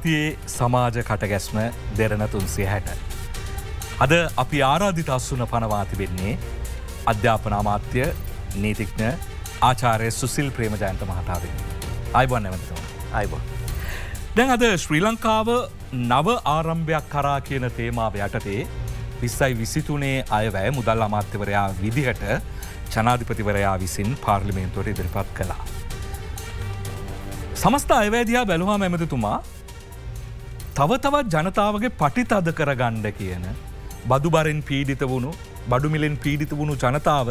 සතියේ සමාජ කටගැස්ම දෙරන තුන්සේ හැට. අද අපි ආරාධිත අස්සුන පනවාති වෙන්නේ අධ්‍යාපන අමාත්‍ය නීතිඥ ආචාරය සුසිල් ප්‍රේමජයන්ත මහතාවෙන්. අයිබන් නැමතිතවා අයිබ. දැන් අද ශ්‍රී ලංකාව නව ආරම්භයක් කරා කියන තේමාව යටතේ විස්සයි විසිතුනේ අයවැය මුදල් අමාත්‍යවරයා විදිහට ජනාධිපතිවරයා විසින් පාර්ලිමේන්තුවට ඉදිරිපත් කලා. සමස්ථ අයවැදියා බැලවා ඇමතිතුමා තව තවත් ජනතාවගේ පටිතද කරගණ්ඩ කියන බදුබරෙන් පීඩිත වුණු බඩුමිලෙන් පීඩිත වුණු ජනතාව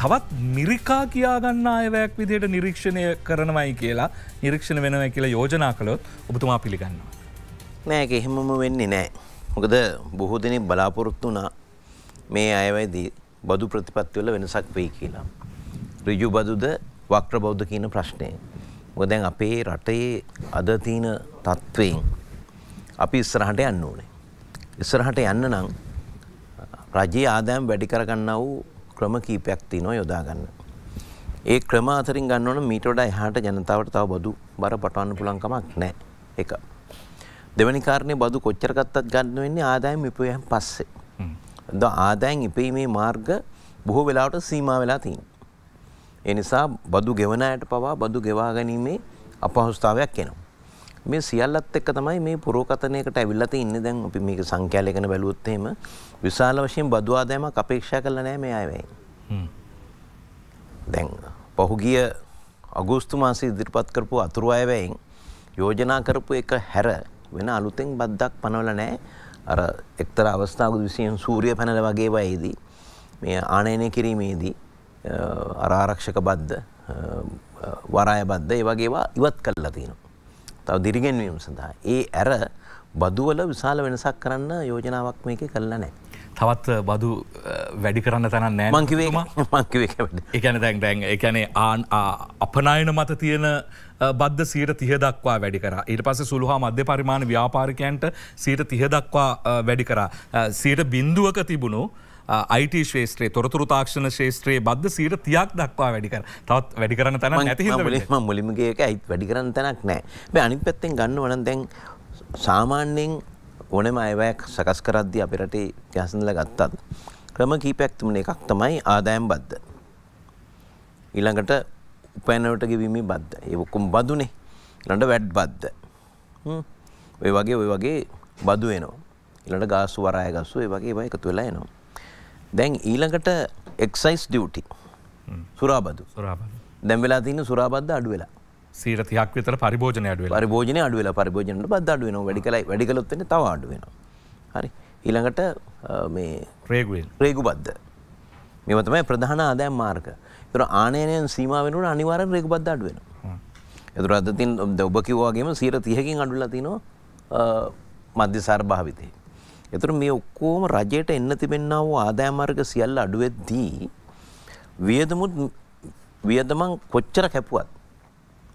තවත් මිරිකා කියාගන්න අයවැයක් විදියට නිරීක්ෂණය කරනවයි කියලා නිරීක්ෂණ වෙනවයි කියලා යෝජනා කළොත් ඔබතුමා පිළිගන්නවා. නෑක එහෙමම වෙන්නේ නෑ. මොකද බොහෝ දෙනෙක් බලාපොරොත්තු වනා මේ අයවයිදී බදු ප්‍රතිපත්තිවල වෙනසක් වෙයි කියලා. රිජු බදුද වක්්‍ර බෞද්ධ කියන ප්‍රශ්නය. ගොදැන් අපේ රටේ අදතිීන තත්ත්වයෙන් අපි ඉස්සරහට යන්න ඕනේ. ඉස්සරහට යන්න නම් රජයේ ආදායම් වැඩි කරගන්න වූ ක්‍රම කීපයක් තියෙනවා යොදා ගන්න. ඒ ක්‍රම අතරින් ගන්න ඕන මීට වඩා එහාට ජනතාවට තව බදු බර පටවන්න පුළුවන් කමක් නැහැ. එක. දෙවැනි කාරණේ බදු කොච්චර ගත්තත් ගන්න වෙන්නේ ආදායම් ඉපයන් පස්සේ. ද ආදායම් ඉපීමේ මාර්ග බොහෝ වෙලාවට සීමා වෙලා තියෙනවා. ඒ නිසා බදු ගෙවන අයට පවා බදු ගෙවා ගැනීමේ අපහසුතාවයක් එනවා. මේ සියල්ලත් එක්ක තමයි මේ පුරෝකතනයකට ඇවිල්ලා තින්නේ දැන් අපි මේක සංඛ්‍යා ලේඛන බැලුවොත් එහෙම විශාල වශයෙන් බදු ආදායමක් අපේක්ෂා කළා නෑ මේ අයවැයෙන්. දැන් පහුගිය අගෝස්තු මාසේ ඉදිරිපත් කරපු අතුරු අයවැයෙන් යෝජනා කරපු එක හැර වෙන අලුතෙන් බද්දක් පනවල නෑ අර එක්තර අවස්ථාවක විසියෙන් සූරිය පැනල වගේ වයේදී මේ ආනයනය කිරීමේදී අරාරක්ෂක බද්ධ වරාය බද්ධ ඒ වගේවා ඉවත් කල්ලා තියෙනවා. තව දිරිගැන්වීම සඳහා. ඒ ඇර බදුවල විශාල වෙනසක් කරන්න යෝජනාවක් මේක කරලා නෑ. තවත් බදු වැඩි කරන්න තැන නෑ මංකිවේ මංකිවේ එකන දැන් දැන් එකනේ ආන් අපනායන මත තියෙන බද්ධ සීට තිහ දක්වා වැඩි කර ඊට පස සුළුහා මධ්‍ය පරිමාණ ව්‍යාපාරිකයන්ට සීට තිහ දක්වා වැඩි කර සීට බින්දුවක තිබුණු අයිට ශේත්‍රයේ තොරතුරු තාක්ෂණ ශේත්‍රයේ බද්ධ සීට තියක් දක්වා වැඩිකර තවත් වැඩි කරන්න තැන ඇති මුලිමගේක ඇත් වැඩි කරන්න තැනක් නෑ මේ අනි පැත්තෙන් ගන්න වන දැන් සාමාන්‍යෙන් ඕනෙම අයවැයක් සකස් කරද්දි අපි රටේ යසඳල ගත්තත්. ක්‍රම කීපයක්තිමන එකක් තමයි ආදායම් බද්ධ. ඊළඟට උපැනවට ගෙවීමේ බද්ධ ඒකුම් බදුනේ ලට වැඩ් බද්ධ. ඔය වගේ ඔය වගේ බදු වෙනවා. ඉළට ගාසු වරාය ගස්සු ඒ වගේ බයි එකතු වෙලා එනවා. දැන් ඊළඟට එක්සයිස් ඩියටි සුරාබදු දැම් වෙලා තින සුරාබද්ධ අඩු වෙලා සීරතියක් විතර පරිභෝජන අඩුව පරිභෝජන අඩුවෙලා පරිභෝජනට බද අඩුව වෙන වැඩිකලයි වැඩිකලොත්න තව අඩු වෙන හරි ඊළඟට මේ රේගුවෙන් රේගු බද්ධ මෙමතමයි ප්‍රධාන ආදෑම් මාර්ග තුර ආනයනයන් සීම වෙනුට අනිවාරෙන් රේගු බද්ධ අඩුව වෙන එතුර අදතින් ඔබ කිව්වාගේම සීර තියකින් අඩුල තිනෝ මධ්‍ය සාර භාවිතය එතකොට මේ ඔක්කොම රජයට එන්න තිබෙන්නා වූ ආදායම් මාර්ග සියල්ල අඩු වෙද්දී වියදමුත් වියදමන් කොච්චර කැපුවත්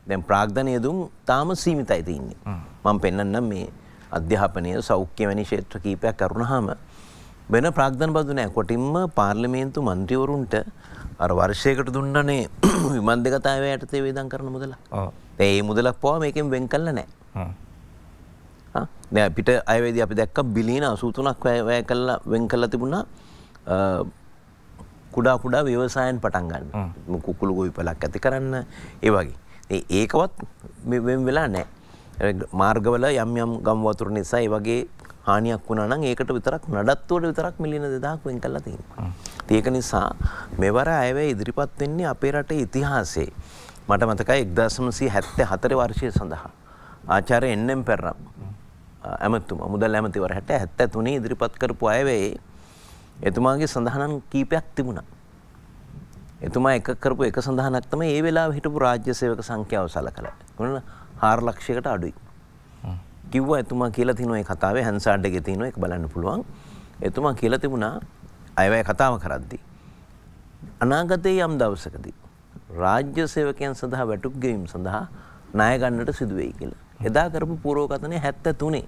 දැන් ප්‍රාග්ධනය දුම් තාම සීමිතයි තින්නේ. මම පෙන්වන්නම් මේ අධ්‍යාපනය සෞඛ්‍ය වැනි ක්ෂේත්‍ර කීපයක් කරුණාම වෙන ප්‍රාග්ධන බදු නැහැ. කොටින්ම පාර්ලිමේන්තු മന്ത്രിවරුන්ට අර වර්ෂයකට දුන්නනේ විමන් දෙකතාවය යටතේ වේදම් කරන මුදල. ඒ මුදලක් පවා මේකෙන් වෙන් කළා නැහැ. නෑ පිට අයවේද අපි දැක්ක බිලීන අසූතුනක් වැය කල්ලා වෙන් කල්ලා තිබුණා කුඩා කුඩා ව්‍යවසායන් පටන් ගන්න කුකුළු ගොවිපලක් ඇති කරන්න ඒ වගේ ඒකවත් මෙවෙන් වෙලා නෑ මාර්ගවල යම් යම් ගම් වතුර නිසා ඒ වගේ හානියක් වුණා නම් ඒකට විතරක් නඩත්තුවට විතරක් මිලියන 2000ක් වෙන් කරලා තියෙනවා. ඒක නිසා මෙවර අයවැය ඉදිරිපත් වෙන්නේ අපේ රටේ ඉතිහාසයේ මට මතකයි 1974 වර්ෂය සඳහා ආචාර්ය එන්නම් පෙරම් ඇමතුම මුදල් ඇමතිවර හැට හැත්ත තුනේ ඉදිරිපත් කරපු අයවේ එතුමාගේ සඳහනම් කීපයක් තිබුණා. එතුමා එක කරපු එක සඳහනක් තමයි ඒ වෙලාව හිටපු රාජ්‍ය සේවක සංඛ්‍යාව සලකලා. මොන 4 ලක්ෂයකට අඩුයි. කිව්වා එතුමා කියලා තිනෝ ඒ කතාවේ හැන්සාඩ් එකේ තිනෝ ඒක බලන්න පුළුවන්. එතුමා කියලා තිබුණා අයවැය කතාව කරද්දී අනාගතයේ යම් දවසකදී රාජ්‍ය සේවකයන් සඳහා වැටුප් ගෙවීම සඳහා ණය ගන්නට සිදු වෙයි කියලා. එදා කරපු පූරෝකතනය හැත්ත තුනේ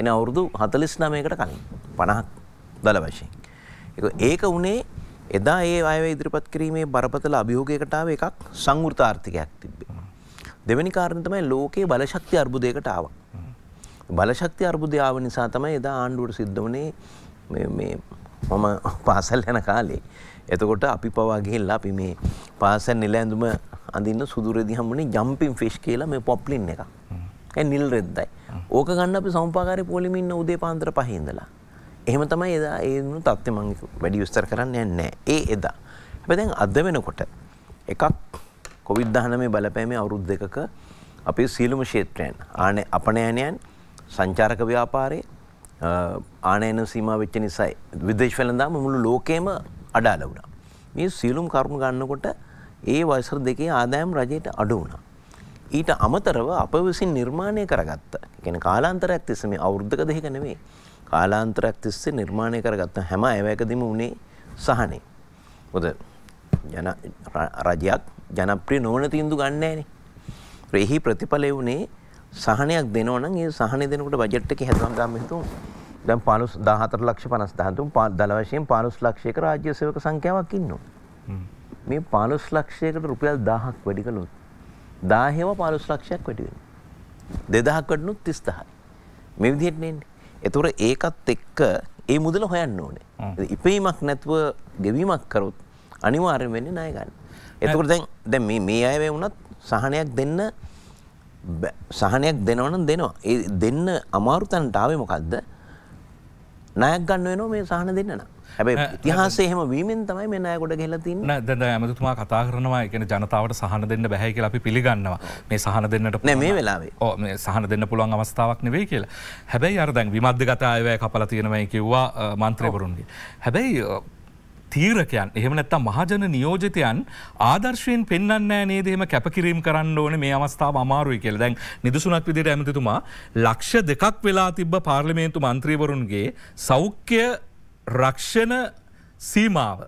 එන අවුරුදු හතලිස් නමයකට කලින් පණහක් දළ වශයෙන්. ඒක උනේ එදා ඒ අය ඉදිරිපත් කිරීමේ බරපතල අභියෝගයකටාව එකක් සංෘතාර්ථකයක් තිබ්බේ. දෙවැනි කාරණතමයි ලෝකයේ බලශක්ති අර්බුදයකට ආව. බලශක්ති අර්බුදයාව නිසා තමයි එදා ආණ්ඩුවට සිද්ධ වනේ මම පාසල් යන කාලේ. එතකොට අපි පවා ගිහිල්ලා අපි මේ පාසල් නිල ඇඳුම අඳින්න සුදුරෙදි හම්බුනේ ජම්පින් ෆිෂ් කියලා මේ පොප්ලින් එකක්. නිල් රෙද්දයි. ඕක ගන්න අපි සම්පාකාරය පොලිමින්න උදේ පාන්දර පහහින්දලා. එහෙම තමයි එදා ඒනු තත්ත්ය මං වැඩි විස්තර කරන්න යන්නේ ඒ එදා. හැබැදැන් අද වෙනකොට එකක් කොවිද් දහනමේ බලපෑමේ අවුරුද් දෙකක අපි සියලුම ක්ෂේත්‍රයන් ආන අපනෑනයන් සංචාරක ව්‍යාපාරය ආනයන සීම වෙච්ච නිසයි විදේශ වෙළඳාම මුළු ලෝකේම අඩාල වුණා. මේ සියලුම් කරුණු ගන්නකොට ඒ වයසර දෙකේ ආදායම් රජයට අඩු වුණා. ඊට අමතරව අප විසින් නිර්මාණය කරගත්ත. ගැන කාලාන්තරයක් තිස්ස මේ අවුද්ධක දෙහික නෙවේ. කාලාන්තරයක් තිස්සේ නිර්මාණය කරගත්ත හැම ඇවැකදිම වුණේ සහනේ. හොද රජයක් ජනප්‍රිය නොවන තීන්දු ගන්නෑනේ. එහි ප්‍රතිඵලය වුණේ සහනයක් දෙනවනම් ඒ සහනය දෙනකොට බජට් එක හැදම් ගම් හිතුම්. දැන් 15 14 ලක්ෂ 50000 දල වශයෙන් 15 ලක්ෂයක රාජ්‍ය සේවක සංඛ්‍යාවක් ඉන්නවා. මේ 15 ලක්ෂයකට රුපියල් 1000ක් වැඩි කළොත් දාහෙව පාලුස් ලක්ෂයක් වැඩි වෙනවා. දෙදහක් වැඩිනුත් 30000යි. මේ විදිහට නේන්නේ. ඒතොර ඒකත් එක්ක ඒ මුදල හොයන්න ඕනේ. ඉපීමක් නැතුව ගෙවීමක් කරොත් අනිවාර්යෙන් වෙන්නේ ණය ගන්න. එතකොට දැන් දැන් මේ මේ අය වේ වුණත් සහනයක් දෙන්න සහනයක් දෙනවා නම් දෙනවා. ඒ දෙන්න අමාරු තැනට ආවේ මොකද්ද? ණයක් ගන්න වෙනවා මේ සහන දෙන්න නම්. හැබයි ඉතිහාසේ එහම වීමෙන් තමයි මෙ අයකොට ගෙලතින්න දැද ඇමතුමා කතා කරනවා එකන ජනතාවට සහන දෙන්න බැහැ කියලා අපි පිළිගන්නවා මේ සහන දෙන්නට මේ වෙලාවේ ඕ මේ සහන දෙන්න පුළුවන් අවස්ථාවක් නෙවේ කියලා හැබැයි අරදැන් විමධ්‍යගතායවය කපල තියෙනවයි කිව්වා මන්ත්‍රයවරුන්ගේ හැබැයි තීරකයන් එහෙම නැත්තම් මහජන නියෝජතයන් ආදර්ශයෙන් පෙන්න්නෑ නේදෙම කැපකිරීම් කරන්න ඕන මේ අවස්ථාව අමාරුයි කෙල් දැන් නිදසුනක් විදිට ඇමතිතුමා ලක්ෂ දෙකක් වෙලා තිබ පාර්ලිමේන්තු මන්ත්‍රීවරුන්ගේ සෞඛ්‍ය රක්ෂණ සීමාව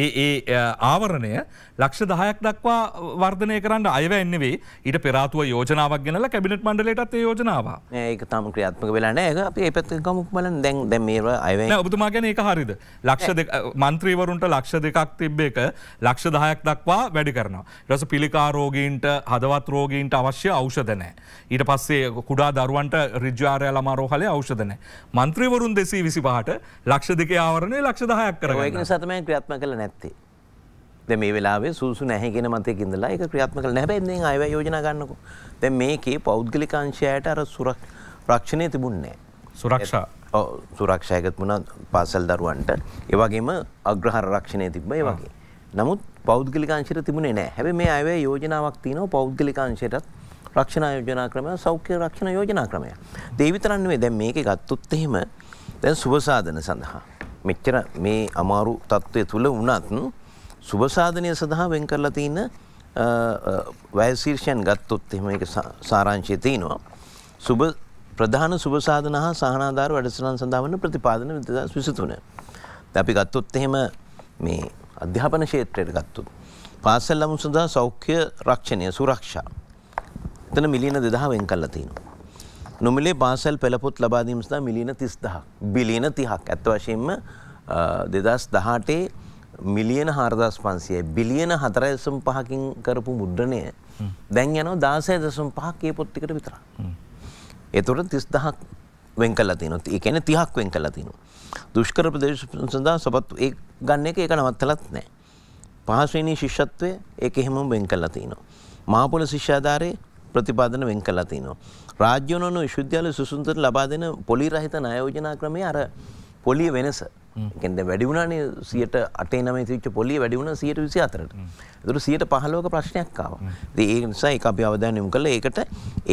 ඒ ආවරණය ලක්ෂ දහයක් දක්වා වර්ධනය කරන්න අයවැන්නවේ ඊට පෙරාතුව යෝජනාවක් ගෙනල කැබිනට මණඩලටත් යෝජනාව ඒක තම ක්‍රියාත්මක වෙලාන ඇ අප පැත්කමක් බල දැන් දැමේර අය ඔබතුමා ගැන එක හරිද ලක්ෂ මන්ත්‍රීවරුන්ට ලක්ෂ දෙකක් තිබ්බේ එක ලක්ෂ දහයක් දක්වා වැඩි කරනවා. රස පිළිකාරෝගීන්ට හදවත් රෝගීන්ට අවශ්‍ය අවෂධනෑ. ඊට පස්සේ කුඩා දරුවන්ට රිජ්ජාරය ළමාරෝහලය අවෂධනෑ. මන්ත්‍රීවරුන් දෙසී විසි පහට ලක්ෂ දෙක ආවරණය ලක්ෂ දහයක් කරග සතමය ක්‍රියාත්ම කළ නැත්තේ. දැන් මේ වෙලාවේ සුදුසු නැහැ කියන මතයක ඉඳලා ඒක ක්‍රියාත්මක කරන්න හැබැයි ඉන්නේ ආයෙ යෝජනා ගන්නකො. දැන් මේකේ පෞද්ගලික අංශයට අර රක්ෂණය තිබුණේ නැහැ. සුරක්ෂා සුරක්ෂයකත් වුණා පාසල් දරුවන්ට ඒ වගේම අග්‍රහාර රක්ෂණය තිබ්බ ඒ වගේ. නමුත් පෞද්ගලික අංශයට තිබුණේ නැහැ. හැබැයි මේ ආයෙ යෝජනාවක් තියෙනවා පෞද්ගලික අංශයටත් රක්ෂණ යෝජනා ක්‍රමය සෞඛ්‍ය රක්ෂණ යෝජනා ක්‍රමය. දේවිතරන් වේ දැන් මේක ගත්තොත් එහෙම දැන් සුබසාධන සඳහා. මෙච්චර මේ අමාරු තත්ත්වය තුළ වුණත් සුභසාධනය සඳහා වෙන් කරලා තියන වැෑශීර්ෂයන් ගත්තොත් එහෙම එක සාරංශය තියනවා. සුබ ප්‍රධාන සුභසාධන හා සහනාධාර වැඩසටන් සඳහා වන ප්‍රතිපාදන විදස් විසතුන. දැපි ගත්තොත් එහෙම මේ අධ්‍යාපන ශේත්‍රයට ගත්තුත්. පාසල් ලමු සඳහා සෞඛ්‍ය රක්ෂණය සුරක්ෂා. එතන මිලියන දෙදහාවෙන් කල්ලා තියෙනවා. නොමිලේ පාසල් පෙළපොත් ලබාදීම සඳහා මිලියන තිස්දහක් බිලියන තිහක් ඇත්ත වශයෙන්ම දෙදස් දහටේ මිලියන හාරදස් පන්සිය බිලියන හතරඇසම් පහකින් කරපු මුද්‍රණය දැන් යන දාසය දසම් පහක්කේ පොත්තිකට විතර. එතුට තිස් දහක් වෙන් කල තින එකන තිහක් වෙන් කල තිනු. දුෂ්කර ප්‍රදේශ සඳහා සපත් ඒ ගන්න එක එක නවත්තලත් නෑ. පහසනී ශිෂ්ෂත්වය ඒ එහෙම වෙන් කල තිනවා. මාපොල ශිෂ්‍යාධාරය ප්‍රතිපාදන වෙන් කල තිනවා. රාජ්‍යනු විශුද්‍යාල සුසුන්තර ලබා දෙන පොලි රහිත නයෝජනා ක්‍රමය අර පොලිය වෙනස ගෙන්ද වැඩිවුණනේ සියට අටේ නම තිච්ච පොලිය වැඩිවුණ සියට විසි අතරට දුර සියට පහලෝක ප්‍රශ්නයක්කාව ඒ නිසා එක අපි අවධානයම් කළ ඒකට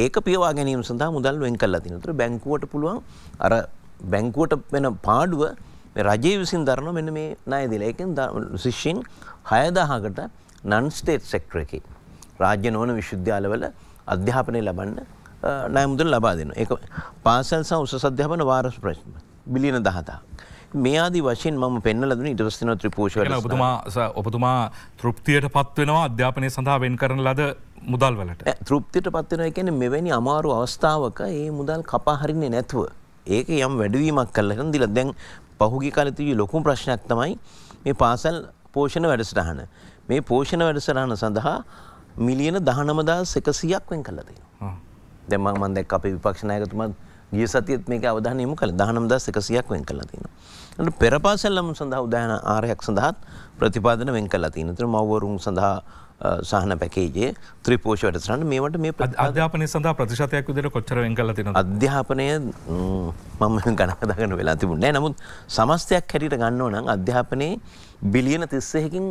ඒක පියවා ගැනීම සඳහා මුදල් වෙන් කල්ලා තිනතුර බැංකුවට පුළුවන් අර බැංකුවට වෙන පාඩුව රජය විසින් දරන මෙන මේ නය දිලයකෙන් ශිෂ්‍යෙන් හයදාහකට නන් ස්ටේට් සෙක්ට්‍ර එකේ රාජ්‍ය නොවන විශ්ුද්‍යාලවල අධ්‍යාපනය ලබන්න නෑමුදල් ලබා දෙන එක පාසල් සහ උස සධ්‍යාපන වාරස් ප්‍රශ්න බිලියන දහතා මේ ආදි වශයෙන් ම පෙන්නලදන ඉට පස්සන ත්‍රපෝෂ ඔපතුමා ඔපතුමා තෘප්තියට පත්වෙනවා අධ්‍යාපනය සඳහා වෙන් කරන ලද මුදල් වලට තෘප්තියට පත්වෙන එකන මෙවැනි අමාරු අවස්ථාවක ඒ මුදල් කපාහරින්නේ නැතුව. ඒක යම් වැඩුවීමක් කල්ලකන දිල දැන් පහුගි කලතිය ලොකුම් ප්‍රශ්නයක් තමයි මේ පාසල් පෝෂණ වැඩසටහන. මේ පෝෂණ වැඩසටහන සඳහා මිලියන දහනමදා සෙකසියක් වෙන් කලදී. දෙම මන්දක් අපේ විපක්ෂණයකතුමත් ගිය සතියත් මේක අවධානයමු කළ දහනම්දා සෙකසියක් වෙන් කලතිනවා. පෙරපාසල්ලම සඳහා උදාහන ආරයක් සඳහත් ප්‍රතිපාදන වෙන් කලා තියෙන තුර මවරුන් සඳහා සහන පැකේජේ ත්‍රිපෝෂ වැඩසරන්න මේට මේ අධ්‍යාපනය සඳහා ප්‍රතිශතයක් විදිර කොච්චර වෙන් කල තින අධ්‍යාපනය මම ගණකදගන වෙලා තිබුණ නෑ නමුත් සමස්තයක් හැටිට ගන්නෝ නම් අධ්‍යාපනයේ බිලියන තිස්සයකින්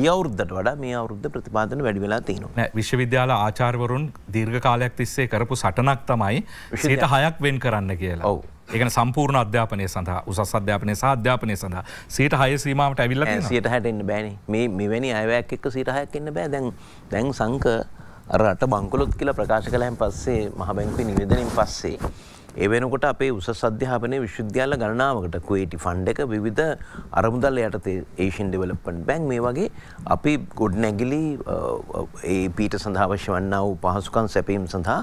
ගියවුද්ධට වඩ මේ අවුද්ධ ප්‍රතිපාදන වැඩි වෙලා තියෙනවා විශ්වවිද්‍යාල ආචාර්වරුන් දීර්ඝ කාලයක් තිස්සේ කරපු සටනක් තමයි ට හයක් වෙන් කරන්න කියලා ඔවු ඒකන සම්පූර්ණ අධ්‍යාපනය සඳහා උසස් අධ්‍යාපනය සහ අධ්‍යාපනය සඳහා සීට හය සීමට ඇවිල්ල සියට හැට එන්න බෑන මේ මෙවැනි අයවැයක් එක්ක සිටහයක් එන්න බෑ දැන් දැන් සංක රට බංකුලොත් කියලා ප්‍රකාශ කලයන් පස්සේ මහ බැංකුවේ නිවේදනින් පස්සේ ඒ වෙනකොට අපේ උසස් අධ්‍යාපනය විශ්වවිද්‍යාල ගණනාවකට කුවේටි ෆන්ඩ එක විවිධ අරමුදල් යටතේ ඒෂන් ඩෙවලප්මන්ට් බැංක් මේ වගේ අපි ගොඩ නැගිලි ඒ පීට සඳහාවශ්‍ය වන්නා වූ පහසුකන් සැපීම් සඳහා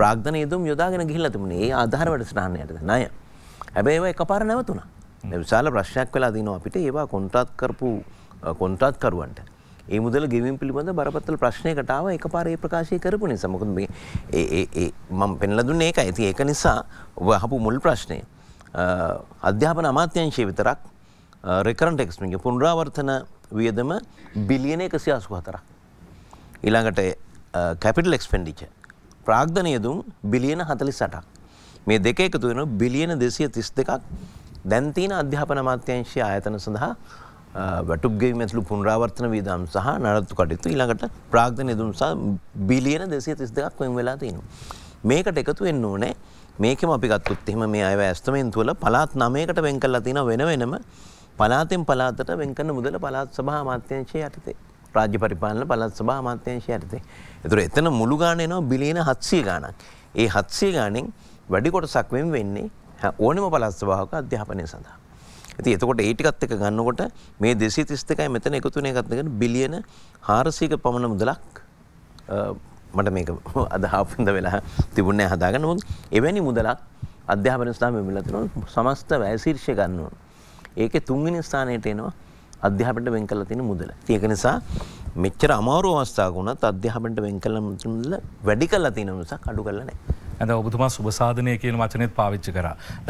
ප්‍රාග්ධන යුතුම් යොදාගෙන ගිහිල්ල තිබුණේ ඒ ආධාර වැඩසටහන යටද ණය. හැබැයි ඒවා එකපාර නැවතුණා. විශාල ප්‍රශ්නයක් වෙලා දිනවා අපිට ඒවා කොන්ට්‍රාත් කරපු කොන්ට්‍රාත්කරුවන්ට ඒ මුදල ගෙවීම පිළිබඳ බරපතල ප්‍රශ්නයකටාව එක පාරේ ප්‍රකාශය කරපු නිසා මොකද මේ මම පෙන්ලා දුන්නේ ඒකයි. ඉතින් ඒක නිසා ඔබ අහපු මුල් ප්‍රශ්නේ අධ්‍යාපන අමාත්‍යංශයේ විතරක් recurrent expense පුනරාවර්තන වියදම බිලියන 184ක්. ඊළඟට capital expenditure ප්‍රාග්ධන යෙදුම් බිලියන 48ක්. මේ දෙක එකතු වෙනවා බිලියන 232ක් දැන් තියෙන අධ්‍යාපන අමාත්‍යංශයේ ආයතන සඳහා වැටුප්ගේමඇතුළු පුනරාවර්තන වීදම් සහ නරත්තු කටයුතු ඊළඟට ප්‍රාග්ධන දුම් සහ බිලියන දෙසේ තිස් දෙකක් වෙන් වෙලා තියෙනවා. මේකට එකතු වෙන්න ඕනේ මේකම අපිගත්තුත් එහෙම මේ අය ඇස්තමෙන්තුවල පලාත් නමයකට වෙන් කල්ලා තින වෙන වෙනම පලාතෙන් පලාතට වෙන්කන්න මුදල පලාත් සභහා මාත්‍යංශය යටතේ රාජ්‍ය පරිපාලන පලත් සභා මාත්‍යංශය යටතේ. එතුර එතන මුළු ගානයනවා බිලියන හත්සිය ගානක්. ඒ හත්සිය ගානෙන් වැඩිකොට සක්වෙන් වෙන්නේ ඕනම පලත් සභාවක අධ්‍යාපනය සඳහා. ඇති එතකොට ඒටිකත් එක ගන්නකොට මේ දෙසි තිස්තකයි මෙතන එකතුනය ගත්තගෙන බිලියන හාරසීක පමණ මුදලක් මට මේක අදහාපද වෙලා තිබුණේ හදාගන්න මුත් එවැනි මුදලක් අධ්‍යාපන ස්ථාම මෙමලතින සමස්ත වැෑශීර්ෂය ගන්නවන්. ඒක තුන්ගනි ස්ථානයට එනවා අධ්‍යාපනට වෙන් කළ තියෙන මුදල. ඒක නිසා මෙච්චර අමාරු අවස්ථාවක වුණත් අධ්‍යාපනට වෙන් කළ මුදල වැඩි කළා තියෙන නිසා අඩු කළා නැහැ. ඇද ඔබතුමා සුභසාධනය කියන වචනයත් පාවිච්චි කර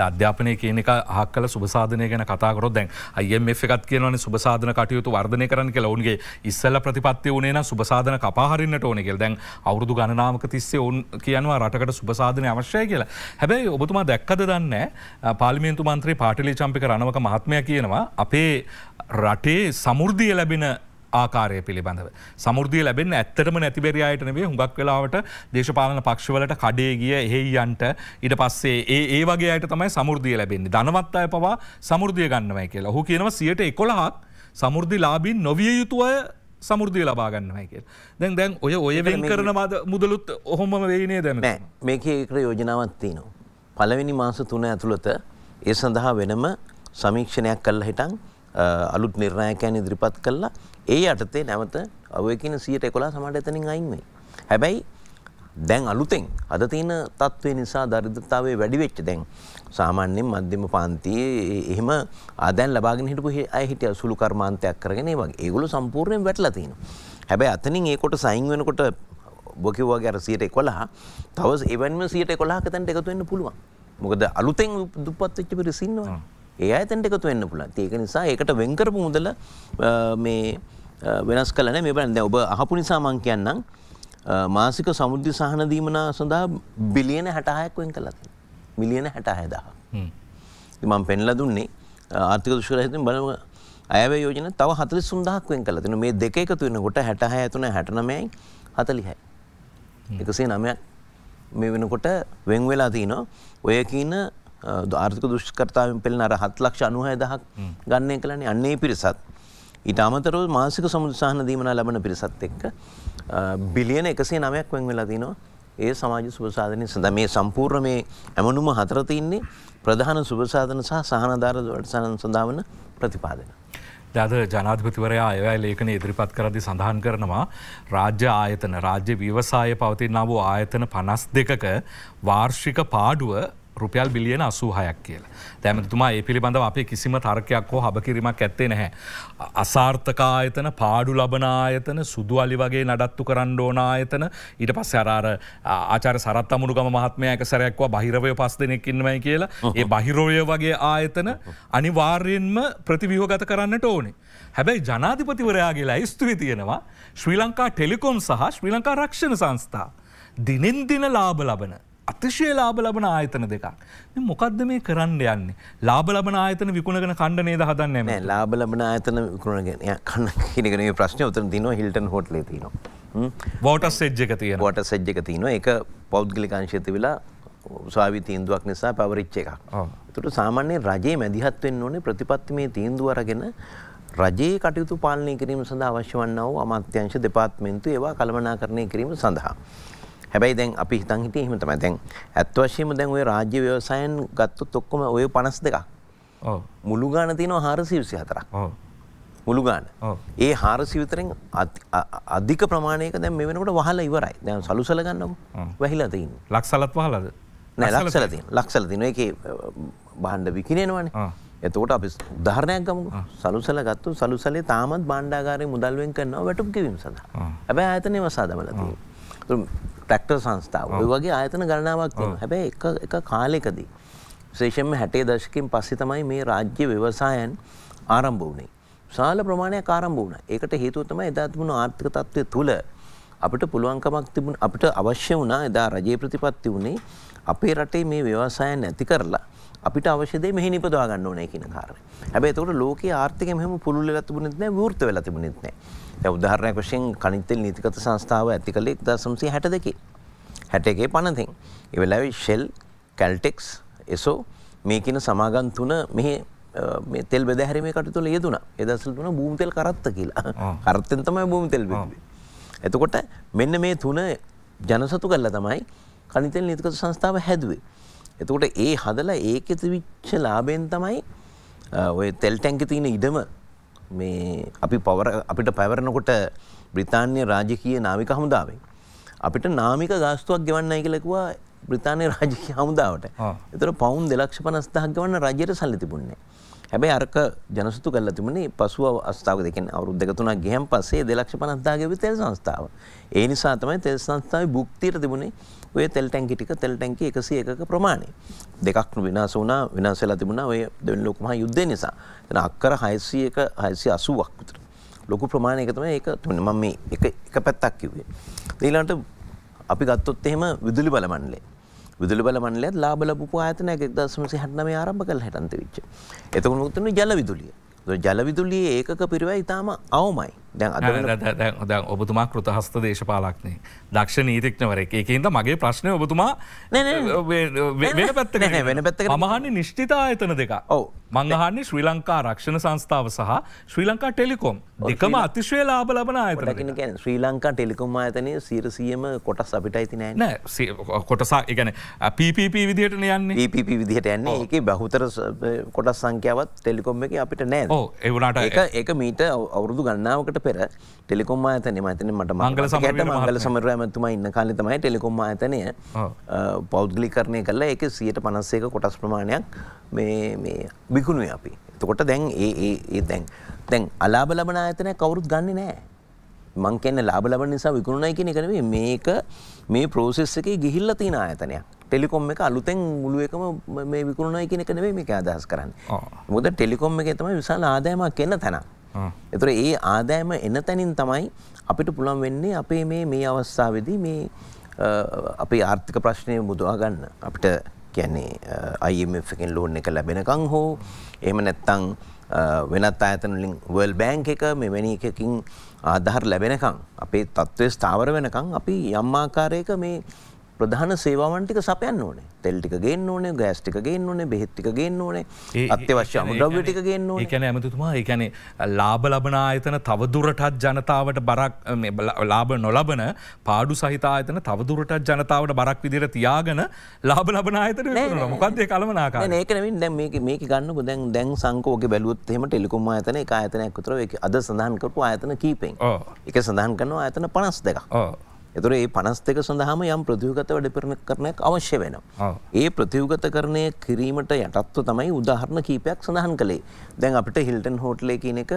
අධ්‍යාපනය කියන එක හක් කල සුභසාධනය ගැන කතාකරොත් දැන් අයම එකත් කියනවන සුභසාධන කටයුතු වර්ධනය කරන කෙලවුන්ගේ ඉස්සල්ල ප්‍රතිපත්ති වනේන සුභසාධන කපාහරන්නට ඕනෙකෙල් දැන් අවුරදු ගණනාමක තිස්සේ ඔවන් කියනවා රටකට සුභසාධනය අවශ්‍යය කියලා හැබැයි ඔබතුමා දැක්කද දන්න පාලිමින්තු මන්ත්‍රී පාටිලි චම්පික රණවක මහත්මය කියනවා අපේ රටේ සමුෘද්ධිය ලැබෙන ආකාරය පිළිබඳව. සමුෘදය ලැබෙන් ඇත්තටම නැතිබෙරයායට නෙවේ හුඟක් වෙලාවට දේශපාලන පක්ෂවලට කඩේ ගිය එහෙයියන්ට ඉට පස්සේ ඒ ඒ වගේයට තමයි සමුෘදය ලැබෙන්නේ ධනවත් අය පවා සමුෘදය ගන්නවයි කියලා හු කියනව සියට එකොළහක් සමුෘදි ලාබින් නොවිය යුතුවය සමුෘදය ලබාගන්නවයි කියල් දැන් දැන් ඔය ඔය වෙන් කරනවාද මුදලුත් ඔහොම වේනේ දැම මේක ඒකර යෝජනාවත්තිී නවා. පලවෙනි මාස තුන ඇතුළත ඒ සඳහා වෙනම සමීක්ෂණයක් කල්ල හිටන් අලුත් නිර්ණයකයන් ඉදිරිපත් කළා ඒ යටතේ නැවත ඔය කියන 111 සමහර එතනින් අයින් වෙයි. හැබැයි දැන් අලුතෙන් අද තියෙන තත්ත්වය නිසා දරිද්‍රතාවය වැඩි වෙච්ච දැන් සාමාන්‍යයෙන් මධ්‍යම පන්තියේ එහෙම ආදැන් ලබාගෙන හිටපු අය හිටිය සුළු කර්මාන්තයක් කරගෙන ඒ වගේ. ඒගොල්ලෝ සම්පූර්ණයෙන් වැටලා තිනවා. හැබැයි අතනින් ඒ කොට සයින් වෙනකොට ඔබ කිව්වා වගේ අර 111 තව එවැනිම 111ක තැනට එකතු වෙන්න පුළුවන්. මොකද අලුතෙන් දුප්පත් වෙච්ච පිරිස ඉන්නවා. ඒ අතැට එකතු වෙන්න පුලන් ඒක නිසා ඒකට වෙන්කරපු මුදල මේ වෙනස් කලන මේ බලන් දැ ඔබ අහපු නිසා මං කියන්නම් මාසික සමුද්‍ය සහන දීමනා සඳහා බිලියන හැටහයක් වෙන් කලත් මිලියන හැටහයදා මං පෙන්ල දුන්නේ ආර්ථික දුෂරහිතින් බලව ඇය යෝජන තව හතරි සුන්දහක් වෙන් කලතින මේ දෙක එකතු වෙනකොට හැටහය ඇතුන හැටනමයි හතලිහැයි එකසේ නමයක් මේ වෙනකොට වෙන් වෙලා තියනවා ඔය කියන ආර්ථක දුෂ්කරතාවෙන් පෙළෙන අර හත් ලක්ෂ අනුහය දහක් ගන්නය කළන්නේ අන්නේ පිරිසත්. ඊට අමතරව මාසික සමුදසාහන දීමනා ලබන පිරිසත් එක්ක බිලියන එකසේ නමයක් වෙන් වෙලා තිනවා ඒ සමාජ සුභසාධනය සඳ මේ සම්පූර්ණ මේ ඇමනුම හතරතින්නේ ප්‍රධාන සුභසාධන සහ සහනධාර වටසාන සඳාවන ප්‍රතිපාදන. දද ජනාධපතිවරයා අයවැ ලේඛන ඉදිරිපත් කරදි සඳහන් කරනවා රාජ්‍ය ආයතන රාජ්‍ය ව්‍යවසාය පවතින්න වූ ආයතන පනස් දෙකක වාර්ෂික පාඩුව රුපියල් බිලියන අසූහයක් කියලා. තැමතුමා ඒ පිළිබඳව අපේ කිසිම තර්කයක් හෝ හබකිරීමක් ඇත්තේ නැහැ. අසාර්ථකායතන පාඩු ලබනායතන සුදු අලි වගේ නඩත්තු කරන්න ඕනායතන ඊට පස්ස අරාර ආචර සරත් අමුණු ගම මහත්මයක සැරයක්ව බහිරවය පස් දෙනෙක් ඉන්නවයි කියලා ඒ බහිරෝය වගේ ආයතන අනිවාර්යෙන්ම ප්‍රතිවිහෝගත කරන්නට ඕනේ. හැබැයි ජනාධිපතිවරයාගේලා ස්තුවි තියෙනවා ශ්‍රී ලංකා ටෙලිකොම් සහ ශ්‍රී ලංකා රක්ෂණ සංස්ථා. දිනෙන් දින ලාභ ලබන අතිශය ලාබ ලබන ආයතන දෙකක් මොකක්ද මේ කරන්න යන්නේ ලාබ ලබන ආයතන විකුණගෙන කණ්ඩනේ ද හදන්න නෑ ලාබ ලබන ආයතන විකුණගෙන කන්න කිරගෙන ප්‍රශ්න උතන දින හිල්ටන් හොට්ලේ තිනවා වෝට සෙජ් එක තියෙන වට සෙජ් එක තියනවා එක පෞද්ගලිකාංශයති වෙලා උසාවි තීන්දුවක් නිසා පැවරිච්ච එකක් තුට සාමාන්‍ය රජයේ මැදිහත්වෙන් ඕනේ ප්‍රතිපත්තිමේ තීන්දුව අරගෙන රජයේ කටයුතු පාලනය කිරීම සඳ අවශ්‍ය වන්න වූ අමාත්‍යංශ දෙපාත්මෙන්තු ඒවා කළමනා කරණය කිරීම සඳහා. හැබැයි දැන් අපි හිතන් හිටියේ එහෙම තමයි. දැන් ඇත්ත වශයෙන්ම දැන් ওই රාජ්‍ය ව්‍යවසායෙන් ගත්තොත් ඔක්කොම ওই 52ක්. ඔව්. මුළු ගාණ තියෙනවා 424ක්. ඔව්. මුළු ගාන ඒ හාරසිවිතරෙන් අධික ප්‍රමාණයක දැන් මෙ වෙනකට වහලා ඉවරයි දැන් සලුසල ගන්නකු වැහිලා තින් ලක්සලත් වහලද නෑ ලක්සල තින් ලක්සල තින එක බාණ්ඩ විකිනෙනවනේ එතකොට අපි උදාහරණයක් ගමු සලුසල ගත්තු සලුසලේ තාමත් බාණ්ඩාගාරය මුදල්වෙන් කරනවා වැටුම් කිවීම සඳහා හැබැයි ආයතනය වසා දමලා තියෙනවා ප්‍රක්ටර් සංස්ථාව ඔය වගේ ආයතන ගණනාවක් හැබැ එක කාලෙකදී. ශේෂෙන්ම හැටේ දශකින් පස්සෙ තමයි මේ රාජ්‍ය ව්‍යවසායන් ආරම්භ වුණේ. සාල ප්‍රමාණයක් ආරම්භ වුණ එකට හේතුවතම එදාත්මුණු ආර්ථික තත්ත්වය තුළ අපට පුළුවන්කමක් තිබුණ අපට අවශ්‍ය වුණා එදා රජයේ ප්‍රතිපත්ති වුණේ අපේ රටේ මේ ව්‍යවසායන් ඇති කරලා අපිට අවශ්‍යදේ මෙහි නිපදවා ගන්න ඕනේ කියන කාරණේ. හැබැයි එතකොට ලෝකයේ ආර්ථිකය මෙහෙම පුළුල් වෙලා තිබුණෙත් නැහැ, වෘත වෙලා තිබුණෙත් නැහැ. උදාහරණයක් වශයෙන් කනිතෙල් නීතිගත සංස්ථාව ඇති කළේ දසම්සි හැට දෙකේ හැට එකේ පනතින් ඉවෙලාවි ෂෙල් කැල්ටෙක්ස් එසෝ මේකන සමාගන් තුන මෙහි තෙල් බෙදැහැරීම කටතුල යෙදන එදසල් තුන භූමිතෙල් කරත්ත කියලා කරත්තෙන් තමයි භූමිතෙල් එතකොට මෙන්න මේ තුන ජනසතු කල්ල තමයි කනිතෙල් නීතිකත සංස්ථාව හැදුවේ එතකොට ඒ හදලා ඒක තිවිච්ච ලාබෙන් තමයි ඔය තෙල් ටැන්ක තියෙන ඉඩම මේ අපි පවර අපිට පැවරනකොට බ්‍රිතාන්‍ය රාජකය නාමික හමුදාවෙන්. අපිට නාමික ගාස්තුවක් ගෙවන්නයි කලෙකවා බ්‍රතාානය රාජික හමුදාවට එතර පවුන් දෙලක්ෂ පනස්ථහක් ගවන්න රජයට සල්ලි තිබුන්නේ. හැබැයි අරක ජනසතු කල්ල තිබුණේ පසුව අස්ථාව දෙකෙන් අවුද් දෙකතුනා ගහම් පසේ දෙලක්ෂ පනස්දාගව තෙල් සංස්ථාව. ඒ නිසා තමයි තෙල් සංස්ථාව භුක්තිර තිබුණේ ඔය තෙල් ටැංකි ටික තෙල් ටැංකි 101ක ප්‍රමාණය. දෙකක් විනාශ වුණා විනාශ වෙලා තිබුණා ඔය දෙවන ලෝක මහා යුද්ධය නිසා. එතන අක්කර 600ක 680ක් විතර. ලොකු ප්‍රමාණයක තමයි ඒක මම මේ එක එක පැත්තක් කිව්වේ. ඊළඟට අපි ගත්තොත් එහෙම විදුලි බල මණ්ඩලය. විදුලි බල මණ්ඩලයත් ලාභ ලැබපු ආයතනයක් 1969 ආරම්භ කළ හැටන්ත වෙච්ච. එතකොට මොකද ජල විදුලිය. ජල විදුලියේ ඒකක පිරිවැය ඊටාම අවමයි. දැ ඔබතුමා කෘතහස්ත දේශපාලක්නේ දක්ෂ නීතික්නවරක් එකන්ද මගේ ප්‍රශ්නය ඔබතුමා වෙන පැත්ත වෙන පැත්ත මහනි නිශ්ටිතා ඇතන දෙක ඔව මංගහන්නේ ශ්‍රී ලංකා රක්ෂණ සංස්ථාව සහ ශ්‍රී ලංකා ටෙලිකොම් දෙකම අතිශය ලාබ ලබන අයතන ශ්‍රී ලංකා ටෙලිකොම් අයතනය සීරසියම කොටස් අපිට ඇති නෑ නෑ කොටසා එකන පිප විදිහට යන්නේ පිප විදිහට යන්නේ ඒ බහුතර කොටස් සංඛ්‍යාවත් ටෙලිකොම් එක අපිට නෑ එවුණට එක මීට අවුරුදු ගන්නාවකට පෙර ටෙලිකොම් ආතනය මතන මට මංගල සමට මංගල සමර ඇමතුම ඉන්න කාලි තමයි ටෙලිකොම් ආතනය පෞද්ගලි කරණය කල්ලා එක සියට පනස්සේක කොටස් ප්‍රමාණයක් බිකුණු අපි එතකොට දැන් ඒ දැන් තැන් අලාබ ලබන ආතනය කවුරුත් ගන්න නෑ මං කන්න ලාබ ලබ නිසා විකුණුණයි කියෙන කරේ මේක මේ පෝසෙස් එක ගිහිල්ල තින ආයතනයක් ටෙලිකොම් එක අලුතෙන් මුළුව එකම මේ විකුණුණයි කියෙනෙ කනවේ මේ අදහස් කරන්න මුද ටෙලිකොම් එක තම විශාල ආදයමක් කියන්න තැනක් එතුර ඒ ආදෑම එන තැනින් තමයි අපිට පුළන් වෙන්නේ අපේ මේ මේ අවස්ථාවදී මේ අපේ ආර්ථික ප්‍රශ්නය මුදවා ගන්න අපිට කියන්නේ අයිF එකෙන් ලෝන් එක ලැබෙනකං හෝ එම නැත්තං වෙනත් අඇතනලින් වල් බෑංක එක මෙවැනි එකකින් ආධහර ලැබෙනකං අපේ තත්ත්වය ස්ථාවර වෙනකං අපි යම්මාකාරයක මේ ප්‍රධාන සේවාවන් ටික සපයන්න ඕනේ. තෙල් ටික ගේන්න ඕනේ, ගෑස් ටික ගේන්න ඕනේ, බෙහෙත් ටික ගේන්න ඕනේ, අත්‍යවශ්‍ය අමුද්‍රව්‍ය ටික ගේන්න ඕනේ. ඒ කියන්නේ අමතුතුමා, ඒ කියන්නේ ලාභ ලබන ආයතන තව දුරටත් ජනතාවට බරක් මේ ලාභ නොලබන පාඩු සහිත ආයතන තව දුරටත් ජනතාවට බරක් විදිහට තියාගෙන ලාභ ලබන ආයතන විකුණනවා. මොකද්ද ඒ කලමනාකාරය? නෑ ඒක නෙමෙයි. දැන් මේක මේක ගන්නකො දැන් දැන් සංකෝගේ බැලුවොත් එහෙම ටෙලිකොම් ආයතන එක ආයතනයක් විතර ඒක අද සඳහන් කරපු ආයතන කීපෙන්. ඔව්. ඒක සඳහන් කරනවා ආයතන 52ක්. ඔව්. එතුර ඒ පනස් දෙක සඳහම යම් ප්‍රතියගත වැඩපිරණ කරනයක් අවශ්‍ය වෙනවා. ඒ ප්‍රතියගත කරණය කිරීමට යටත්ව තමයි උදාහරණ කීපයක් සඳහන් කළේ දැන් අපිට හිල්ටන් හෝටලේ කියන එක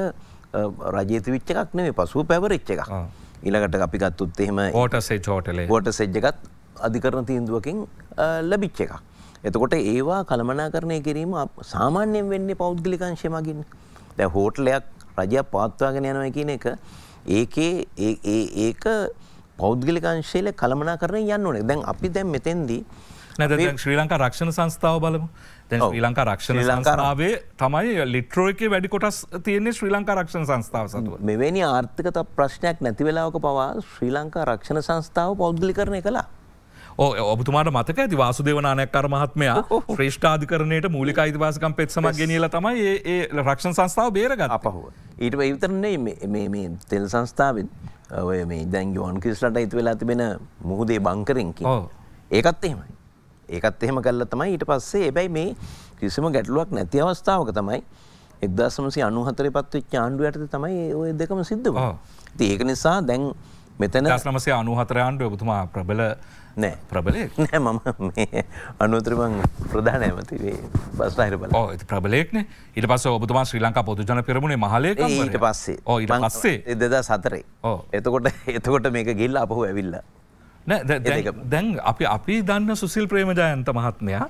රජේති විච්ච එකක් නෙවේ පසුව පැවරච්ච එකක්. ඉලකට අපි ගත්තුත් එහෙම ෝට සෙච් හෝටලේ ෝට සෙජ්ජගත් අධිකරණ තීන්දුවකින් ලැබිච්ච එකක්. එතකොට ඒවා කළමනාකරණය කිරීම සාමාන්‍යයෙන් වෙන්නේ පෞද්ගලිකංශය මගින් දැ හෝටලයක් රජයක් පාත්වාගෙන යනව කියන එක ඒකේ ඒක පෞද්ගලික අංශේල කළමනාකරණය යන්න ඕනේ. දැන් අපි දැන් මෙතෙන්දී නැද දැන් ශ්‍රී ලංකා රක්ෂණ සංස්ථාව බලමු. දැන් ශ්‍රී ලංකා රක්ෂණ සංස්ථාවේ තමයි ලිට්‍රෝ එකේ වැඩි කොටස් තියෙන්නේ ශ්‍රී ලංකා රක්ෂණ සංස්ථාව සතුව. මෙවැනි ආර්ථික ප්‍රශ්නයක් නැති වෙලාවක පවා ශ්‍රී ලංකා රක්ෂණ සංස්ථාව පෞද්ගලිකරණය කළා. ඔබතුමාට මතක ඇති වාසුදේවනානයක්කර මහත්මයා ශ්‍රේෂ්ඨාධිකරණයට මූලික අයිතිවාසකම් පෙත්සම ගෙනියල තමයි ඒ රක්ෂණ සංස්ථාව බේරග අපහුව. ඊට ඉවිතරන්නේ මේ තෙල් සංස්ථාවෙන් ඔය මේ දැන් යෝන් කිස්ලට හිතු වෙලා තිබෙන මුහුදේ බංකරෙන්කි ඒකත් එහෙමයි ඒකත් එහෙම කල්ල තමයි ඊට පස්සේ එබැයි මේ කිසිම ගැටලුවක් නැති අවස්ථාවක තමයි එක්දසමසි අනුහතර පත්වෙච් ආණ්ඩුව ඇයට තමයි ඔය දෙකම සිද්ධවා ති ඒක නිසා දැන් මෙතන නමසේ අනුහතරාණ්ඩුව පුතුමා ප්‍රබල නෑ ප්‍රබලයෙක් නෑ මම මේ අනුතරමං ප්‍රධාන ඇමති වේ බස් අහිර බල ප්‍රබලෙක්න ඉට පස ඔබතුමා ශ්‍රී ලංකා පොතුජන පෙරමුණේ මහලේ ඊට පස්සේ ඕ ඉට පස්සේ එදදා සතරේ ඕ එතකොට එතකොට මේක ගිල්ල අපහු ඇවිල්ලා දැන් අපි අපි දන්න සුසිල් ප්‍රේමජයන්ත මහත්මයා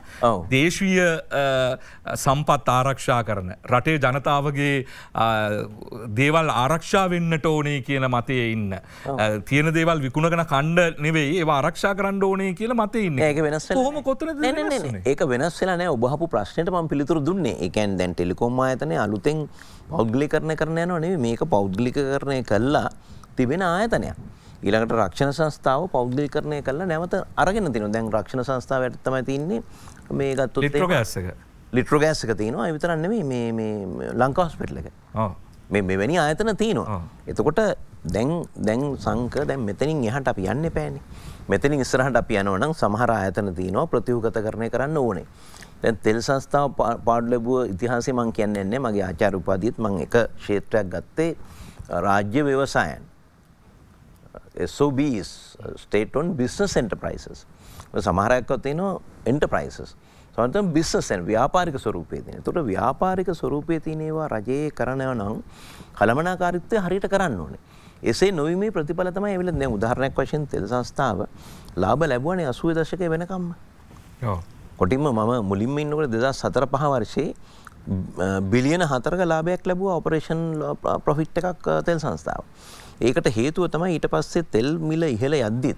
දේශීය සම්පත් ආරක්ෂා කරන. රටේ ජනතාවගේ දේවල් ආරක්ෂා වෙන්නට ඕනේ කියන මතය ඉන්න. තියෙන දේවල් විකුණගෙන කණ්ඩ නෙවෙයි ඒ ආරක්ෂා කරන්න ඕනේ කියල මත ඉන්න ඒ වෙනස් හොම කොත ඒක වෙනස් වෙලනෑ ඔබහපු ප්‍රශ්නයට ම පිළිතුර දුන්නේ එකන් දැන් ටෙලිකොම් අයතනය අලුතෙන් පෞද්ගලි කරන කරන යනවා නෙ මේක පෞද්ගලික කරණය කල්ලා තිබෙන ආයතනයක්. ඊළඟට රක්ෂණ සංස්ථාව පෞද්ගලිකරණය කරලා නැවත අරගෙන තින දැන් රක්ෂණ සංස්ථාව ඇත්තමයි තින්නේ මේ ගත්තු ලිට්‍රෝගෑස්සක ලිට්‍රෝගෑස්සක තියෙනවා විතරන්නේ මේ ලංකාස්පෙට්ල එක මේ මෙවැනි ආයතන තියෙනවා එතකොට දැන් දැන් සංක දැන් මෙතනින් එහට අපි යන්න පෑනි මෙතනින් ඉස්සරහට අපි යනවනම් සමහර ආයතන තියෙනවා ප්‍රතිවගත කරණය කරන්න ඕනේ දැන් තෙල් සංස්ථාව පාඩු ලැබුව ඉතිහාසය මං කියන්නේ නැහැ මගේ ආචාර්ය උපාධියත් මං එක ක්ෂේත්‍රයක් ගත්තේ රාජ්‍ය ව්‍යවසායන් SOBs, state-owned business enterprises. සමහරයක්ව තියෙනවා enterprises. සමහරවිට business and ව්‍යාපාරික ස්වරූපයේ තියෙන. ඒතකොට ව්‍යාපාරික ස්වරූපයේ තියෙන ඒවා රජයේ කරනවා නම් කළමනාකාරීත්වය හරියට කරන්න ඕනේ. එසේ නොවීමේ ප්‍රතිඵල තමයි එවිල දැන් උදාහරණයක් වශයෙන් තෙල් සංස්ථාව ලාභ ලැබුවනේ 80 දශකයේ වෙනකම්ම. ඔව්. කොටින්ම මම මුලින්ම ඉන්නකොට 2004 5 වර්ෂයේ බිලියන හතරක ලාභයක් ලැබුවා ඔපරේෂන් ප්‍රොෆිට් එකක් තෙල් සංස්ථාව. ඒකට හේතුව තමයි ඊට පස්සේ තෙල් මිල ඉහළ යද්දිත්.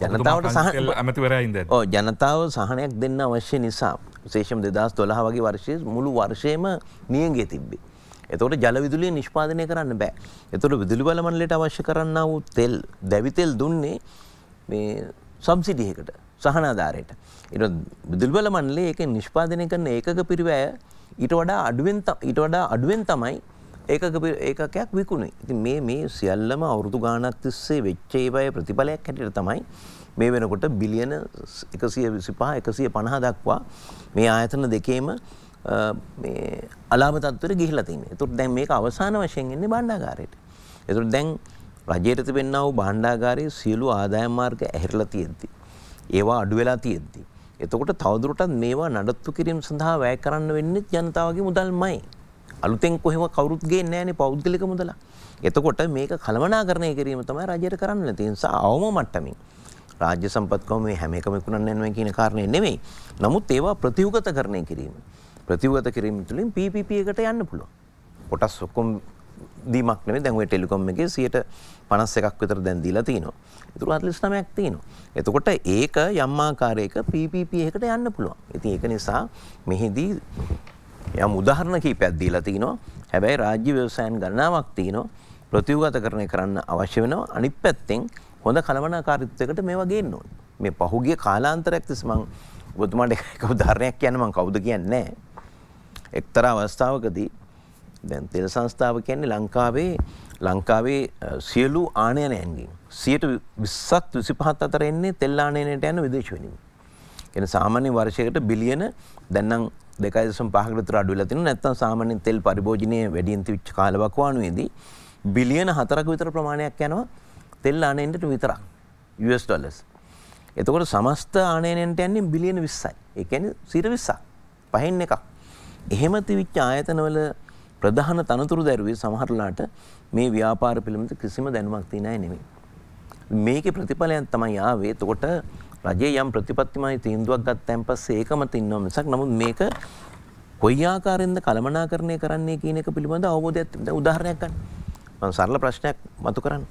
ජනතාවට සහ ඇමතිවරයිද ජනතාව සහනයක් දෙන්න අවශ්‍ය නිසා විශේෂම දෙදස් දොළහ වගේ වර්ෂය මුළු වර්ෂයම නියගේ තිබ්බේ. එතවට ජලවිදුලිය නිෂ්පාදනය කරන්න බෑ. එතුට විදුලි බලමන්ලට අවශ්‍ය කරන්න වූ තෙල් දැවිතෙල් දුන්නේ මේ සම්සිටියකට සහනාධාරයට. එ විදුල්බල මන්ලේ එක නිෂ්පාදනය කරන ඒක පිරිවෑ ඊට වඩා අඩුවෙන් ඊට වඩා අඩුවෙන් තමයි ඒකක ඒකකයක් විකුණේ. ඉතින් මේ මේ සියල්ලම අවුරුදු ගාණක් තිස්සේ වෙච්ච ඒවායේ ප්‍රතිඵලයක් හැටියට තමයි මේ වෙනකොට බිලියන 125 150 දක්වා මේ ආයතන දෙකේම මේ අලාභ තත්ත්වෙට ගිහිලා තියෙනවා. ඒතකොට දැන් මේක අවසාන වශයෙන් එන්නේ භාණ්ඩාගාරයට. ඒතකොට දැන් රජයට තිබෙනා වූ භාණ්ඩාගාරයේ සියලු ආදායම් මාර්ග ඇහැරලා තියෙද්දි ඒවා අඩු වෙලා තියෙද්දි එතකොට තවදුරටත් මේවා නඩත්තු කිරීම සඳහා වැය කරන්න වෙන්නේ ජනතාවගේ මුදල්මයි. අලුතෙන් කොහෙම කවරුත් ගේන්නේ නැහැනේ පෞද්ගලික මුදල. එතකොට මේක කළමනාකරණය කිරීම තමයි රජයට කරන්න තියෙන නිසා අවම මට්ටමින් රාජ්‍ය සම්පත් කොම මේ හැම එකම ඉක්ුණන්න යනවා කියන කාරණේ නෙමෙයි. නමුත් ඒවා ප්‍රතිඋගතකරණය කිරීම. ප්‍රතිඋගත කිරීම තුළින් PPP එකට යන්න පුළුවන්. කොටස් ඔක්කොම දීමක් නෙමෙයි දැන් ওই ටෙලිකොම් එකේ 51ක් විතර දැන් දීලා තිනවා. ඒතුළු 49ක් තිනවා. එතකොට ඒක යම් ආකාරයක PPP එකකට යන්න පුළුවන්. ඉතින් ඒක නිසා මෙහිදී යම් උදාහරණ කීපයක් දීලා තිනවා හැබැයි රාජ්‍ය ව්‍යවසායන් ගණනාවක් තියනවා ප්‍රතිවගත කරණය කරන්න අවශ්‍ය වෙනවා අනිත් පැත්තෙන් හොඳ කළමනාකාරීත්වයකට මේවා ගේන්න ඕනේ. මේ පහුගිය කාලාන්තරයක් තිස්සේ මම ඔබතුමාට එක උදාහරණයක් කියන්න මම කවුද කියන්නේ නැහැ. එක්තරා අවස්ථාවකදී දැන් තෙල් සංස්ථාව කියන්නේ ලංකාවේ ලංකාවේ සියලු ආනයනයන්ගෙන් 120ක් 25ක් අතර එන්නේ තෙල් ආනයනයට යන විදේශ විනිමය. එන සාමාන්‍ය වර්ෂයකට බිලියන දැන්නම් දෙකයිදසම් පහකටතුර අඩු වෙලා තිනවා නැත්නම් සාමාන්‍යයෙන් තෙල් පරිභෝජනය වැඩියෙන් තිබිච්ච කාලවක වානුවේදී බිලියන 4ක විතර ප්‍රමාණයක් යනවා තෙල් ආනයනට විතරක් US ඩොලර්ස්. එතකොට සමස්ත ආනයනයන්ට යන්නේ බිලියන 20යි. ඒ කියන්නේ 120ක්. පහෙන් එකක්. එහෙම තිබිච්ච ආයතනවල ප්‍රධාන තනතුරු දැරුවේ සමහරලාට මේ ව්‍යාපාර පිළිබඳ කිසිම දැනුමක් තියෙන අය නෙමෙයි. මේකේ ප්‍රතිඵලයන් තමයි ආවේ. එතකොට රජයේ යම් ප්‍රතිපත්තිමය තීන්දුවක් ගත්තන් පස්සේ ඒකම තින්නවා මිසක් නමුත් මේක කොයි ආකාරයෙන්ද කළමනාකරණය කරන්නේ කියන එක පිළිබඳ අවබෝධයක් දැන් උදාහරණයක් ගන්න. මම සරල ප්‍රශ්නයක් මතු කරන්න.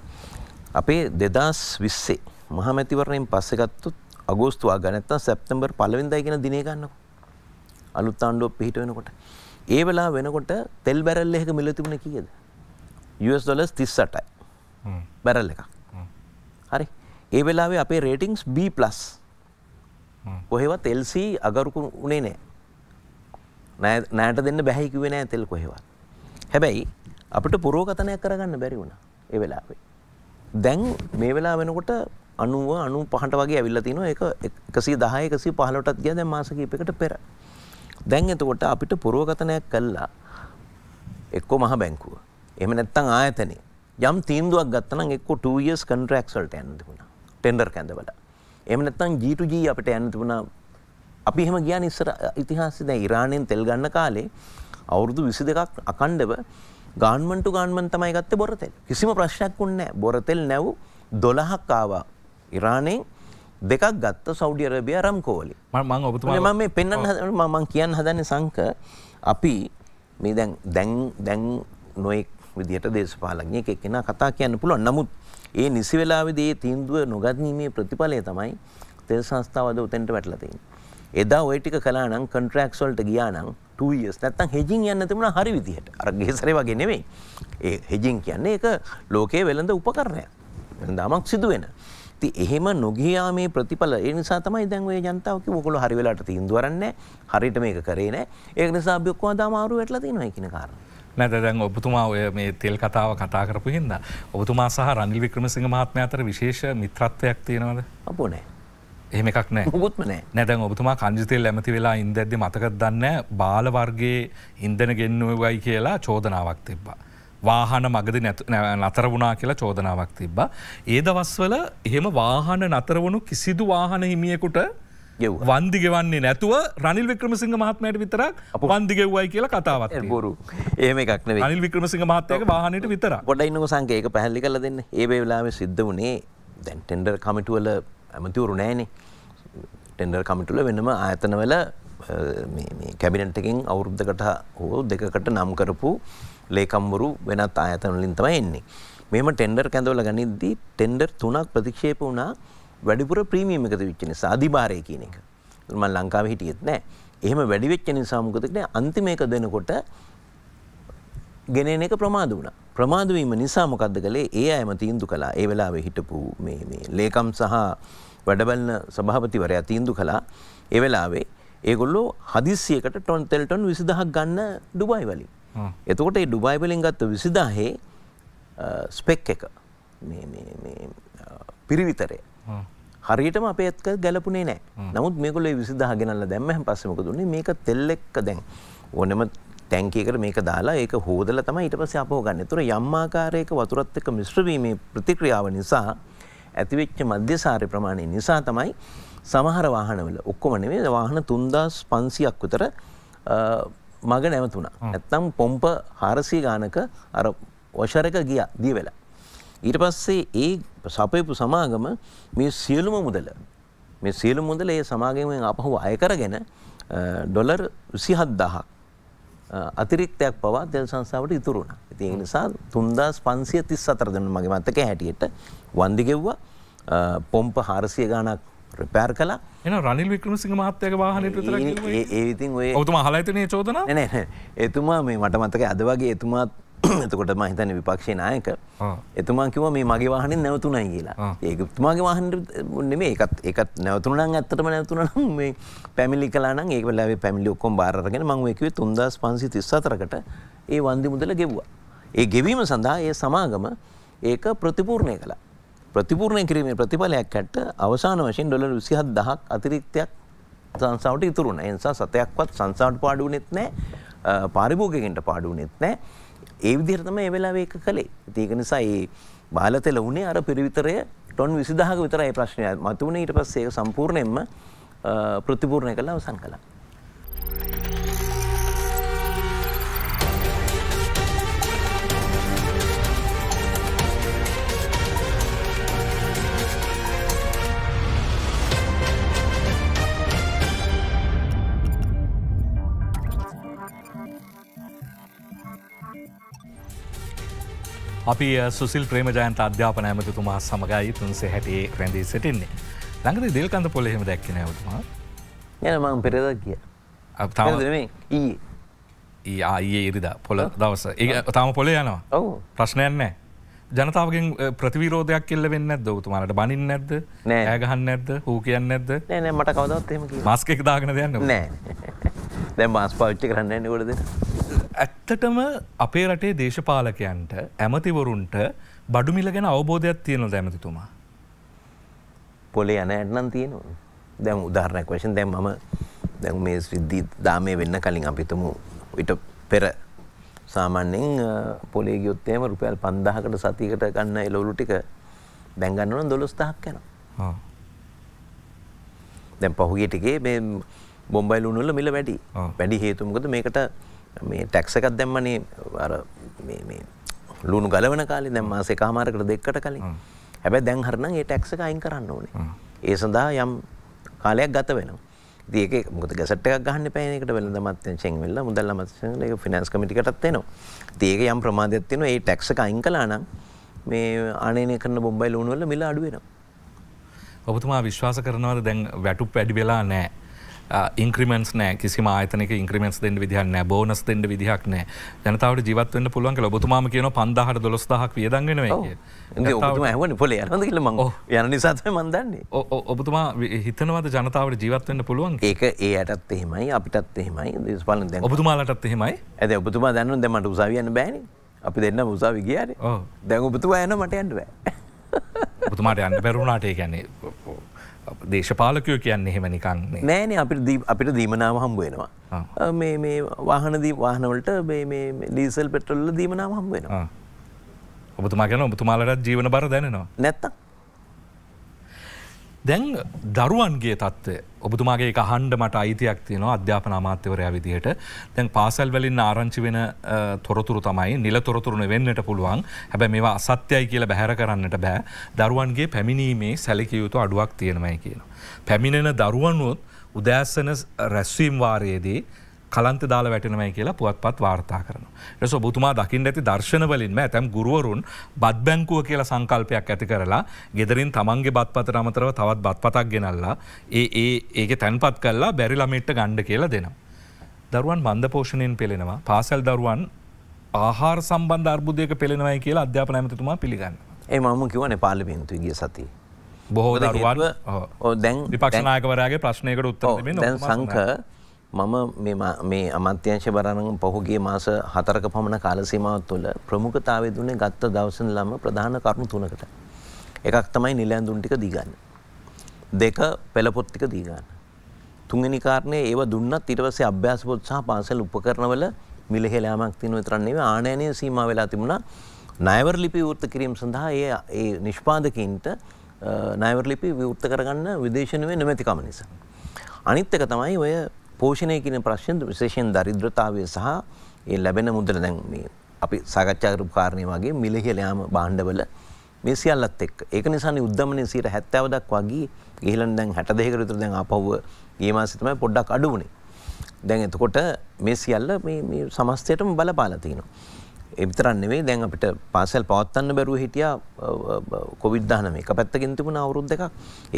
අපේ 2020 මහා මැතිවරණයෙන් පස්සේ ගත්තොත් අගෝස්තු වග නැත්තම් සැප්තැම්බර් 1 වෙනිදායි කියන දිනේ ගන්නකො. අලුත් ආණ්ඩුව පිහිට වෙනකොට. ඒ වෙලාව වෙනකොට තෙල් බැරල් එකක මිල තිබුණේ කීයද? US dollars 38යි. බැරල් එකක්. ඒ වෙලාවේ අපේ රේටිංස් B+ කොහෙවත් LC අගරුකු උනේ නෑ. නෑට දෙන්න බැහැ කිව්වේ නෑ තෙල් කොහෙවත්. හැබැයි අපිට පුරෝගතනයක් කරගන්න බැරි වුණා ඒ වෙලාවේ. දැන් මේ වෙලා වෙනකොට 90 95ට වගේ ඇවිල්ලා තිනවා ඒක 110 115ටත් ගියා දැන් මාස කිහිපයකට පෙර. දැන් එතකොට අපිට පුරෝගතනයක් කළා එක්කෝ මහ බැංකුව. එහෙම නැත්නම් ආයතනේ. යම් තීන්දුවක් ගත්තනම් එක්කෝ 2 years contracts වලට යන්න තිබුණා. ටෙන්ඩර් කැඳවල. එම නැත්තම් G2G අපිට යන්න තිබුණා. අපි එහෙම කියන්නේ ඉස්සර ඉතිහාසයේ දැන් ඉරානයෙන් තෙල් ගන්න කාලේ අවුරුදු 22ක් අකණ්ඩව ගාන්මන්ට් ටු ගාන්මන්ට් තමයි ගත්තේ බොර තෙල්. කිසිම ප්‍රශ්නයක් වුණේ නැහැ. බොර තෙල් නැව් 12ක් ආවා. ඉරානයෙන් දෙකක් ගත්ත සෞඩි අරබියා රම්කෝලි. මම ඔබතුමා මම මේ පෙන්වන්න හදන මම කියන්න හදන්නේ සංක අපි මේ දැන් දැන් දැන් නොයෙක් විදිහට දේශපාලඥයෙක් එක්කෙනා කතා කියන්න පුළුවන්. නමුත් ඒ නිසි වෙලාවේදී ඒ තීන්දුව නොගත්ීමේ ප්‍රතිඵලය තමයි තෙල් සංස්ථාව අද උතෙන්ට වැටලා තියෙන්නේ. එදා ওই ටික කළා නම් කොන්ට්‍රැක්ට්ස් වලට ගියා නම් 2 years නැත්තම් hedging යන්න තිබුණා හරි විදිහට. අර ගෙසරේ වගේ නෙමෙයි. ඒ hedging කියන්නේ ඒක ලෝකයේ වෙළඳ උපකරණයක්. වෙළඳාමක් සිදු වෙන. ඉතින් එහෙම නොගියා මේ ප්‍රතිඵල ඒ නිසා තමයි දැන් ওই ජනතාව කිව්ව ඔයගොල්ලෝ හරි වෙලාවට තීන්දුව අරන්නේ නැහැ. හරියට මේක කරේ නැහැ. ඒක නිසා අපි ඔක්කොම දාම ආරුව වැටලා තියෙනවා කියන කාරණා. නැද දැන් ඔබතුමා ඔය මේ තෙල් කතාව කතා කරපු හින්ද. ඔබතුමා සහ රනිල් වික්‍රමසිංහ මහත්මය අතර විශේෂ මිත්‍රත්වයක් තියෙනවද අපනේ. එහෙම එකක් නෑ හොත්ම නෑ නැදැන් ඔබතුමා කංජිතෙල් ඇමති වෙලා ඉන්දඇද්දි මතක දන්න බාලවර්ගේ ඉන්දන ගෙන්නුවයි කියලා චෝදනාවක් තිබ්බා. වාහන මගද නතර වුණා කියලා චෝදනාවක් තිබ්බා. ඒ දවස්වල එහෙම වාහන නතරවුණු කිසිදු වාහන හිමියකුට වන්දිගෙවන්නේ නැතුව රනිල් වික්‍රමසිංහ මහත්මයට විතරක් වන්දිගෙව්වයි කියලා කතාවත් බොරු ඒම එකක්න නිල් වික්‍රමසිංහ මහත්තයක වාහනයට විතර ගොඩයින්නක සංකේක පැහල්ලි කල දෙන්න ඒ වෙලාම සිද්ධ වනේ දැන් ටෙන්ඩර් කමිටුවල ඇමතිවරු නෑනේ ටෙන්ඩර් කමිටුල වෙනම ආයතනවල කැබිනටකින් අවුරුද්ධකට හෝ දෙකකට නම් කරපු ලේකම්බුරු වෙනත් ආයතනලින් තම එන්නේ මෙම ටෙන්ඩර් කැඳවල ගනිද්දී ටෙන්ඩර් තුනක් ප්‍රතික්ෂේප වුණා වැඩිපුර ප්‍රීමියම එකතු වෙච්ච නිසා අධිභාරය කියන එක. මම ලංකාවේ හිටියෙත් නෑ. එහෙම වැඩි වෙච්ච නිසා මොකද කියන්නේ අන්තිම එක දෙනකොට ගෙනෙන එක ප්‍රමාද වුණා. ප්‍රමාද වීම නිසා මොකද්ද කළේ? ඒ අයම තීන්දුව කළා. ඒ වෙලාවේ හිටපු මේ මේ ලේකම් සහ වැඩබලන සභාපතිවරයා තීන්දුව කළා. ඒ වෙලාවේ ඒගොල්ලෝ හදිස්සියකට ටොන් තෙල් ටොන් 20000ක් ගන්න ඩුබායි වලින්. එතකොට ඒ ඩුබායි වලින් ගත්ත 20000 ස්පෙක් එක මේ මේ මේ පිරිවිතරය හරියටම අප ඇත්ක ගැලපුනේ නෑ නමුත් මේකොල විසිදහ ගෙනල්ල දැම්මහම පස්සමක දුන්නේ මේක තෙල්ලෙක්ක දැන් ඕනම තැංකයකට මේක දාලා ඒක හෝදල තම ඊට පස්සේ අපෝ ගන්න තුර යම්මාකාරයක වතුරත් එක්ක මිශ්‍රවීමේ ප්‍රතික්‍රියාව නිසා ඇතිවෙච්ච මධ්‍යසාරය ප්‍රමාණය නිසා තමයි සමහර වාහනවල ඔක්කොම නෙමේ වාහන තුන්දස් පන්සියක් විතර මග නැවතුුණා. ඇත්තම් පොම්ප හාරසී ගානක අර වශරක ගිය දී වෙලා. ඊට පස්සේ ඒ සපයපු සමාගම මේ සියලුම මුදල මේ සියලු මුදල ඒ සමාගමෙන් අපහු අය කරගෙන ඩොලර් 27000ක් අතිරික්තයක් පවා තෙල් සංස්ථාවට ඉතුරු වුණා. ඉතින් ඒ නිසා 3534 දෙනුන මගේ මතක හැටියට වන්දි ගෙව්වා පොම්ප 400 ගණක් රිපෙයාර් කළා. එහෙනම් රනිල් වික්‍රමසිංහ මහත්තයාගේ වාහනේට විතරක් ඒ ඒ ඉතින් ඔය ඔව් තුමා අහලා හිටනේ චෝදනා? නෑ නෑ එතුමා මේ මට මතකයි අද වගේ එතුමාත් එතකොට ම හිතන විපක්ෂ නායක එතුමා කිව මේ මගේ වාහනෙන් නැවතුනයි කියලා ඒතුමාගේ වාහන්ට නෙමේ එකත් එකත් නැවතුනන් ඇත්තටම නැවතුනම් මේ පැමිලි කලාන ඒ වෙලාේ පැමිලි ඔක්කොම් බාරගෙන මංවකවේ තුන්දස් පන්සි තිස්සතරකට ඒ වන්දි මුදල ගෙව්වා. ඒ ගෙවීම සඳහා ඒ සමාගම ඒක ප්‍රතිපූර්ණය කලා ප්‍රතිපූර්ණය කිරීමේ ප්‍රතිඵලයක් ඇට අවසාන වශයෙන් ඩොල විසිහත් දහක් අතිරික්තයක් සංසාවට ඉතුරුණ එනිසා සතයක්වත් සංසාට පාඩුවනෙත් නෑ පාරිභෝගකින්ට පාඩුවනෙත් නෑ ඒ විදිහට තමයි ඒ වෙලාවේ ඒක කළේ. ඒක නිසා ඒ බාලතෙල වුණේ අර පිරිවිතරය ටොන් 20000ක විතරයි මේ ප්‍රශ්නය මතුවුනේ ඊට පස්සේ ඒක සම්පූර්ණයෙන්ම ප්‍රතිපූර්ණ කළා අවසන් කළා. අපි සුසිල් ප්‍රේමජයන්ත අධ්‍යාපන ඇමතිතුමා සමඟයි තුන්සේ හැටියේ රැඳී සිටින්නේ. ළඟද දෙල්කඳ පොලෙහෙම දැක්කන ඇවතුමා යන මං පෙරද කිය ඒ ආයේ ඉරිද පොල දවස ඒ තාම පොල යනවා ඔවු ප්‍රශ්නයන්නේ ජනතාවගෙන් ප්‍රතිවිරෝධයක් කෙල්ල වෙන්න ඇද තුමාට බනින් නැද්ද නෑගහන්න ඇද හූ කියන්න ඇද නෑ මට කවදත්ම මස්කෙක් දාගෙන දෙයන්න නෑ දැ මස් පාච්චි කරන්න ඇන්නකොටද ඇත්තටම අපේ රටේ දේශපාලකයන්ට ඇමතිවරුන්ට බඩුමිල ගැන අවබෝධයක් තියෙනවා දැමතිතුමා පොලේ යන ඇන්නන් තියෙනවා දැම් උදාරණයක් වශයෙන් දැම් මම දැන් මේ ශ්‍රද්ධී දාමය වෙන්න කලින් අපිතුමු විට පෙර සාමාන්‍යෙන් පොලේ ගියොත්තේම රුපියල් 5000කට සතියකට ගන්න එළවලු ටික දැන් ගන්න ඕන 12000ක් යනවා. ආ. දැන් පහුගිය ටිකේ මේ බොම්බයිලු උණු වල මිල වැඩි. වැඩි හේතුව මොකද මේකට මේ ටැක්ස් එකක් දැම්මනේ අර මේ මේ ලුණු ගලවන කාලේ දැන් මාසෙක හමාරකට දෙකකට කලින්. හැබැයි දැන් හරනම් ඒ ටැක්ස් එක අයින් කරන්න ඕනේ. ඒ සඳහා යම් කාලයක් ගත වෙනවා. ඒක මොකද ගැසට් එකක් ගහන්න පැනකට වෙළඳ මත්්‍යංශයෙන් වෙල්ල මුදල් අමත්ශක ෆිනන්ස් කමිටිකටත් එනවා තියක යම් ප්‍රමාධයක් තියන ඒ ටැක්ස අයින් කලානම් මේ අනය කරන බොම්බයි ලෝනුවල මිල අඩුවෙන ඔබතුමා විශ්වාස කරනවද දැන් වැටු පැඩි වෙලා නෑ ඉංක්‍රමෙන්ස් නෑ කිසිම ආතනක ඉංක්‍රමෙන්ස් දෙන්න විදිහක් නෑ බෝනස් දෙන්න විදිහක් නෑ ජනතාවට ජීවත්වන්න පුළුවන් කියලා ඔබතුමාම කියන පන්දාහට දොළොස්දහක් වියදන්ගෙනවා ඇහන පොල යනදකිල ම යන නිසාත්ම මන්දන්නේ ඔබතුමා හිතනවද ජනතාවට ජීවත්වන්න පුළුවන් ඒක ඒ අටත් එහෙමයි අපිටත් එහෙමයි ස්පල ඔබතුමාලටත් එහෙමයි ඇද ඔබතුමා දැන්නු දෙමට උසාවියන්න බෑන අපි දෙන්න උසාවි කියාර දැන් ඔබතුවා යන මට ඇන්ඩුව ඔබතුමාට යන්න පැරුණාට ඒ කියන්නේ දේශපාලකයෝ කියන්න එහෙම නිකන් නෑන අපිට අපිට දීමනාව හම්බුවෙනවා මේ මේ වාහනදී වාහනවලට දීසල් පෙටල්ල දීමනාව හම්බුවෙනවා ඔබතුමා ගැන ඔබතුමාලටත් ජීවන බර දැනවා නැත්තක් දැන් දරුවන්ගේ තත්ත්වය ඔබතුමාගේ කහන්ඩ මට අයිතියක් තියෙනවා අධ්‍යාපන අමාත්‍යවරයා විදිහයට දැන් පාසල් වලින් ආරංචි වෙන තොරතුරු තමයි නිල තොරතුරුණ වෙන්නට පුළුවන් හැබැ මේවා අසත්‍යයි කියලා බැහැර කරන්නට බෑ දරුවන්ගේ පැමිණීමේ සැලිකයුතු අඩුවක් තියෙනමයි කියන. පැමිණෙන දරුවනුත් උදෑස්සන රැස්වීම් වාරයේදී කලන්ත දාලා වැටෙනවයි කියලා පුවත්පත් වාර්තා කරන. රස ඔබතුමා දකිින් ඇති දර්ශනවලින්ම ඇතැම් ගුරුවරුන් බත්බැංකුව කියලා සංකල්පයක් ඇති කරලා ගෙදරින් තමන්ගේ බත්පත රමතරව තවත් බත්පතක් ගෙනල්ලා ඒ ඒ ඒක තැන්පත් කල්ලා බැරිලමිට්ට ගණ්ඩ කියලා දෙනවා. දරුවන් බන්ධ පෝෂණයෙන් පෙළෙනවා පාසල් දරුවන් ආහාර සම්බන්ධ අර්බුදයක පෙළෙනවයි කියලා අධ්‍යාපන ඇමතුමා පිළිගන්න. ඒ මම කිවන පාලිමින්තු ගිය සති. බොහෝ දරුවන් දැන් විපක්ෂනායකවරයාගේ ප්‍රශ්නයකට උත්තර සංක මම මේ අමත්‍යංශ බරණග පහුගේ මාස හතරක පමණ කාලසීමාවත් තුළ ප්‍රමුඛතාවය දුන්නේ ගත්ත දවසන ළම ප්‍රධාන කරුණු තුනකට. එකක් තමයි නිලැඳුන් ටික දීගන්න. දෙක පෙළපොත් ටික දීගන්න. තුන්වෙනි කාරණය ඒව දුන්නත් ඊට පස්සේ අභ්‍යාස පොත් සහ පාසල් උපකරණවල මිලහෙලාමක් තියෙන විතරක් නෙවෙයි ආනයනීය සීමා වෙලා තිබුණා. ණයවර ලිපි විවෘත කිරීම සඳහා ඒ ඒ නිෂ්පාදකයින්ට ණයවර ලිපි විවෘත කරගන්න විදේශ නෙවෙයි නොමැතිකම නිසා. අනිත් එක තමයි ඔය පෝෂණය කියන ප්‍රශ්න විශේෂයෙන් දරිද්‍රතාවය සහ ඒ ලැබෙන මුදල දැන් මේ අපි සාකච්ඡා කරපු කාරණේ වගේ මිල කියලා යාම භාණ්ඩවල මේ සියල්ලත් එක්ක. ඒක නිසානේ උද්දමනේ 70 දක් වගේ ගිහිලන් දැන් 62කට විතර දැන් ආපහුව ගිය මාසෙ තමයි පොඩ්ඩක් අඩු වුණේ. දැන් එතකොට මේ සියල්ල මේ මේ සමස්තයටම බලපාලා තිනවා. එවිතරන් නෙවෙයි දැන් අපිට පාසල් පවත්වන්න බැරුව හිටියා කොවිඩ් 19 එක පැත්තකින් තිබුණ අවුරුද්ද එකක්.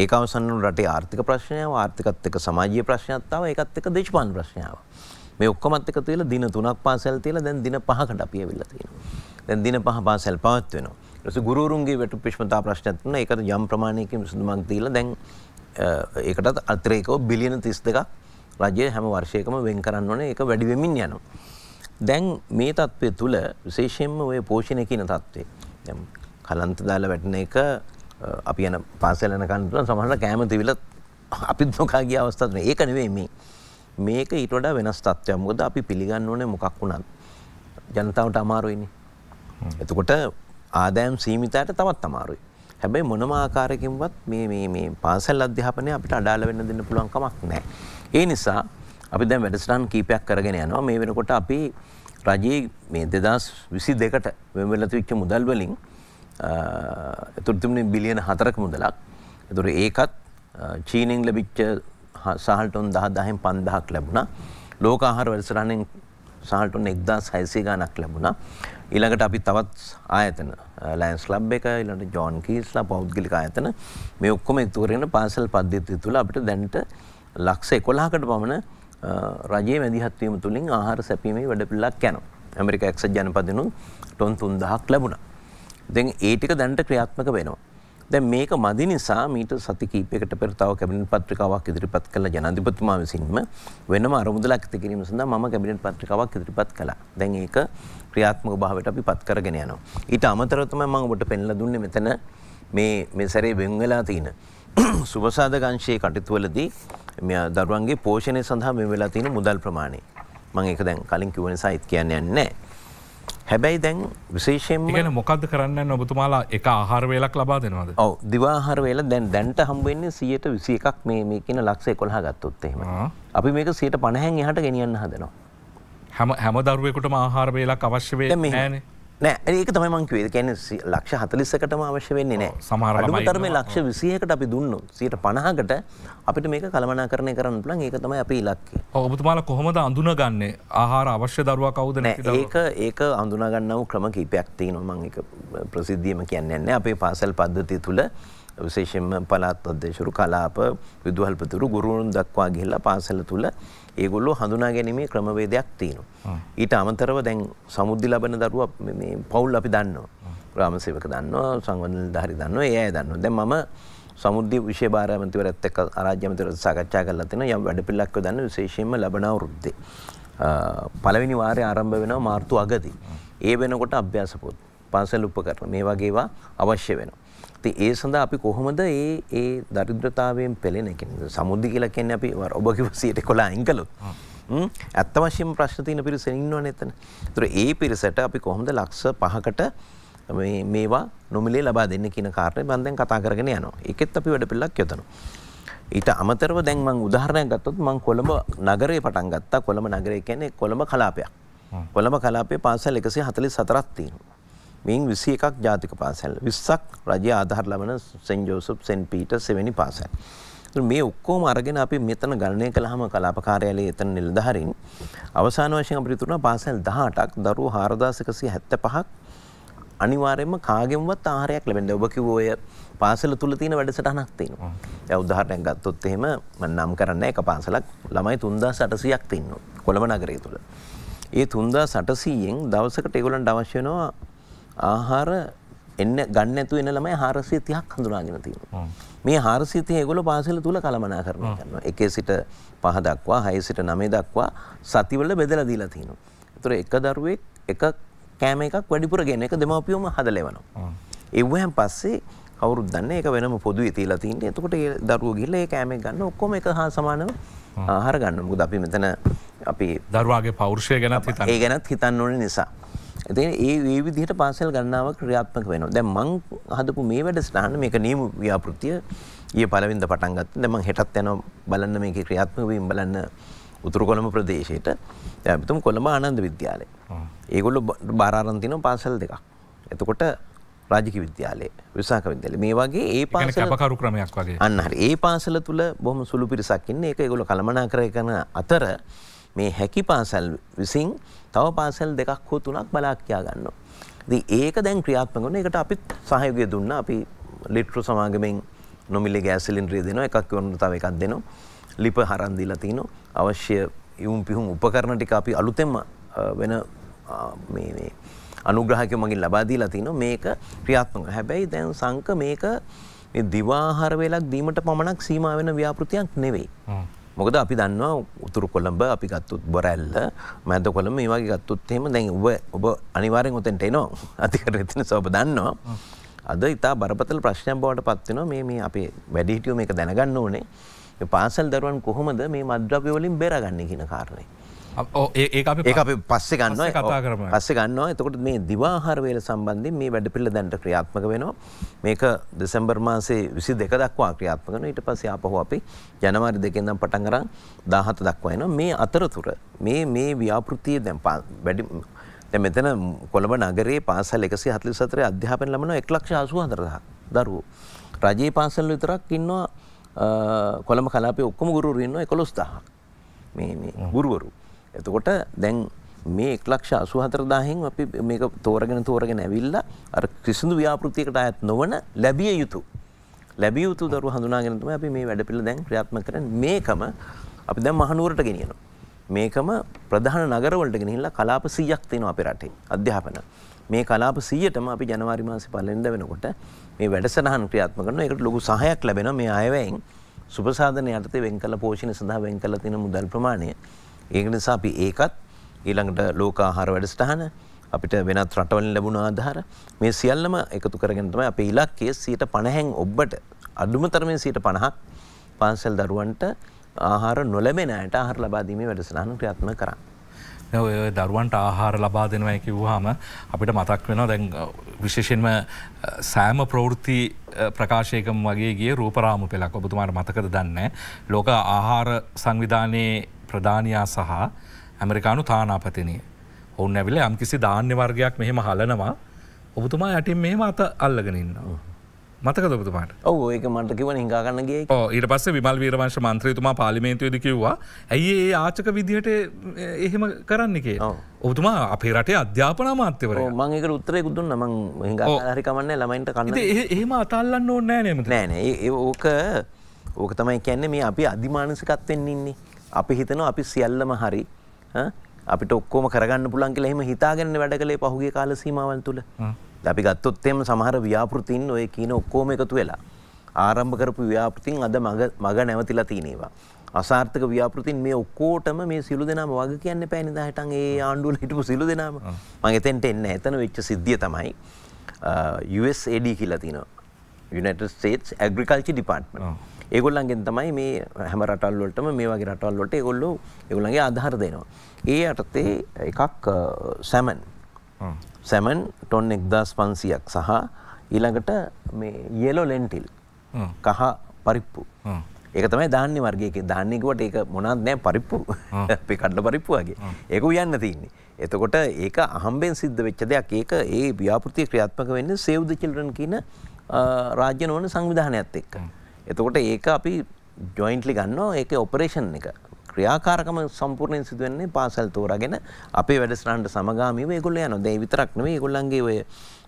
ඒක අවසන් වුණු රටේ ආර්ථික ප්‍රශ්නයව, ආර්ථිකත් එක්ක සමාජීය ප්‍රශ්නයක් ආවා, ඒකත් එක්ක දේශපාලන ප්‍රශ්නයව. මේ ඔක්කොමත් එක තියලා දින 3ක් පාසල් තියලා දැන් දින 5කට අපි ඇවිල්ලා තියෙනවා. දැන් දින 5 පාසල් පවත්වනවා. ඊට පස්සේ ගුරුවරුන්ගේ වැටුපිෂ්මතා ප්‍රශ්නයක් තුන ඒකට යම් ප්‍රමාණයකින් සුදුමක් දීලා දැන් ඒකටත් අතිරේකව බිලියන 32ක් රජය හැම වර්ෂයකම වෙන් කරන්න ඕනේ ඒක වැඩි වෙමින් යනවා. දැන් මේ තත්ත්වය තුළ විශේෂයෙන්ම ඔය පෝෂණය කියන තත්ත්වේ. දැන් කලන්ත දාලා වැටෙන එක අපි යන පාසල් යන කන්න පුළුවන් සමහරවිට කැම තිබිලත් අපිත් නොකා ගිය අවස්ථාවක් නේ. ඒක නෙවෙයි මේ. මේක ඊට වඩා වෙනස් තත්ත්වයක්. මොකද අපි පිළිගන්න ඕනේ මොකක් වුණත් ජනතාවට අමාරුයිනේ. එතකොට ආදායම් සීමිතයට තවත් අමාරුයි. හැබැයි මොනම ආකාරයකින්වත් මේ මේ මේ පාසල් අධ්‍යාපනය අපිට අඩාල වෙන්න දෙන්න පුළුවන් කමක් නැහැ. ඒ නිසා අපි දැන් වැඩස්ටාන් කීපයක් කරගෙන යනවා මේ වෙනකොට අපි රජයේ මේ දෙදස් විසි දෙකට වෙමල්ලතු විච්ච මුදල් වලින් තුෘතිමනි බිලියන හතරක මුදලක් එතුර ඒකත් චීනෙන් ලබිච්ච සහල්ටොන් දහ දහෙන් පන්දහක් ලැබුණා ලෝකාහාර වැඩසටහනෙන් සහටුන් එක්දා සයිසේ ගානක් ලැබුණා ඊළඟට අපි තවත් ආයතන ලෑන්ස් ලබ් එක ඉලට ජෝන් කීස්ලා පෞද්ගලික ආයතන මේ ඔක්කොම එතුවරෙන පාසල් පද්ධති තුළ අපිට දැන්ට ලක්ෂ එකොලාකට පමණ රජයේ මැදිහත්වීම තුළින් ආහාර සැපීමේ වැඩපිල්ලක් යනවා. ඇමරික එක්ස ජනපදනු ටොන් තුන්දහක් ලැබුණා. දෙන් ඒටික දැන්ට ක්‍රියාත්මක වෙනවා. දැ මේක මදි නිසා මීට සති කීපකට පෙරතාව කැබිනට පත්‍රිකාවක් ඉදිරිපත් කළ ජනධිපතුමා විසින්ම වෙනම අරමුදල ඇති කිරීම සඳ ම කැබිනට පත්‍රිකාවක් ඉදිරිපත් කළ දැන් ඒක ක්‍රියාත්මක භාවට අපි පත් කරගෙන යනවා. ඊට අමතරතම මං ඔට පෙන්ල දුන්න මෙතන මේ සැරේ බෙංගලා තියන සුභසාධකංශයේ කටයුතුවලදී දරුවන්ගේ පෝෂණය සඳහා මෙ වෙලා තියෙන මුදල් ප්‍රමාණය මං එක දැන් කලින් කිව නිසා ඉත් කියන්න යන්නේ. හැබැයි දැන් විශේෂයෙන් ගැන මොකක්ද කරන්න ඔබතුමාලා එක ආහාරවෙලක් ලබා දෙනවාද ඔව දිවාහාරවෙල දැන් දැන්ට හම්බවෙන්නේ සියයට විසි එකක් මේ කියන ලක්ෂය කොළහ ගත්තොත්තෙම අපි මේක සියට පණහැන් එහට ගෙනියන්න හදනවා. හැම දරුවෙකුට ආහාරවෙලක් අවශ්‍යවේ නෑනේ නෑ ඒක තමයි මං කිව්වේ. ඒ කියන්නේ ලක්ෂ 40කටම අවශ්‍ය වෙන්නේ නෑ. සමහර ළමයි අඩුතරමේ ලක්ෂ 20කට අපි දුන්නොත් 150කට අපිට මේක කළමනාකරණය කරන්න පුළුවන්. ඒක තමයි අපේ ඉලක්කය. ඔව් ඔබතුමාලා කොහොමද අඳුනගන්නේ? ආහාර අවශ්‍ය දරුවා කවුද නැති දරුවා? ඒක ඒක අඳුනගන්නව ක්‍රම කිහිපයක් තියෙනවා. මං ඒක ප්‍රසිද්ධියම කියන්නේ නැහැ. අපේ පාසල් පද්ධතිය තුළ විශේෂයෙන්ම පළාත් අධ්‍යක්ෂරු කලාප විදුහල්පතිවරු ගුරුවරුන් දක්වා ගිහිල්ලා පාසල තුළ ඒගොල්ලෝ හඳුනා ගැනීමේ ක්‍රමවේදයක් තියෙනවා. ඊට අමතරව දැන් සමුද්දි ලබන දරුවා පවුල් අපි දන්නවා. ග්‍රාමසේවක දන්නවා සංවර්ධන ධාරි දන්නවා ඒ අය දන්නවා. දැන් මම සමුද්දි විශේෂ භාරාමන්තිවරත් එක්ක ආරාජ්‍ය මන්ත්‍රීවරත් සාකච්ඡා කරලා තිනවා යම් වැඩපිළිවෙලක්ව දන්න විශේෂයෙන්ම ලබන අවුරුද්දේ. පළවෙනි වාරය ආරම්භ වෙනවා මාර්තු අගදී. ඒ වෙනකොට අභ්‍යාස පොත්, පාසල් උපකරණ මේ වගේවා අවශ්‍ය වෙනවා. ඉතින් ඒ සඳහා අපි කොහොමද ඒ ඒ දරිද්‍රතාවයෙන් පෙළෙන එක සමුද්දි කියලා කියන්නේ අපි ඔබ කිව්ව 111 අයින් කළොත් ඇත්ත වශයෙන්ම ප්‍රශ්න තියෙන පිරිස ඉන්නවනේ එතන. ඒතර ඒ පිරිසට අපි කොහොමද ලක්ෂ 5කට මේ මේවා නොමිලේ ලබා දෙන්න කියන කාරණේ මම දැන් කතා කරගෙන යනවා. ඒකෙත් අපි වැඩ පිළිලක් යොදනවා. ඊට අමතරව දැන් මං උදාහරණයක් ගත්තොත් මං කොළඹ නගරේ පටන් ගත්තා. කොළඹ නගරය කියන්නේ කොළඹ කලාපයක්. කොළඹ කලාපයේ පාසල් 144ක් තියෙනවා. මෙයින් විසි එකක් ජාතික පාසැල් විස්සක් රජය ආධහර ලබන සෙන් ජෝසප් සෙන් පීට සෙවැනි පාසැල්. මේ ඔක්කෝම අරගෙන අපි මෙතන ගණනය කළහම කලාපකාරයාලේ එතන නිලධහරින් අවසාන වශයෙන් අපිතුරුණ පාසැල් දහටක් දරු හාරදාසකසි හැත්ත පහක් අනිවාරයම කාගෙන්වත් ආහරයක් ලැබෙන්ද ඔබ කිව් ඔය පාසල තුළ තියෙන වැඩසටහනක් තියෙනවා. දැන් උදාහරණයක් ගත්තොත් එහෙම මම නම් කරන්නේ එක පාසලක් ළමයි 3800ක් තියෙනවා කොළඹ නගරය තුළ. ඒ 3800න් දවසකට ඒගොල්ලන්ට අවශ්‍ය වෙනවා ආහාර එන්න ගන්න ඇතු එන ළමයි 430ක් හඳුනාගෙන තියෙනවා. මේ 430 ඒගොල්ලෝ පාසල තුල කළමනාකරණය කරනවා. එකේ සිට 5 දක්වා 6 සිට 9 දක්වා සතිවල බෙදලා දීලා තිනවා. ඒතර එක දරුවෙක් එක කෑම එකක් වැඩිපුර ගෙන එක දෙමාපියෝම හදලා එවනවා. එවුවෙන් පස්සේ කවුරුත් දන්නේ ඒක වෙනම පොදුවේ තියලා තින්නේ. එතකොට ඒ දරුවෝ ගිහලා ඒ කෑම එක ගන්න ඔක්කොම එක හා සමානව ආහාර ගන්නවා. මොකද අපි මෙතන අපි දරුවාගේ පෞරුෂය ගැනත් හිතන්න. ඒ ගැනත් හිතන්න ඕනේ නිසා. ඇති ඒ ඒ විදිහට පාසල් ගන්නාව ක්‍රියාත්මක වෙනවා. දැන් මං හදපු මේ වැඩසටහන මේක නියම ව්‍යාපෘතිය ඊයේ පළවෙනිද පටන් ගත්තා. දැන් මං හෙටත් යනවා බලන්න මේකේ ක්‍රියාත්මක වීම බලන්න උතුරු කොළඹ ප්‍රදේශයට ඇතුම් කොළඹ ආනන්ද විද්‍යාලය. ඒගොල්ලු බාරාරන්තින පාසල් දෙකක්. එතකොට රාජික විද්‍යාලයේ විසාක විද්‍යාලය මේ වගේ ඒ පාසල කපකරු ක්‍රමයක් වගේ. අන්න හරි. ඒ පාසල තුල බොහොම සුළු පිරිසක් ඉන්නේ. ඒක ඒගොල්ලෝ කළමනාකරය කරන අතර මේ හැකි පාසල් විසින් තව පාසල් දෙකක් හෝ තුනක් බලාක්කයා ගන්න. දී ඒක දැන් ක්‍රියාත්මකන එකට අපිත් සහයෝගය දුන්න අපි ලිට්‍රු සමාගමෙන් නොමිලි ගෑසිලින්ද්‍රිය දෙන එකක් වන්න තව එකක් දෙනවා. ලිප හරන්දිලා තියන අවශ්‍ය ඉවුම් පිහුම් උපකරණ ටික අපි අලුතෙම වෙන අනුග්‍රහක මගින් ලබාදී ලතින මේක ක්‍රියාත්මක හැබැයි දැන් සංක මේක දිවාහර වෙලක් දීමට පමණක් සීම වෙන ව්‍යාපෘතියක් නෙවෙයි. මොකද අපි දන්නවා උතුරු කොළඹ අපි ගත්තුත් බොරැල්ල මැද කොළඹ මේ වගේ ගත්තුත් එහෙම දැන් ඔබ ඔබ අනිවාරෙන් උතෙන්ට එනවා අතිකර එතින සෝබ දන්නවා අද ඉතා බරපතල ප්‍රශ්නයක් බවට පත්වෙනවා මේ මේ අපේ වැඩිහිටියෝ මේක දැනගන්න ඕනේ පාසල් දරුවන් කොහොමද මේ මද්‍රව්‍ය වලින් බේරගන්නේ කියන කාරණේ ඒ අප පස්ස ගන්න කතා කරම පස්ස ගන්නවා එතකොට මේ දිවාහාරවේල සම්බන්ධින් මේ වැඩ පිල්ල දැන්ට ක්‍රියාත්මක වෙනවා මේක දෙසම්බර් මාසේ විසි දෙක දක්වා ක්‍රියාත්මකන ඊට පස්සේ අපහෝ අපි ජනවාරි දෙකෙන්දම් පටන් කරන් දාහත දක්වයන මේ අතරතුර මේ මේ ව්‍යාපෘතිය දැන් වැඩි මෙතන කොළඹ නගරේ පාසල් එකසි හතලි සතරය අධ්‍යාපන ලමන එක් ලක්ෂ අසුව හදරහ දරුවෝ. රජයේ පාසල් විතරක් ඉන්නවා කොළඹ කලාපේ ඔක්කොම ගුරුවරු ඉන්නවා එකොළොස් දහ මේ ගුරුවරු. එතකොට දැන් මේ එක්ලක්ෂ අසුහතරදාහෙන් අපි මේක තෝරගෙන තෝරගෙන ඇවිල්ලා අර කිසිදු ව්‍යාපෘතියකට අයත් නොවන ලැබිය යුතු. ලැබිය යුතු දරු හඳුනාගෙන තමයි අපි මේ වැඩපිළිවෙල දැන් ක්‍රියාත්මක කරන්නේ. මේකම අපි දැන් මහනුවරට ගෙනියනවා. මේකම ප්‍රධාන නගරවලට ගෙනහිල්ලා කලාප 100ක් තියෙනවා අපේ රටේ අධ්‍යාපන. මේ කලාප 100ටම අපි ජනවාරි මාසේ පළවෙනිදා වෙනකොට මේ වැඩසටහන් ක්‍රියාත්මක කරනවා. ඒකට ලොකු සහායක් ලැබෙනවා මේ අයවැයෙන් සුපසාධන යටතේ වෙන් කළ පෝෂණය සඳහා වෙන් කළ තියෙන මුදල් ප්‍රමාණය ඒක නිසා අපි ඒකත් ඊළඟට ලෝක ආහාර වැඩසටහන අපිට වෙනත් රටවලින් ලැබුණ ආධාර මේ සියල්ලම එකතු කරගෙන තමයි අපේ ඉලක්කය 50න් ඔබට අඩුම තරමේ 50ක් පාන්සල් දරුවන්ට ආහාර නොලැබෙන අයට ආහාර ලබා දීමේ වැඩසටහන ක්‍රියාත්මක කරන්නේ. ඔය දරුවන්ට ආහාර ලබා දෙනවයි කිව්වාම අපිට මතක් වෙනවා දැන් විශේෂෙන්ම සෑම ප්‍රවෘත්ති ප්‍රකාශයකම වගේ ගිය රූපරාම පෙලක් ඔබතුමාට මතකද දන්න. ලෝක ආහාර සංවිධානයේ ප්‍රධානයා සහ ඇමරිකානු තානාපතිනය. ඔවුන් ඇවිල යම් කිසි ධාන්‍ය වර්ගයක් මෙහෙම හලනවා ඔබතුමා යටින් මෙහම අත අල්ලගෙනන්න. මතක දොතුමාට ඔව ඒක මට කිව හිකාගන්නගේ ඊට පස්ස විමල් වීරවංශ මන්ත්‍රයතුමා පාලිමේන්තුවද කිව්වා ඇයි ඒ ආචක විදිහට එහෙම කරන්නකේ ඔබතුමා අපේ රටේ අධ්‍යාපන මාත්‍යවර මංක උත්තරය කුදුන්න ම හරිකමන්න ළමයින්ට කන්න එහෙම අතල්ලන්න ඕන්නෑ නම නෑන ඕක ඕක තමයි කැන්න මේ අපි අධිමානසිකත්වෙන් ඉන්නේ අපි හිතනවා අපි සියල්ලම හරි අපිට ඔක්කොම කරගන්න පුළන් කියලා එහෙම හිතාගෙන වැඩ කළේ පහුගිය කාල සීමාවන් තුළ. අපි ගත්තොත් එහෙම සමහර ව්‍යාපෘතීන් ඔය කියන ඔක්කොම එකතු වෙලා ආරම්භ කරපු ව්‍යාපෘතීන් අද මග මග නැවතිලා තියෙනවා. අසාර්ථක ව්‍යාපෘතින් මේ ඔක්කෝටම මේ සිලු දෙනාම වග කියන්න පැනි දහටන් ඒ ආණ්ඩුවල හිටපු සිලු දෙනාම මගේ තැන්ට එන්න ඇතන වෙච්ච සිද්ධිය තමයි USAD කියලා තිනවා United States Agriculture Department. ඒගොල්ලන්ගෙන් තමයි මේ හැම රටල්වලටම මේ වගේ රටල්ලොට ඒගොල්ලු ඒගොල්ලන්ගේ අධහර දෙනවා. ඒ අටතේ එකක් සැමන් සැමන් ටොන් එක්දස් පන්සියක් සහ ඊළඟට මේ යෙලෝ ලෙන්ටිල් කහ පරිප්පු ඒක තමයි ධාන්‍ය වර්ගයක ධාන්නෙකුවට ඒක මොනත් නෑ පරිප්පු අපි කඩල පරිප්පු වගේ ඒක යන්න තින්නේ. එතකොට ඒක අහම්බෙන් සිද්ධ වෙච්ච දෙයක් ඒක ඒ ව්‍යාපෘතිය ක්‍රියාත්මක වෙන්න සේව්ද චිල්රන් කියන රාජ්‍ය නොවන සංවිධානයත් එක්ක. එතකොට ඒක අපි ජොයින්ට්ලි ගන්නවා ඒක ඔපරේෂන් එක ක්‍රියාකාරකම සම්පූර්ණයෙන් සිදුවන්නේ පාසල් තෝරාගෙන අපේ වැඩසටහනට සමගාමීව ඒගොල්ලෝ යනවා. දැන් විතරක් නෙවෙයි ඒගොල්ලන්ගේ ඔය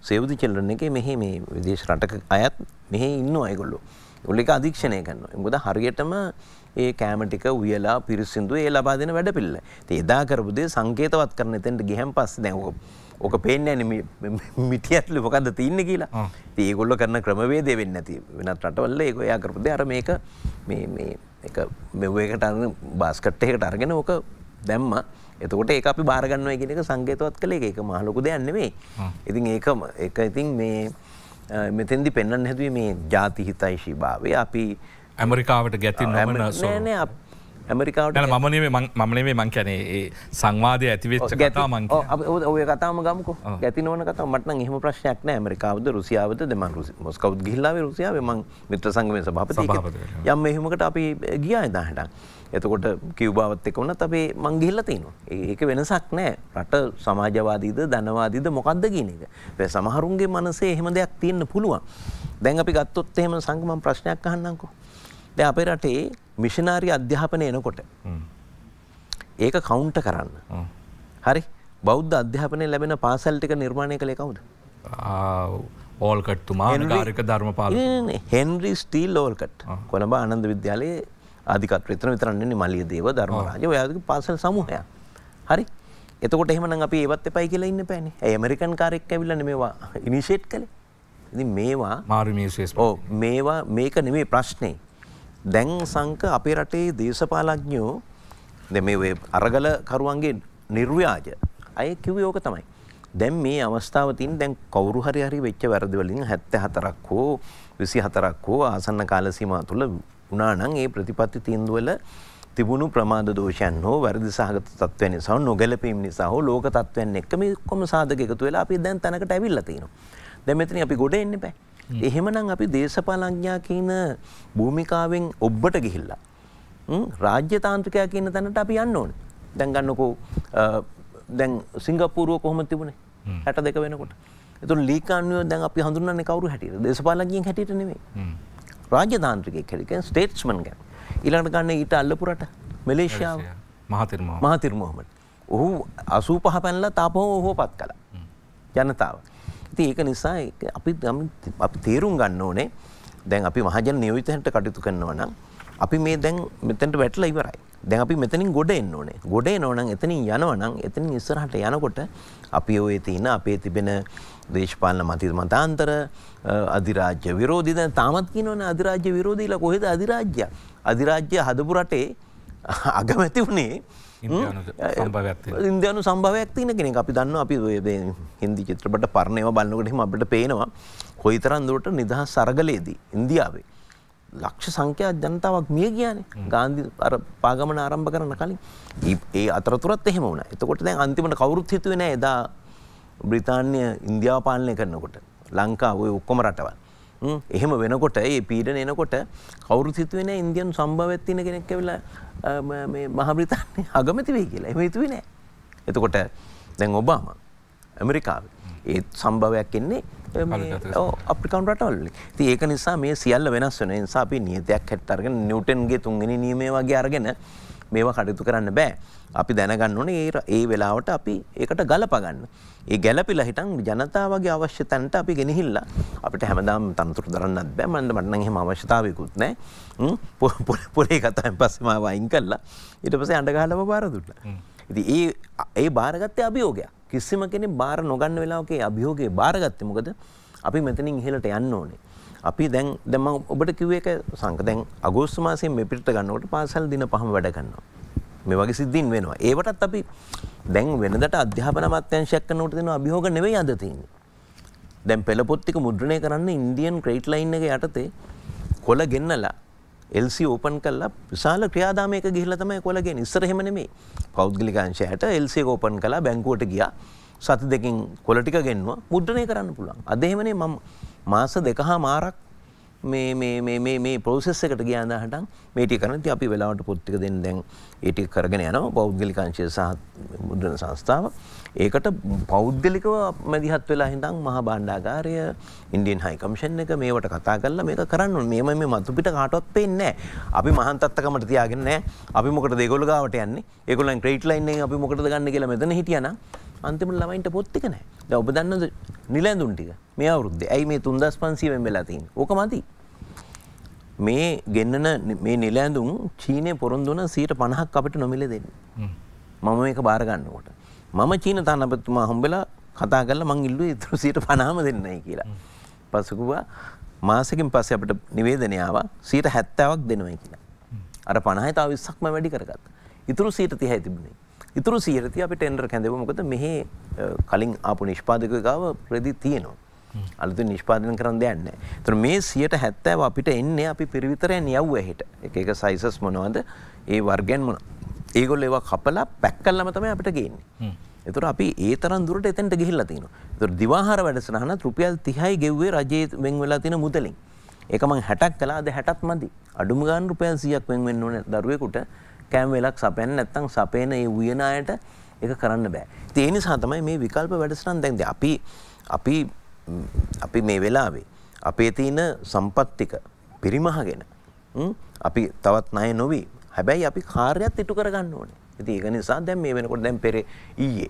සේවුදි චිල්ඩ්‍රන් එකේ මෙහි මේ විදේශ රටක අයත් මෙහි ඉන්නවා ඒගොල්ලෝ. ඒගොල්ලෝ ඒක අධීක්ෂණය කරනවා. මොකද හරියටම ඒ කෑම ටික උයලා පිරිසිදු ඒ ලබා දෙන වැඩපිළිවෙල. ඉතින් එදා කරපු දේ සංකේතවත් කරන එතෙන්ට ගියන් පස්සේ දැන් ඕක පේෙන් මිටියත්ලි මොකක්ද තියන්න කියලා ඒගොල්ල කරන්න ක්‍රමවේදය වෙන්න ඇති වෙනත් රටවල්ල ඒක ඔයා කරපුද අර මේක මෙවකට බාස්කට්ටයකට අරගෙන ඕක දැම්ම එතකොට ඒ අපි භාරගන්නවා එකෙන එක සංගේතවත් කළේ එක මහලොකු දෙයන්නෙමේ ඉතින් ඒකම එක ඉතින් මේ මෙතෙන්දි පෙන්න්න හැදුවේ මේ ජාතිහිතයිශී භාවය අපි ඇමරිකාවට ගැති නොමන නෑ ඇමරිකාට මනේ මනේ මං කැනේ සංවාදය ඇතිවෙච් ගැතා මං ඔය කතාම ගමක ගැති නොන කත මටන හම ප්‍රශ්යක් නෑ ඇමරිකාවද රුසියාවද දෙම මොස්කව් ගිල්ලාව රුසියාව මං මිත්‍ර සංගමය සභාපති යම් එහෙමකට අපි ගියා එදාහට. එතකොට කිව්භාවත් එක වන අපේ මංගිල්ල තියනවා. ඒක වෙනසක් නෑ රට සමාජවාදීද ධනවාදීද මොකක්ද කියන එක. සමහරුන්ගේ මනසේ එහෙම දෙයක් තියන්න පුළුවන්. දැන් අපි ගත්තොත් එහෙම සංගමන් ප්‍රශ්නයක් අහන්නකෝ දැ අපේ රටේ මිෂනාරි අධ්‍යාපනය එනකොට ඒක කවුන්ට කරන්න හරි බෞද්ධ අධ්‍යාපනය ලැබෙන පාසල්ටික නිර්මාණය කළේ කවුද ඕල්කට්තුමා ගාරික Dharmapala Henry Steel Olcott Colombo Ananda විද්‍යාලයේ අධිකත් විතර විතරන්නේ මලිය දේව ධර්මරාජ ඔයාදක පාසල් සමූහය හරි එතකොට එහෙමන අපි ඒවත් එපයි කියලා ඉන්න පැන ඇමරිකන් කාරෙක් ඇවිල්ලන මේවා ඉනිශේට් කළේ ඉති මේවා මාර්මේශේෂ ඕ මේවා මේක නෙමේ ප්‍රශ්නය දැන් සංක අපේ රටේ දේශපාලඥයෝ දැන් මේ ඔය අරගල කරුවන්ගේ නිර්ව්‍යාජ අය කිව්වේ ඕක තමයි. දැන් මේ අවස්ථාව තියෙන දැන් කවුරු හරි හරි වෙච්ච වැරදි වලින් 74ක් හෝ 24ක් හෝ ආසන්න කාල සීමාව තුළ වුණා නම් ඒ ප්‍රතිපත්ති තීන්දුවල තිබුණු ප්‍රමාද දෝෂයන් හෝ වැරදි සහගත තත්ත්වයන් නිසා හෝ නොගැලපීම් නිසා හෝ ලෝක තත්ත්වයන් එක්ක මේ කොම සාධක එකතු වෙලා අපි දැන් තැනකට ඇවිල්ලා තියෙනවා. දැන් මෙතන අපි ගොඩ එන්න බෑ. එහෙමනම් අපි දේශපාලඥා කියන භූමිකාවෙන් ඔබ්බට ගිහිල්ලා. රාජ්‍ය තාන්ත්‍රිකයා කියන තැනට අපි යන්න ඕනේ. දැන් ගන්නකෝ දැන් සිංගප්පූරුව කොහොමද තිබුණේ? 62 වෙනකොට. එතකොට ලීකාන්ව දැන් අපි හඳුන්වන්නේ කවුරු හැටියද? දේශපාලඥයින් හැටියට නෙමෙයි. රාජ්‍ය තාන්ත්‍රිකයෙක් හැටියට ස්ටේට්ස්මන් ගැන. ඊළඟට ගන්න ඊට අල්ලපු රට මැලේසියාව. මහතිර් මොහොමඩ්. මහතිර් මොහොමඩ්. ඔහු 85 පැනලා තාපහව ඔහුව පත් කළා. ජනතාව. ඉති ඒක නිසා අපි අපි තේරුම් ගන්න ඕනේ දැන් අපි මහජන නියෝජිතයන්ට කටයුතු කරනවා නම් අපි මේ දැන් මෙතනට වැටලා ඉවරයි. දැන් අපි මෙතනින් ගොඩ එන්න ඕනේ. ගොඩ එනවා නම් එතනින් යනවා නම් එතනින් ඉස්සරහට යනකොට අපි ඔය තියෙන අපේ තිබෙන දේශපාලන මත මතාන්තර අධිරාජ්‍ය විරෝධී දැන් තාමත් කියනවනේ අධිරාජ්‍ය විරෝධීලා කොහෙද අධිරාජ්‍ය? අධිරාජ්‍ය හදපු රටේ අගමැති උනේ ඉන්දයනු සම්භවයක් තින කෙනෙ අපි දන්න අපි හින්දි චිත්‍රපට පරණයව බන්නකටම අපට පේනවා කොයිතරන්දුවට නිදහ සරගලයේදී ඉන්දියාවේ. ලක්ෂ සංඛ්‍යා ජනතාවක් මිය කියන ගාන්ධි අර පාගමන ආරම්භ කරන්න කලින් ඒ අතරතුරත් එහෙම වුණ එතකොට දැන් අන්තිමට කවුරුත් හිතුවෙන එදා බ්‍රිතාන්‍ය ඉන්දියාව පාලනය කරනකොට ලංකා ඔය ඔක්කොම රටවල්. එහෙම වෙනකොට ඒ පීඩන එනකොට කවුරු සිතුවෙන ඉන්දියන් සම්භවත්තින කෙනෙක් වෙලා මහබ්‍රිතාන්නේ අගමතිවේ කියලා එම හිතුවේ නෑ. එතකොට දැන් ඔබාම ඇමරිකාව ඒත් සම්භවයක් එන්නේ අපිකන් රටවල්ලි ති ඒක නිසා මේ සියල්ල වෙනස් වෙන නිසා අපි නියතයක් හැත්තරගෙන නිියවටන්ගේ තුන්ගෙන නීමේ වගේ අරගෙන මේවා කටයුතු කරන්න බෑ. අපි දැනගන්න ඕනේ ඒ ඒ වෙලාවට අපි ඒකට ගලපගන්න. ඒ ගැලපිලා හිටන් ජනතාවගේ අවශ්‍ය තැනට අපි ගෙනහිල්ලා අපිට හැමදාම තනතුරු දරන්නත් බෑ. මන්න මට නම් එහෙම අවශ්‍යතාවයකුත් නැහැ. පොලේ කතාවෙන් පස්සේ මාව අයින් කළා. ඊට පස්සේ අඬ ගහලා බාර දුන්නා. ඉතින් ඒ ඒ බාරගත්තේ අභියෝගයක්. කිසිම කෙනෙක් බාර නොගන්න වෙලාවක ඒ අභියෝගේ බාරගත්තේ මොකද? අපි මෙතනින් ඉහළට යන්න ඕනේ. අපි දැන් දැන් මම ඔබට කිව්වේ ඒක සංක දැන් අගෝස්තු මාසයේ මේ පිටට ගන්නකොට පාසල් දින පහම වැඩ ගන්නවා. මේ වගේ සිද්ධීන් වෙනවා. ඒවටත් අපි දැන් වෙනදට අධ්‍යාපන අමාත්‍යාංශයක් කරනකොට දෙන අභියෝග නෙවෙයි අද තියෙන්නේ. දැන් පෙළපොත්තික මුද්‍රණය කරන්න ඉන්දියන් ක්‍රේට් ලයින් එක යටතේ කොළ ගෙන්නලා එල්සි ඕපන් කල්ලා විශාල ක්‍රියාදාමයක ගිහිල්ලා තමයි කොළ ගෙන්නේ. ඉස්සර එහෙම නෙමෙයි. පෞද්ගලික අංශයට එල්සි එක ඕපන් කළා බැංකුවට ගියා. සති දෙකකින් කොළ ටික ගෙන්නුවා මුද්‍රණය කරන්න පුළුවන්. අද එහෙම නෙමෙයි මම මාස දෙක හා මාරක් මේ පෝසෙස් එකට ගියාදාහටන් මේටි කරනති අපි වෙලාවට පුෘත්තික දෙන්න දැන් ඒටි කරගෙන යන පෞද්ගලිකංශය සහ මුද්‍රණ සංස්ථාව ඒකට පෞද්ගලිකව මැදිහත් වෙලා හිටන් මහ බණ්ඩාගාරය ඉන්ඩියන් හයිකම්ෂන් එක මේවට කතා කරලා මේක කරන්න මේම මේ මතුපිට කාටවත් පෙන්නෑ අපි මහන්තත්තකමට තියාගෙන නෑ අපි මොකට දෙගොල ගාවට යන්නේ ඒකොලන් ක්‍රේට් ලයින් අපි මොකට ගන්න කියලා මෙතන හිටියන අන්තිමට ළමයින්ට පොත් එක නැහැ. දැන් ඔබ දන්නවද නිලැඳුන් ටික මේ අවුරුද්දේ. ඇයි මේ 3500 වෙන් වෙලා තියෙන්නේ? ඕක මදි. මේ ගෙන්නන මේ නිලැඳුන් චීනේ පොරොන්දු වන 50ක් අපිට නොමිලේ දෙන්නේ. මම මේක බාර ගන්නකොට. මම චීන තානාපතිතුමා හම්බෙලා කතා කරලා මං ඉල්ලුවේ ඉතුරු 50ම දෙන්නයි කියලා. පසුකුවා මාසකින් පස්සේ අපිට නිවේදනය ආවා 70ක් දෙනවා කියලා. අර 50යි තව 20ක්ම වැඩි කරගත්තා. ඉතුරු 130යි තිබුණේ. ඉතුරු සීරති අපි ටෙන්ඩර් කැඳව මොකද මෙහි කලින් ආපු නිෂ්පාදක ගාව ප්‍රදි තියෙනවා. අලුතු නිෂ්පාදන කරන්න දෙයන්න. තුර මේ සියට හැත්තෑව අපිට එන්නේ අපි පිරිවිතරය නියව් ඇහිට එක එක සයිසස් මොනවද ඒ වර්ගයන් මොන. ඒගොල් ඒවා කපලා පැක්කල්ලම තමයි අපිට ගේන්නේ. එතුර අපි ඒ තරන් දුරට එතැට ගිහිල්ල තින තුර දිවාහර වැඩසනහන රුපියල් තිහයි ගෙව්වේ රජය වෙන් වෙලා තින මුදලින්. එකමං හැටක් කලාද හැටත් මදි අඩුම ගාන් රුපයල් සියක් වෙන් වෙන්න ඕන දරුවෙකුට කෑම වෙලක් සපයන්න නැත්නම් සපේන ඒ උයන අයට ඒක කරන්න බෑ. ඉතින් ඒ නිසා තමයි මේ විකල්ප වැඩසටහන් දැන් අපි අපි අපි මේ වෙලාවේ අපේ තියෙන සම්පත් ටික පිරිමහගෙන අපි තවත් ණය නොවි හැබැයි අපි කාර්යයත් ඉටු කරගන්න ඕනේ. ඉතින් ඒක නිසා දැන් මේ වෙනකොට දැන් පෙරේ ඊයේ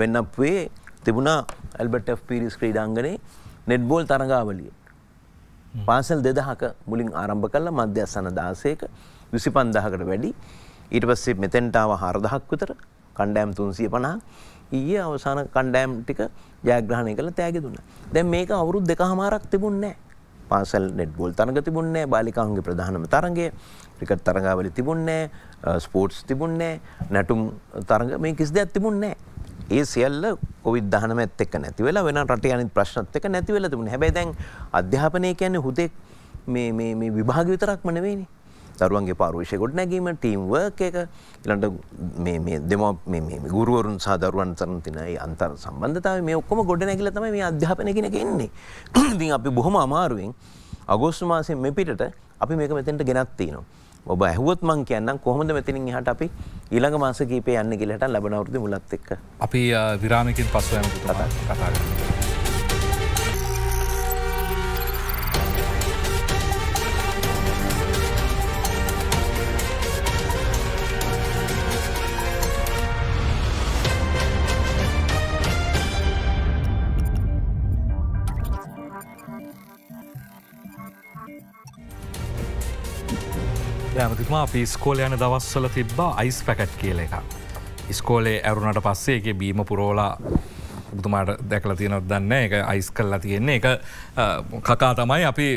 වෙන්නප්පුවේ තිබුණා ඇල්බර්ට් F පීරිස් ක්‍රීඩාංගණේ නෙට්බෝල් තරඟාවලිය. පාසල් 2000ක මුලින් ආරම්භ කළා මධ්‍යස්ථාන 16ක විසි පන්දහකට වැඩි ඊට පස්සේ මෙතැන්ටාව හරදහක් විතර කණ්ඩෑම් තුන්සිය පනා ඊයේ අවසාන කණ්ඩෑම් ටික ජයග්‍රහණය කළ තෑග දුන්න. දැන් මේක අවුරුදු දෙක හමාරක් තිබුන්නේ පාසල් නෙට්බෝල් තරඟ තිබුන්නේ බාලිකාවන්ගේ ප්‍රධානම තරඟය ක්‍රිකට් තරඟාවලි තිබුන්නේ ස්පෝර්ට්ස් තිබුන්නේ නැටුම් තරඟ මේ කිසි දෙයක් තිබුන්නේ ඒ සියල්ල කොවිඩ් 19 එක්ක නැති වෙලා වෙන රටේ අනිත් ප්‍රශ්නත් එක්ක නැති වෙලා තිබුණේ. හැබැයි දැන් අධ්‍යාපනය කියන්නේ හුදෙක් මේ මේ මේ විභාග විතරක්ම නෙවෙයිනේ. දරුවන්ගේ පාරුවශය ගොඩ නැගීම ටීම්වර්ක එක ඉලට දෙම ගුරුවරුන් සහ දරුවන් තරන තිනයි අන්තර් සම්බන්ධතාව මේ ඔක්කොම ගොඩ නැගල තම මේ අධ්‍යාපනගෙන එන්නේ ඉතින් අපි බොහොම අමාරුවෙන් අගෝස්තු මාසයෙන් මෙ පිටට අපි මේක මෙතෙන්ට ගෙනත් තිනවා. ඔබ ඇහුවත් මං කියන්නම් කොහොමද මෙතිනින් හට අපි ඊළඟ මාස කීපය යන්න කියලට ලබනවරුදු මුලත් එක්ක. අපි විරාමිකින් පස්සුවම කතා කරන්න. ඇමතිතුමා අපි ස්කෝල යන දවස්වල තිබ්බා අයිස් පැකට් කියල එක. ඉස්කෝලේ ඇරුණට පස්සේගේ බීම පුරෝලා බුතුමාට දැකල තියෙනොත් දන්න එක අයිස් කල්ලා තියෙන්නේ එක කකා තමයි අපි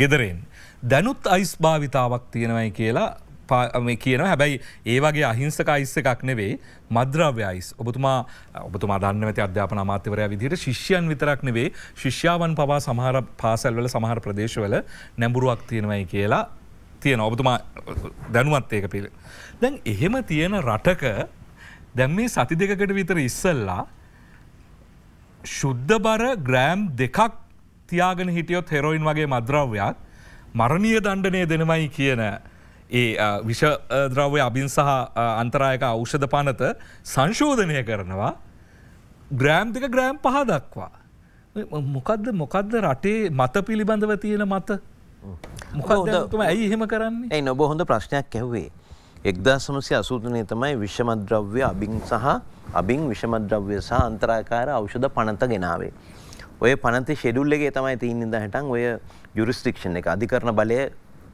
ගෙදරෙන්. දැනුත් අයිස් භාවිතාවක් තියෙනවයි කියලා කියන හැබැයි ඒවගේ අහිංසක අයිස්ස එකක් නෙවේ මද්‍රව්‍ය අයිස් ඔබතුමා ඔබතුමා දන්න ඇති අධ්‍යාපන අමාත්‍යවරය විදිහට ශිෂ්‍යයන් විතරක් නෙවේ ශිෂ්‍යාවන් පවා සමහර පාසැල්වල සමහර ප්‍රදේශවල නැඹුරුවක් තියෙනවයි කියලා තියෙන ඔබතුමා දැනුවත් ඒක පිළ. දැන් එහෙම තියෙන රටක දැන් මේ සති දෙකකට විතර ඉස්සල්ලා ශුද්ධ බර ග්‍රෑම් දෙකක් තියාගෙන හිටියොත් හෙරොයින් වගේ මද්‍රව්‍යයක් මරණය දණ්ඩනය දෙනමයි කියන ඒ විෂ ද්‍රව්‍ය අභින් සහ අන්තරායක අෞෂධ පනත සංශෝධනය කරනවා ග්‍රෑම් දෙක ග්‍රෑම් පහ දක්වා. මොකක්ද මොකක්ද රටේ මත පිළිබඳව තියෙන මත මොකම ඇයි එහෙම කරන්න ඇයි නොබ හොඳ ප්‍රශ්නයක් ඇහවේ. එක්දා සමසය අසූතනය තමයි විශ්මද්‍රව්‍ය අබින් සහ අබින් විෂමද්‍රව්‍ය සහ අන්තරාකාර අෞෂධ පනත ගෙනාවේ. ඔය පනති ෂෙඩුල්ලගේ තමයි තිීන්ද හටන් ඔය යුරිස්ටික්ෂන් එක අධිකරන බලය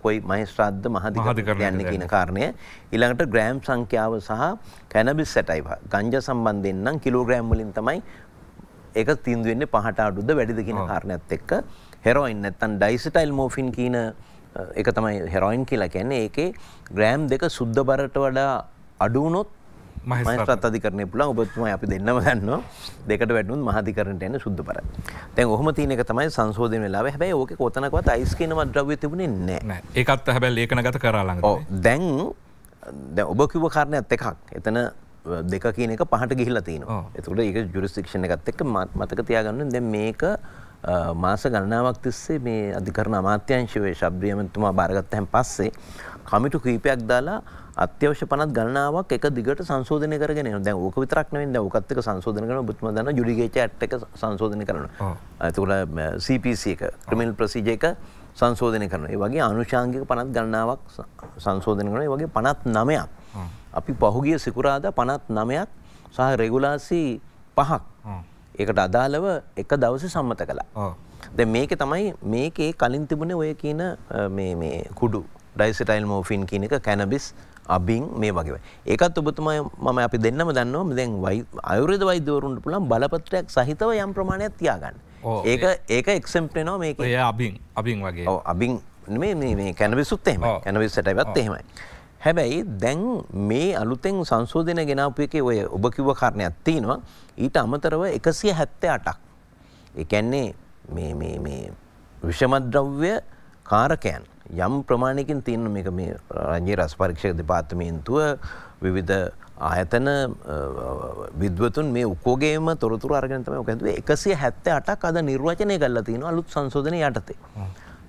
කොයි මහිස්ත්‍රාද්ධ මහධිකර යන්න කියන කාරණය ඉළඟට ග්‍රෑම් සංඛ්‍යාව සහ කැනබිස් සැටයි ගංජ සම්බන්ධෙන්න්නම් කිලෝග්‍රෑම්වලින් තමයි එක තින්දුවෙන්නේ පහට අඩුද වැඩිද කියන කාරණයක්ත් එක්ක හෙරෝයින් නැත්තන් ඩයිසිටයිල් මෝෆින් කියන එක තමයි හෙරෝයින් කියලා කියන්නේ ඒකේ ග්‍රෑම් දෙක සුද්ධ බරට වඩා අඩුවනොත් මහස්රත් අධිකරණය පුළන් ඔබත්ම අපි දෙන්නම දන්න දෙකට වැඩුන් මහධිකරට එන සුද්ද පර තැන් ඔහම තියනක තමයි සංසෝධය වෙලා හැබයි ඕක කොතනකවත් අයිස්කනම ද්‍රව්‍ය තිබුණේ නෑ ඒකත් හැබැ ලේකනගත කරලා දැන් ඔබ කිව කාරණයක් එකක් එතන දෙක කියන එක පහට ගිහිලා තියෙනවා එතුට ඒක ජුරිස්තික්ෂණ එකත් එක් මතක තියාගන්න දැ මේක මාස ගණනාවක් තිස්සේ මේ අධිකරණ අමාත්‍යංශයේ ශබ්‍රියමතුමා බාරගත්ත හැන් පස්සේ කමිටු කීපයක් දාලා අත්‍යවශ්‍ය පනත් ගණනාවක් එක දිගට සංශෝධනය කරගෙන යනවා. දැන් ඕක විතරක් නෙවෙයි දැන් ඕකත් එක්ක සංශෝධන කරන ඔබතුමා දන්න ජුඩිගේච් ඇට් එක සංශෝධනය කරනවා. එතකොට CPC එක ක්‍රිමිනල් ප්‍රොසීජර් එක සංශෝධනය කරනවා. ඒ වගේ ආනුෂාංගික පනත් ගණනාවක් සංශෝධනය කරනවා. ඒ වගේ 59ක් අපි පහුගිය සිකුරාදා 59ක් සහ රෙගුලාසි පහක් ඒකට අදාළව එක දවස සම්මත කළා. දැන් මේකේ තමයි මේකේ කලින් තිබුණේ ඔය කියන මේ මේ කුඩු ඩයිසටයිල් මෝෆින් කියන එක කැනබිස් අබින් මේ වගේ. ඒකත් ඔබතුමා මම අපි දෙන්නම දන්නවා දැන් ආයුර්වේද වෛද්‍යවරුන්ට පුළුවන් බලපත්‍රයක් සහිතව යම් ප්‍රමාණයක් තියාගන්න. ඒක ඒක එක්සෙම්ප්ට් වෙනවා මේකේ. ඔය අබින් අබින් වගේ. ඔව් අබින් මේ මේ කැනබිස් උත් එහෙමයි. කැනබිස් සටයිවත් එහෙමයි. හැබැයි දැන් මේ අලුතෙන් සංශෝධන ගෙනාපු එකේ ඔය ඔබ කිව්ව කාරණයක් තියෙනවා. ඊට අමතරව 168ක්. ඒ කියන්නේ මේ මේ මේ විෂමද්‍රව්‍ය කාරකයන් යම් ප්‍රමාණයකින් තියෙන මේක මේ රජයේ රස පරීක්ෂක දෙපාර්තමේන්තුව විවිධ ආයතන විද්වතුන් මේ ඔක්කොගේම තොරතුරු අරගෙන තමයි ඔක හදුවේ 178ක් අද නිර්වචනය කරලා තියෙනවා අලුත් සංශෝධන යටතේ.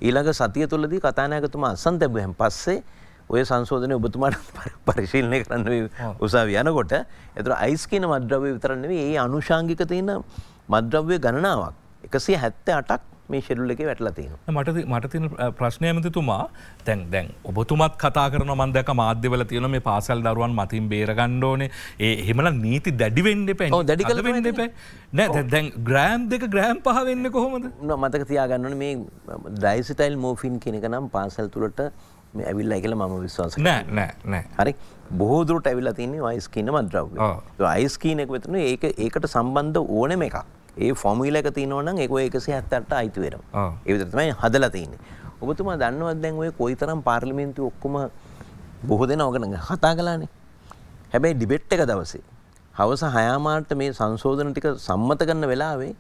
ඊළඟ සතිය තුලදී කතානායකතුමා අසන් දැබුවෙන් පස්සේ ඔය සංශෝධනය ඔබතුමාට පරිශීලනය කරන්න උසාව යනකොට ඇතුර අයිස් කියන මද්‍රව්‍ය විතරන්නේ ඒ අනුෂාංගික තියෙන මද්‍රව්‍ය ගණනාවක් එකසිය හැත්තේ අටක් මේ ශෙල්ල එක වැටලතින මට මටතින ප්‍රශ්නය ඇමතිතුමා තැන් දැන් ඔබතුමත් කතා කරන මන්දක මාධ්‍යවල තියෙන මේ පාසල් දරුවන් මතින් බේරගණ්ඩෝනේ ඒ හෙමල නීති දැඩිවෙන්ඩ පැ දැඩිකලවෙන්න පැ නෑ දැන් ග්‍රෑම් දෙක ග්‍රෑම් පහවෙන්න කොහොමද මතක තියාගන්නන මේ ඩයිසිටයිල් මෝෆින් කෙනෙක නම් පාසල් තුළට මේ ඇවිල්ල එකල මම විශ්වාස නෑ නෑ හරි බොහෝදුරට ඇවිල්ලා තින්නේ අයිස්කීන මද්‍රව්‍ය අයිස්කීනෙක් වෙතන ඒක ඒකට සම්බන්ධ ඕනෙම එකක් ඒ ෆොමිලක තිනවන එක එකසි ඇත්තට අයිතිවරම් ඒවිතරතමයි හදලා තින්නේ ඔබතුමා දන්නවත් දැන් ඔය කොයි තරම් පාර්ලිමේන්තු ඔක්කොම බොහෝ දෙන ඕගන කතා කලානේ හැබැයි ඩිබෙට් එක දවසේ හවස හයාමාට මේ සංශෝධන ටික සම්මත කරන වෙලාවේ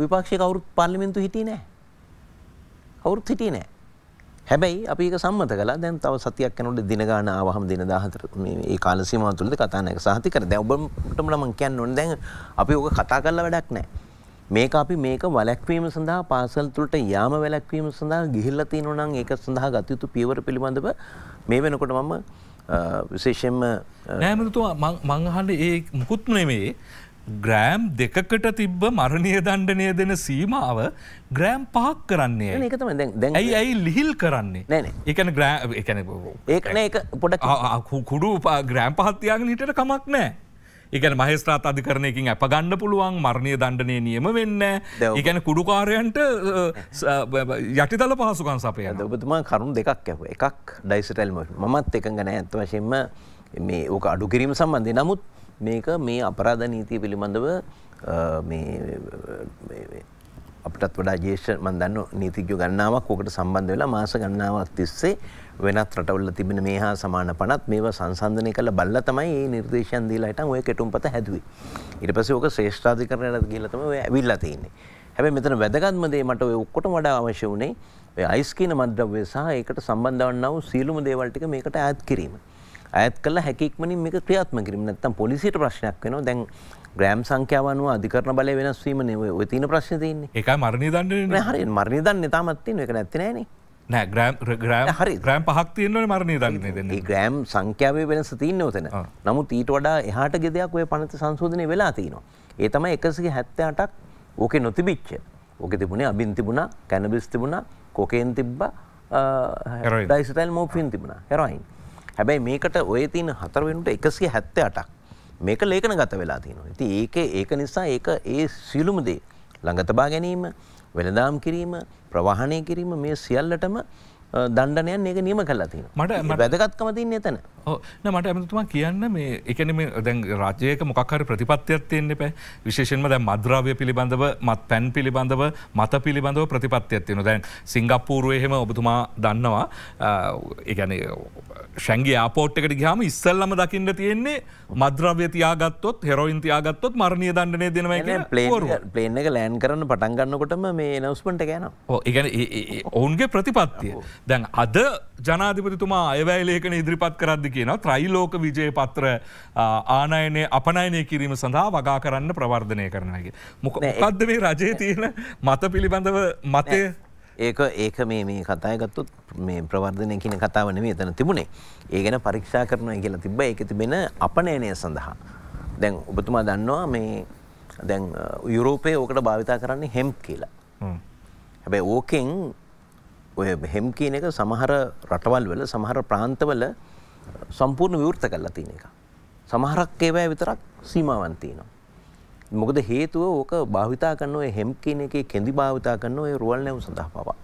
විපක්ෂය කවුරුත් පාර්ලිමේන්තු හිටියේ නැහැ කවුරුත් හිටියේ නැහැ හැබැයි අපි ඒක සම්මත කළා දැන් තව සතියක් යනකොට දින ගාන ආවහම දින 14 මේ ඒ කාල සීමාව තුළද කතා නැහැ සහතික කර දැන් ඔබටම නම් කියන්න ඕනේ දැන් අපි ඕක කතා කරලා වැඩක් නැහැ මේක අපි මේක වලැක්වීම සඳහා පාසල් තුළට යාම වැලැක්වීම සඳහා ගිහිල්ලා තියෙනවා නම් ඒක සඳහා ගත යුතු පියවර පිළිබඳව මේ වෙනකොට මම විශේෂයෙන්ම නෑ මතුතුමා මං අහන්නේ ඒ මුකුත් නෙමෙයි ග්‍රෑම් දෙකකට තිබ්බ මරණය දණ්ඩනය දෙන සීමාව ග්‍රෑම් පහක් කරන්නේ ඒකතම දැයි ඇයි ලිහිල් කරන්නේ එකන ග්‍රෑ එකන ඒකන එක පොට කුඩු ග්‍රෑම් පහත්තියාගෙන හිට කමක් නෑ ඉගැන මහස්ත්‍රාත් අධිකරණයකින් අප ගන්න පුළුවන් මරණය දණ්ඩනය නියම වෙන්න ඉගැන කුඩුකාරයන්ට යටිතල පහසුකන් සපය ඔබතුමා කරුණු දෙකක් ඇහ එකක් ඩයිසටල්ම මත් එකඟ නෑ ඇත්ත වශයෙන්ම මේ ඕක අඩු කිරීම සම්බන්ධය නමුත් මේක මේ අපරාධ නීතිය පිළිබඳව අපටත් වඩා ජේෂ මන්දන්න නීතිජ්‍ය ගන්නාවක් ඕකට සම්බන්ධ වෙලා මාස ගන්නාවක් තිස්සේ වෙනත් රටවල්ල තිබෙන මේ හා සමාන පනත් මේව සංසන්ධනය කළ බල්ල තමයි ඒ නිර්දේශන් දීලාට ඔය කෙටුම්පත හැදුවේ. ඉට පස ඕක ශ්‍රේෂ්ඨාධිකරණයට කියලතම ඇවිල්ලා තියන්නේ. හැබැයි මෙතන වැදගත්මදේ මට ඔය ඔක්කොට වඩා අවශ්‍ය වුණේ ඔය අයිස්කීන මද්‍රව්‍ය සහ ඒකට සම්බන්ධවන්න වූ සීලුම දේවල්ටික මේකට ඇත් කිරීම. ඇත් කළ හැකික්මනින් මේක ක්‍රියාත්ම කිරීම නැත්තම් පොලිසියට ප්‍රශ්නයක් වෙනවා දැන් ග්‍රෑම් සංඛ්‍යාවනුව අධිකරන බල වෙනස්වීම නෙව ඔය තින ප්‍රශ්න තියන්නේ එක මරණි දන්න හරි මරණි දන්න තාමත්තින එක නැතිනෑනේ නෑ ග්‍රෑම් හරි ග්‍රෑම් පහක් තියන්නට මරණය දන්න ග්‍රෑම් සංඛ්‍යාවේ වෙනස තියන්න ොතෙන නමුත් ඊට වඩා එහට ගෙදයක් ඔය පනත සංශෝධනය වෙලා තියනවා. ඒ තම එකසි හැත්තයාටක් ඕක නොතිබිච්ච ඕක තිබුණේ අබින් තිබුණා කැනබිස් තිබුණා කොකයෙන් තිබ්බ යිස්ටයිල් මෝපින් තිබුණ හෙරයින්. හැබැයි මේකට ඔය තියෙන හතර වෙනුට 178ක් මේක ලේඛන ගත වෙලා තියෙනවා. ඉතින් ඒකේ ඒක නිසා ඒක ඒ සියලුම දේ ළඟ තබා ගැනීම, වෙළඳාම් කිරීම, ප්‍රවාහණය කිරීම මේ සියල්ලටම දණ්ඩනයන් ඒක නියම කලතින මට වැදගත්කම තින්න එතන ඕන මට ඇමතුමා කියන්න මේ එකන මේ දැන් රජයක මොකක්හර ප්‍රතිපත්තියක් තියෙන්න්න පැ විශේෂෙන්ම දැ මද්‍රාවය පිළිබඳව මත් පැන් පිළිබඳව මත පිළිබඳව ප්‍රතිපත්තියක් තියෙන දැන් සිංගප්පූරුවහෙම ඔබතුමා දන්නවා එකන ශැන්ගේ ආපෝට්කට ගහම ඉස්සල්ලම දකින්න තියෙන්නේ මද්‍රව්‍ය තියාගත්තොත් හෙරෝයින් තියාගත්තොත් මරණය දන්නනය දෙනවා පලේන එක ලෑන් කරන්න පටන්ගන්නකොටම මේ නවස්පට ගෑන ඕ එකන ඔවුන්ගේ ප්‍රතිපත්තිය දැන් අද ජනාධිපතිතුමා අයවැයිලේකන ඉදිරිපත් කරද්දි කියන ත්‍රයිලෝක විජය පත්‍ර ආනයනය අපනයනය කිරීම සඳහා වගා කරන්න ප්‍රවර්ධනය කරනගේ. මොකක්ද මේ රජය තියෙන මත පිළිබඳව මතය ඒක ඒක මේ මේ කතායගත්තුත් මේ ප්‍රවර්ධනය කියන කතාවන මේ තන තිබුණේ ඒ ගැන පරීක්ෂා කරනවා කියලා තිබ එක තිබෙන අපනයනය සඳහා. දැන් ඔබතුමා දන්නවා මේ දැන් යුරෝපය ඕකට භාවිතා කරන්නේ හෙම්ප් කියලා. හැබැ ඕකෙන් ඔය හෙම් කියන එක සමහර රටවල් වල සමහර ප්‍රාන්තවල සම්පූර්ණ විවෘත කරලා තියෙන එක. සමහරක් ඒවැය විතරක් සීමාවන් තියෙනවා. මොකද හේතුව ඕක භාවිතා කරන ඔය හෙම් කියන එකේ කෙඳි භාවිතා කරන ඔය රුවල් නැවුම් සඳහා පවා.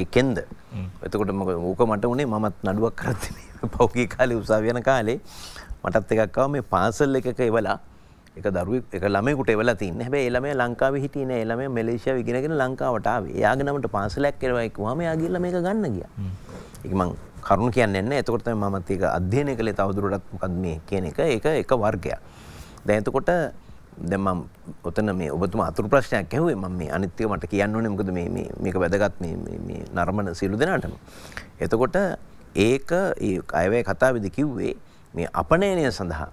ඒ කෙන්ද. එතකොට මොකද ඕක මට උනේ මමත් නඩුවක් කරත් පෞගී කාලේ උසාවියන කාලේ මටත් එකක් ආවා මේ පාසල් එකක එවලා එක දරුව එක ළමෙකුට එවලා තින්න හැබැයි ඒ ළමයා ලංකාවේ හිටියේ නෑ ඒ ළමයා මැලේසියාව ඉගෙනගෙන ලංකාවට ආවේ එයාගේ නමට පාසලක් කරවයි කිව්වම එයා ගිහලා මේක ගන්න ගියා ඒක මං කරුණ කියන්නේ නැහැ එතකොට තමයි මමත් ඒක අධ්‍යයනය කළේ තවදුරටත් මොකද්ද මේ කියන එක ඒක එක වර්ගයක් දැන් එතකොට දැන් මම ඔතන මේ ඔබතුමා අතුරු ප්‍රශ්නයක් ඇහුවේ මම මේ අනිත් එක මට කියන්න ඕනේ මොකද මේ මේ මේක වැදගත් මේ මේ නර්මන සියලු දෙනාටම එතකොට ඒක ඒ අයවැය කතාවේදී කිව්වේ මේ අපනයනය සඳහා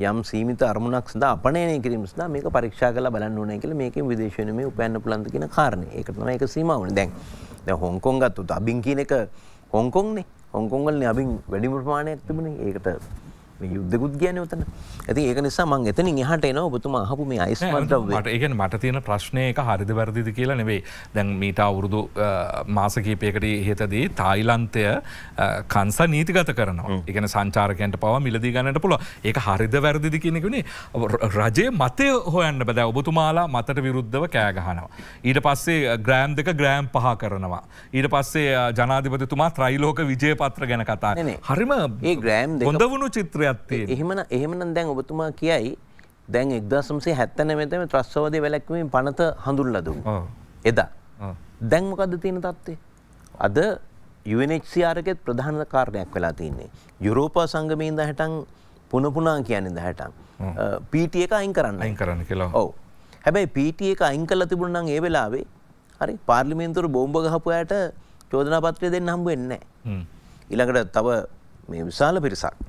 යම් සීමිත අරමුණක් සඳහා අපනයනය කිරීම සඳහා මේක පරීක්ෂා කරලා බලන්න ඕනේ කියලා මේකෙන් විදේශ විනිමය උපයන්න පුළුවන්ද කියන කාරණේ. ඒකට තමයි ඒක සීමා වුණේ. දැන් දැන් හොංකොං ගත්තොත් අබින් කියන එක හොංකොංනේ. හොංකොං වලනේ අබින් වැඩිම ප්‍රමාණයක් තිබුණේ. ඒකට යුද්ධකුත් කියන උතන ඇති ඒක නිසා මං එතනින් එහට එන ඔබතුම අහපු මේ අයිස්මට ඒක මට තියෙන ප්‍රශ්නය එක හරිද වැරදිද කියලා නෙවෙයි දැන් මීට අවුරුදු මාසකීපයකට හෙතදී තායිලන්තය කන්ස නීතිගත කරනවා එකන සංචාරකයන්ට පව මිලදී ගන්නට පුළුව ඒක හරිද වැරදිදි කියෙනෙකුණේ රජය මතය හොයන්න බැද ඔබතුමාලා මතට විරුද්ධව කෑගහනවා. ඊට පස්සේ ග්‍රෑම් දෙක ග්‍රෑම් පහ කරනවා. ඊට පස්සේ ජනාධිපතිතුමා ත්‍රයිලෝක විජය පත්‍ර ගැන කතා හරිම ඒ ග්‍රෑම් හොඳ වුණු චිත්‍රය තත්ත්වය එහෙමන එහෙමනම් දැන් ඔබතුමා කියයි දැන් එක්දසම්සේ හැත්තන මෙතම ත්‍රස්වදය වැලැක්වීම පනත හඳුල්ල දුන් එදා දැන්මකද තියෙන තත්ත්වේ අද යුවනසිආරකෙත් ප්‍රධාන කාරණයක් වෙලා තියන්නේ යුරෝපා සංගමීන්ද හැටන් පුනපුනා කියන්නද හැටන් පීට එක අයින් කරන්න අයින් කරන්න කියලා ඔව හැබැයි පීට එක අයින් කල තිබුණනම් ඒ වෙලාවේ හරි පාර්ලිමෙන්තුර බෝම්භ ගහපුයට චෝදනාපත්‍රය දෙන්න හම්බ වෙන්නේ ඊළඟට තව මේ විශාල පිරිසක්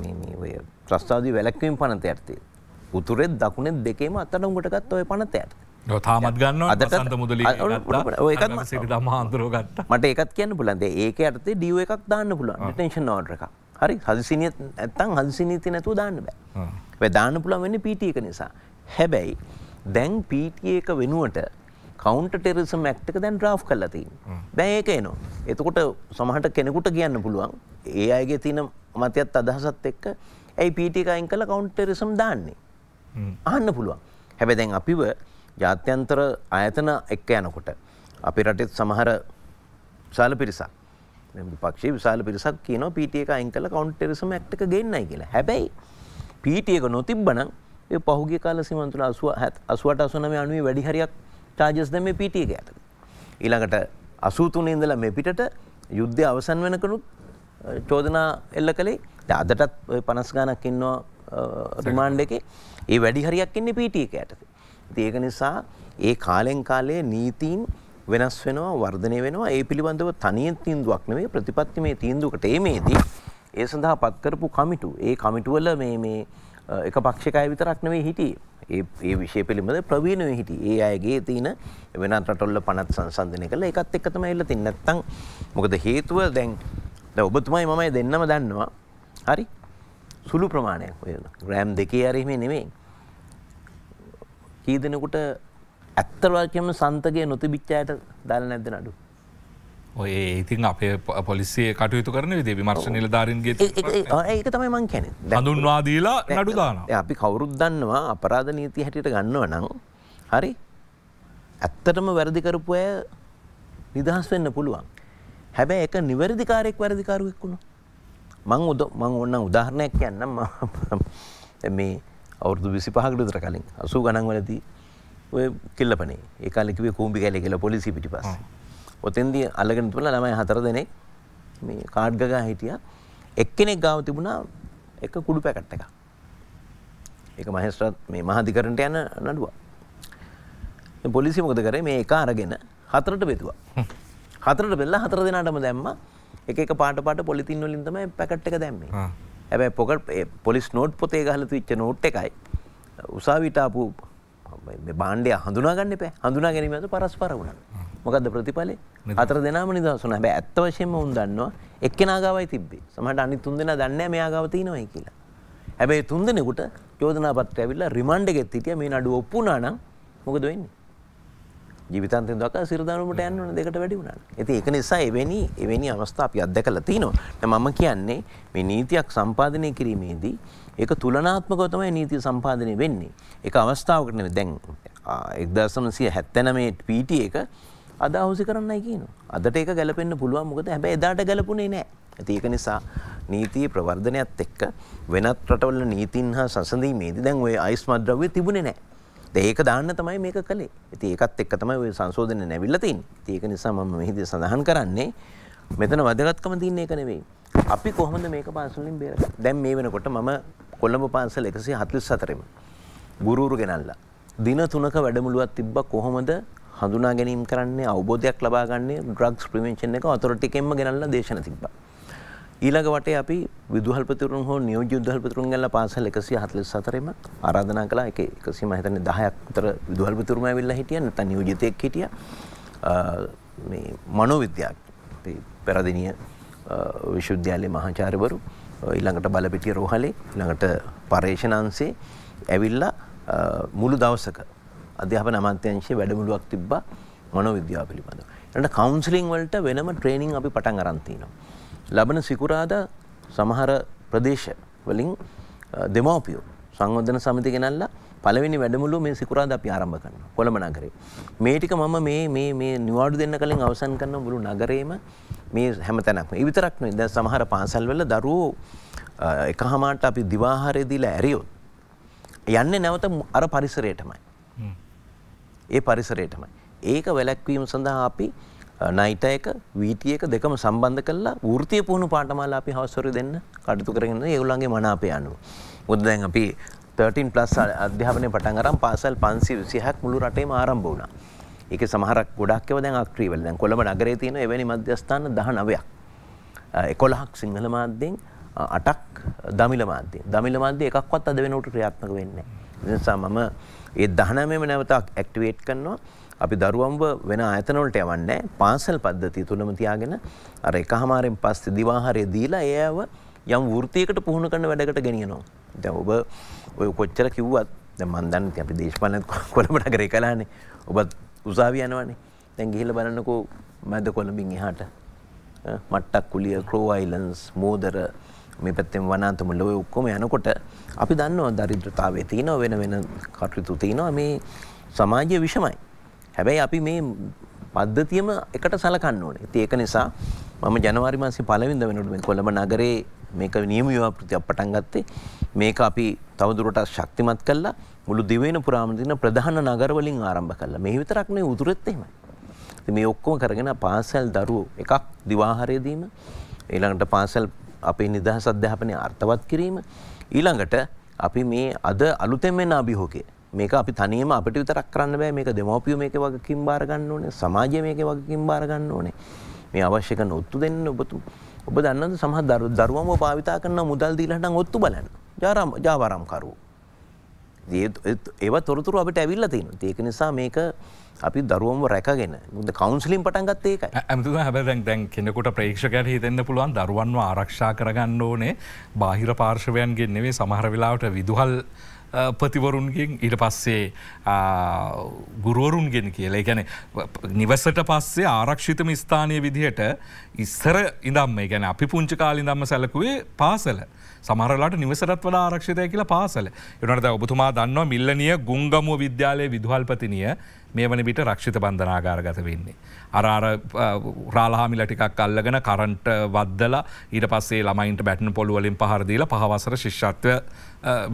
ඔය ප්‍රස්ථාදී වැලක්වීම පනත ඇත්තේ. උතුරෙත් දකුණෙත් දෙකේම අතට උඹටගත් ඔය පනත ඇත. තාමත් ගන්න අදට මුදල හාන්දුරෝ ගට මට එකත් කියන්න පුලන්ද ඒක ඇතේ ඩිය එකක් දාන්න පුලන් ටේෂන් ෝඩර එකක් හරි හදිසිනය ඇත්තන් හදිසිනීති නැතු දාන්න බෑ. වැදාන්න පුළන් වෙන්න පිටිය එක නිසා. හැබැයි දැන් පීටිය එක වෙනුවට කවන්ට ටෙරිසම් ඇක්ටක දැන් ්‍රා් කලතින් බෑ ඒක එනවා. එතකොට සමහට කෙනෙකුට කියන්න පුළුවන් ඒ අයගේ තින මතයත් අදහසත් එක්ක ඇයි පිටිකයින් කල කවන්ටෙරිසම් දාන්නේ. අහන්න පුළුවන් හැබැදැන් අපිව ජාත්‍යන්තර ආයතන එක්ක යනකොට. අපි රටෙත් සමහර විශාල පිරිසක් පක්ෂ විශාල පිරිසක් කියන පිටියක අයින් කල කවන්ටෙරිසම ඇක්ටක ගෙන්න්නයි කියලා හැබැයි පිටියක නොතිබ්බනම් පහුගේ කාල සිමන්තුල අසුව ඇත් අසුවට අසුනම අනුවේ වැඩිහරයක් කාජස් දැන් මේ පීටිය එක ඇතුළේ. ඊළඟට 83 ඉඳලා මේ පිටට යුද්ධය අවසන් වෙනකනුත් චෝදනා එල්ල කළේ. දැන් අදටත් ওই 50 ගණක් ඉන්නවා රිමාන්ඩ් එකේ. ඒ වැඩි හරියක් ඉන්නේ පීටිය එක ඇතුළේ. ඉතින් ඒක නිසා ඒ කාලෙන් කාලේ නීතීන් වෙනස් වෙනවා වර්ධනය වෙනවා ඒ පිළිබඳව තනියෙන් තීන්දුවක් නෙවෙයි ප්‍රතිපත්තිමේ තීන්දුවකට ඒමේදී ඒ සඳහා පත් කරපු කමිටු ඒ කමිටුවල මේ මේ එක පක්ෂිකය විතරක් නෙවෙයි හිටියේ ඒ විශෂය පිළිබඳ ප්‍රවීණව හිටි ඒ අයගේ තියන වෙනත් රටොල්ල පනත් සංසන්ධනය කළ එකත් එක්කතම එල්ල තින්න නැත්තං මොකද හේතුව දැන් ද ඔබතුමයි මමයි දෙන්නම දන්නවා හරි සුළු ප්‍රමාණයක් ඔය ග්‍රෑම් දෙකේ අරීමේ නෙමේ කී දෙනකුට ඇත්තවල්කම සන්තගේ නොතිබිච්චායට දල් නැද්ද නඩු ඔය ඉතින් අපේ පොලිසිය කටයුතු කරන විදේ විමර්ශ නිලධාරන්ගේ ඒක තමයි මං කැන හඳුන්වාදීලා නඩුදාන අපි කවුරුත් දන්නවා අපරාධ නීති හැටියට ගන්නව නං හරි ඇත්තටම වැරදිකරපු ඇය නිදහස් වෙන්න පුළුවන් හැබැ එක නිවැරදිකාරයෙක් වැරදිකාරුවෙක් වුණු මං උද මං ඔන්න උදාහරණයක් කියන්නම් මේ අවුරදු විසි පහකටතර කලින් අසූ ගණන් වලදී ඔය කෙල්ලපනේ ඒකාලෙකිවේ කූම්ි කැලෙ කියලා පොලිසි පිටි පස්සේ ඔතෙන්දී අල්ලගෙන තිබුණා ළමයි හතර දෙනෙක් මේ කාඩ් ගගා හිටියා. එක්කෙනෙක් ගාව තිබුණා එක කුඩු පැකට් එකක්. ඒක මහේස්ත්‍රාත් මේ මහාධිකරණයට යන නඩුවක්. මේ පොලිසිය මොකද කරේ? මේ එක අරගෙන හතරට බෙදුවා. හතරට බෙදලා හතර දෙනාටම දැම්මා. එක එක පාට පාට පොලිතින් වලින් තමයි පැකට් එක දැම්මේ. හැබැයි පොකට් පොලිස් නෝට් පොතේ ගහලා තිබිච්ච නෝට් එකයි උසාවියට ආපු මේ භාණ්ඩය හඳුනා ගන්න එපා. හඳුනා ගැනීම මත පරස්පර වුණා. මොකද ප්‍රතිඵලේ අතර දෙනාම නිදහසුන හැබැයි ඇත්ත වශයෙන්ම උන් දන්නවා එක්කෙනා ගාවයි තිබ්බේ. සමහරට අනිත් තුන් දෙනා දන්නේ නැහැ මෙයා ගාව තියෙනවයි කියලා. හැබැයි තුන් දෙනෙකුට යෝජනා පත්‍රය ඇවිල්ලා රිමාන්ඩ් එකෙත් හිටියා මේ නඩුව ඔප්පු වුණා නම් මොකද වෙන්නේ? ජීවිතාන්තයෙන් දක්වා සිරදානුමට යන්න ඕන දෙකට වැඩි වුණා. ඉතින් ඒක නිසා එවැනි එවැනි අවස්ථා අපි අත්දැකලා තිනවා. දැන් මම කියන්නේ මේ නීතියක් සම්පාදනය කිරීමේදී ඒක තුලනාත්මකව තමයි නීතිය සම්පාදනය වෙන්නේ. ඒක අවස්ථාවකට නෙවෙයි. දැන් 1979 PTA එක අද අහුසි කරන්නයි කියනවා. අදට ඒක ගැලපෙන්න පුළුවන් මොකද හැබැයි එදාට ගැලපුණේ නැහැ. ඒක නිසා නීතියේ ප්‍රවර්ධනයත් එක්ක වෙනත් රටවල නීතින් හා සංසඳීමේදී දැන් ওই අයිස් මද්ද්‍රව්‍ය තිබුණේ නැහැ. ඒක දාන්න තමයි මේක කළේ. ඉතින් ඒකත් එක්ක තමයි ওই සංශෝධන නැවිලා තින්නේ. ඉතින් ඒක නිසා මම මෙහිදී සඳහන් කරන්නේ මෙතන වැදගත්කම තියෙන එක නෙවෙයි. අපි කොහොමද මේක පාසලින් බේරගන්නේ? දැන් මේ වෙනකොට මම කොළඹ පාසල් 144 ම ගුරුවරු ගෙනල්ලා දින තුනක වැඩමුළුවක් තිබ්බා කොහොමද හඳුනා ගැනීම් කරන්නේ අවබෝධයක් ලබාගන්නේ ඩ්‍රග්ස් ප්‍රිවෙන්ෂන් එක අතොරටිකෙන්ම ගෙනල්ලා දේශන තිබ්බා. ඊළඟ වටේ අපි විදුහල්පතිවරුන් හෝ නියෝජ්‍ය විදුහල්පතිවරුන් ගැනලා පාසල් 144ෙම ආරාධනා කළා. ඒකේ 100 මම හිතන්නේ 10ක් විතර විදුහල්පතිවරුන් ඇවිල්ලා හිටියා නැත්නම් නියෝජිතයෙක් හිටියා. මේ මනෝවිද්‍යාව පෙරදිනිය විශ්වවිද්‍යාලයේ මහාචාර්යවරු ඊළඟට බලපිටිය රෝහලේ ඊළඟට පර්යේෂණංශේ ඇවිල්ලා මුළු දවසක අධ්‍යාපන අමාත්‍යංශයේ වැඩමුළුවක් තිබ්බා මනෝවිද්‍යාව පිළිබඳව. ඊළඟට කවුන්සලින් වලට වෙනම ට්‍රේනින් අපි පටන් අරන් තිනවා. ලබන සිකුරාදා සමහර ප්‍රදේශ වලින් දෙමෝපියෝ සංවර්ධන සමිති ගෙනල්ලා පළවෙනි වැඩමුළුව මේ සිකුරාදා අපි ආරම්භ කරනවා කොළඹ නගරේ. මේ ටික මම මේ මේ මේ නිවාඩු දෙන්න කලින් අවසන් කරන මුළු නගරේම මේ හැමතැනක්ම. ඒ විතරක් නෙවෙයි දැන් සමහර පාසල් වල දරුවෝ එකහමාරට අපි දිවාහාරය දීලා ඇරියොත් යන්නේ නැවත අර පරිසරයටමයි. ඒ පරිසරයටම. ඒක වැලැක්වීම සඳහා අපි නයිටයක වීතියක දෙකම සම්බන්ධ කල්ලා ෘතිය පුහුණු පාටමාලා අපි හවස්වර දෙන්න කටතු කරගෙන ඒගුලන්ගේ මනාපය අනුව. මුද දැන් අපි 13 ප්ලස් අධ්‍යාපනය පටන් අරන් පාසල් 526ක් මුළු රටේම ආරම්භ වුණා. ඒකේ සමහරක් ගොඩක් ඒවා දැන් අක්‍රීවල දැන් කොළඹ නගරයේ තියෙන එවැනි මධ්‍යස්ථාන 19ක්. 11ක් සිංහල මාධ්‍යෙන් 8ක් දමිළ මාධ්‍යෙන්. දමිළ මාධ්‍ය එකක්වත් අද වෙනකොට ක්‍රියාත්මක වෙන්නේ නැහැ. නිසා මම ඒ දහනමම නැවතක් ඇක්ටිවේට් කරනවා අපි දරුවම්ව වෙන අතනොලට යවන්නේ පාසල් පද්ධති තුළම තියාගෙන අර එක හමාරෙන් පස්ස දිවාහරය දීලා ඒව යම් වෘතියකට පුහුණු කරන වැඩකට ගෙනියනවා. දැන් ඔබ ඔය කොච්චර කිව්වත් දැන් මම දන්නේ අපි දේශපාලන කොළඹ නගරේ කලානේ. ඔබත් උසාවිය යනවනේ. දැන් ගිහිල්ලා බලන්නකෝ මැද කොළඹින් එහාට මට්ටක් කුලිය ක්‍රෝ අයිලන්ඩ්ස් මෝදර මේ පැත්තෙන් වනාන්තම ලොවේ ඔක්කොම යනකොට අපි දන්නවා දරිද්‍රතාවය තියෙනවා වෙන වෙන කටයුතු තියෙනවා මේ සමාජය විෂමයි. හැබැයි අපි මේ පද්ධතියම එකට සලකන්න ඕනේ. ඉතින් ඒක නිසා මම ජනවාරි මාසේ පළවෙනිද වෙනකොට මේ කොළඹ නගරේ මේක නියම ව්‍යාපෘතියක් පටන් ගත්තේ. මේක අපි තවදුරටත් ශක්තිමත් කළා. මුළු දිවයින පුරාම තියෙන ප්‍රධාන නගර වලින් ආරම්භ කළා. මේ විතරක් නෙවෙයි උතුරෙත් එහෙමයි. ඉතින් මේ ඔක්කොම කරගෙන පාසල් දරුවෝ එකක් දිවාහාරය දීම ඊළඟට පාසල් අපේ නිදහස් අධ්‍යාපනය අර්ථවත් කිරීම ඊළඟට අපි මේ අද අලුතෙන් වෙන අභියෝගය මේක අපි තනියම අපිට විතරක් කරන්න බෑ මේක දෙමෝපියෝ මේක වගකීම් බාර ගන්න ඕනේ සමාජය මේක වගකීම් බාර ගන්න ඕනේ මේ අවශ්‍ය කරන ඔත්තු දෙන්න ඔබතුම ඔබ දන්නද සමහර දරුවම භාවිතා කරන මුදල් දීලා නම් ඔත්තු බලන්න ජාරම් ජාවාරම් කරුවෝ ඒව තොරතුරු අපිට ඇවිල්ලා තියෙනවා ඒක නිසා මේක අපි දරුවම රැකගෙන ද කවන්සලින් පටන් ගත්තේ එක ඇමතු හැබ දැන් කෙනෙකුට ප්‍රේක්ෂකයට හිතෙන්න්න පුළුවන් දරුවන්ව ආරක්ෂා කරගන්න ඕනේ බාහිර පාර්ශවයන්ගෙන් නෙවේ සමහර වෙලාවට විදුහල් පතිවරුන්ගෙන් ඉට පස්සේ ගුරුවරුන්ගෙන කියල ගැන නිවසට පස්සේ ආරක්ෂිතම ස්ථානය විදිහට ඉස්සර ඉදම්ම ගැන අපි පුංචි කාලින් දම්ම සැලකුවේ පාසල සමරලාට නිවසරත් වල ආරක්ෂතය කියලා පාසල යනට ඔබතුමා දන්නවා මිල්ලනිය ගුංගමුව විද්‍යාලය විදුහල්පතිනිය මේ වන විට රක්ෂිත බන්ධනාගාරගත වෙන්නේ. අරාර රාලහාමිල ටිකක් අල්ලගෙන කරන්ට වද්දල ඊට පස්සේ ළමයින්ට බැටන පොළුවලින් පහරදීල පහවසර ශිෂ්ත්ව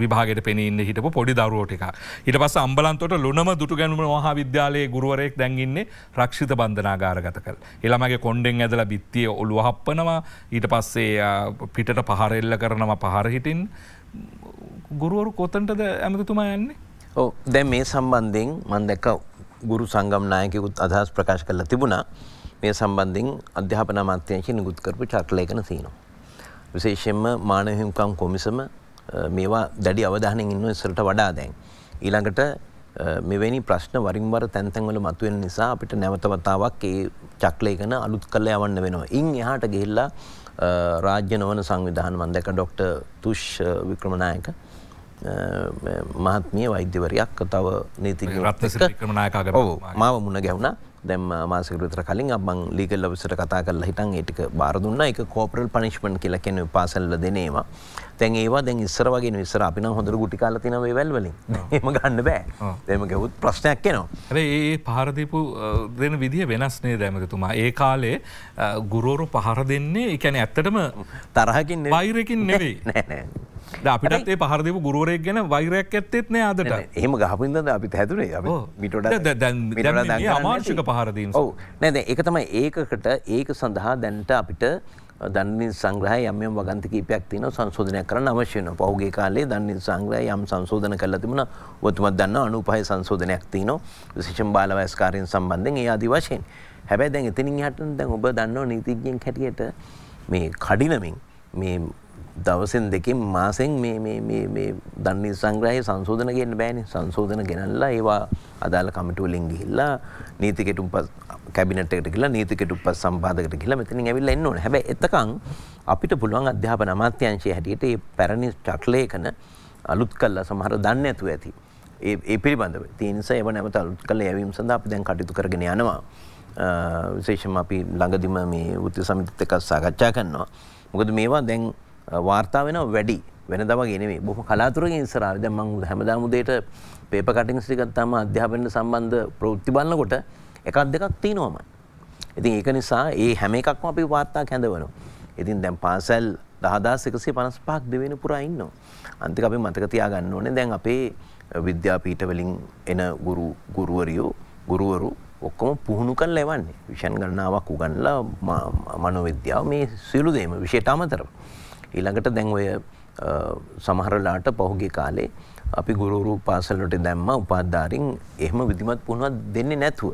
විභාගට පෙනන්න හිටපු පොඩි දරුවෝටික. ඉට පස අම්බලන්තොට ලොනම දුට ගැනුම මහා විද්‍යාලයේ ගුරුවරයෙක් දැන්ගන්නේ රක්ෂිත බන්ධනාගාරගත කල්. එළමගේ කොන්්ඩෙන් ඇදල බිත්තිය ඔලු හප්පනවා ඊට පස්සේ පිටට පහරෙල්ල කරනවා පහරහිටින් ගුරුවරු කොතන්ටද ඇමතුතුමා යන්නේ. ඕ දැ මේ සම්බන්ධයෙන් මන්දැකව ගුරු සංගම් නායකයකුත් අදහස් ප්‍රකාශ කරලා තිබුණා මේ සම්බන්ධයෙන් අධ්‍යාපන අමාත්‍යංශය නිකුත් කරපු චාර්ට් ලේඛන තියෙනවා. විශේෂයෙන්ම මානව හිමිකම් කොමිසම මේවා දැඩි අවධානයෙන් ඉන්න ඉස්සරට වඩා දැන්. ඊළඟට මෙවැනි ප්‍රශ්න වරින් වර තැන් තැන් වල මතුවෙන නිසා අපිට නැවත වතාවක් ඒ චක් ලේඛන අලුත් කරලා යවන්න වෙනවා. ඉන් එහාට ගිහිල්ලා රාජ්‍ය නොවන සංවිධාන මම දැක්ක ડોક્ટર තුෂ් වික්‍රමනායක මහත්මිය වෛද්‍යවරයක් තව නීතිගරත්නකමනායකාග ඔව මාව මුණ ගැවුණ දැම් මාසකරතර කලින් අබං ලීකල් ලබසට කතා කරල හිටන් ඒටික බාරදුන්න එක කෝපරල් පනිශ්මන් කියල කෙන පාසල්ල දෙනේවා තැන් ඒවා දැන් ඉස්සර වගේ විස්සර අපින හොඳර ගුටි කාල තින වැල්වලින් එම ගන්න බෑ දෙම ගැවුත් ප්‍රශ්නයක් කෙනවා ඒ පහරදිපු දෙන විදිහ වෙනස්නේ දැමකතුමා ඒ කාලේ ගුරෝරු පහර දෙන්නේ එකැන ඇත්තටම තරහකින් වෛරකින් නෙවෙයි නෑ නෑ අපිටත් ඒ පහරදිව ගුරුවරයක් ගැන වෛරයක් ඇත්තෙත් නෑ අදට එහෙම ගහපින්ද අපිත් හැතුරේ මිටට අමාර්ශික පහරදීම ඔව නැද එක තමයි ඒකකට ඒක සඳහා දැන්ට අපිට දන්නින් සංග්‍රහ යම්යම් වගන්ත කීපයක් තින සංශෝධනය කරන අවශ්‍යන පහුගේ කාලේ දන්නින් සංග්‍රහ යම් සංශෝධන කරලා තිබුණ ඔතුමත් දන්න අනුපහය සංශෝධනයක් තියන විශෂම් බාලවයස්කාරයෙන් සම්බන්ධෙන් ඒ අදි වශයෙන් හැබැයි දැන් එතනින් හට දැන් ඔබ දන්න නීතිජයෙන් හැටියට මේ කඩිනමින් මේ දවසෙන් දෙකින් මාසෙන් දන්නේ සංග්‍රහය සංශෝධන ගෙන් බෑන සංශෝධන ගෙනල්ලා ඒවා අදාළ කමිටුවලින් ගිහිල්ලා නීතිකෙටුම් පස් කැබිනට්කට කියලා නීතිකෙටු පස් සම්පාදකට කියලා මෙතනින් ඇවිල්ලා එන්න ඕන හැබැයි එතකන් අපිට පුළුවන් අධ්‍යාපන අමාත්‍යංශයේ හැටියට මේ පැරණි චක්‍රලේඛන අලුත් කළා සමහර දන්නේ නැතුව ඇති. ඒ පිළිබඳව. ඒ නිසා ඒව නැවත අලුත් කළා යැවීම සඳහා අපි දැන් කටයුතු කරගෙන යනවා. විශේෂයෙන්ම අපි ළඟදිම මේ වෘත්ති සමිතිත් එක්ක සාකච්ඡා කරනවා. මොකද මේවා දැන් වාර්තා වෙන වැඩි වෙන දමගෙනේ බොහම කලාතුරගේ ඉස්සරාද මං හැමදාමුදේට පේප කටින් සිිකත්තාම අධ්‍යාපනයට සම්බන්ධ ප්‍රෘත්ති බලන්නකොට එකක් දෙකක් තියෙනවමයි. ඉතින් ඒක නිසා ඒ හැම එකක්ම අපි වාර්තා කැඳවනවා. ඉතින් දැන් පාසැල් දහදාස් එකසේ පනස් පහක් දෙවෙන පුරා ඉන්නවා. අන්තික අපි මතකතියා ගන්න ඕනේ දැන් අපේ විද්‍යාපීටවලින් එන ගුරු ගුරුවරියෝ ගුරුවරු ඔක්කොම පුහුණු කල් ලැවන්නේ විෂන් ගණනාවක් උගන්නලා මනොවිද්‍යාව මේ සියලු දේම විෂයට අමතරව. ඊළඟට දැන් ඔය සමහරලාට පහුගේ කාලේ අපි ගුරුරු පාසලට දැම්ම උපාධාරින් එහම විදිමත් පුුණුවත් දෙන්න නැතුව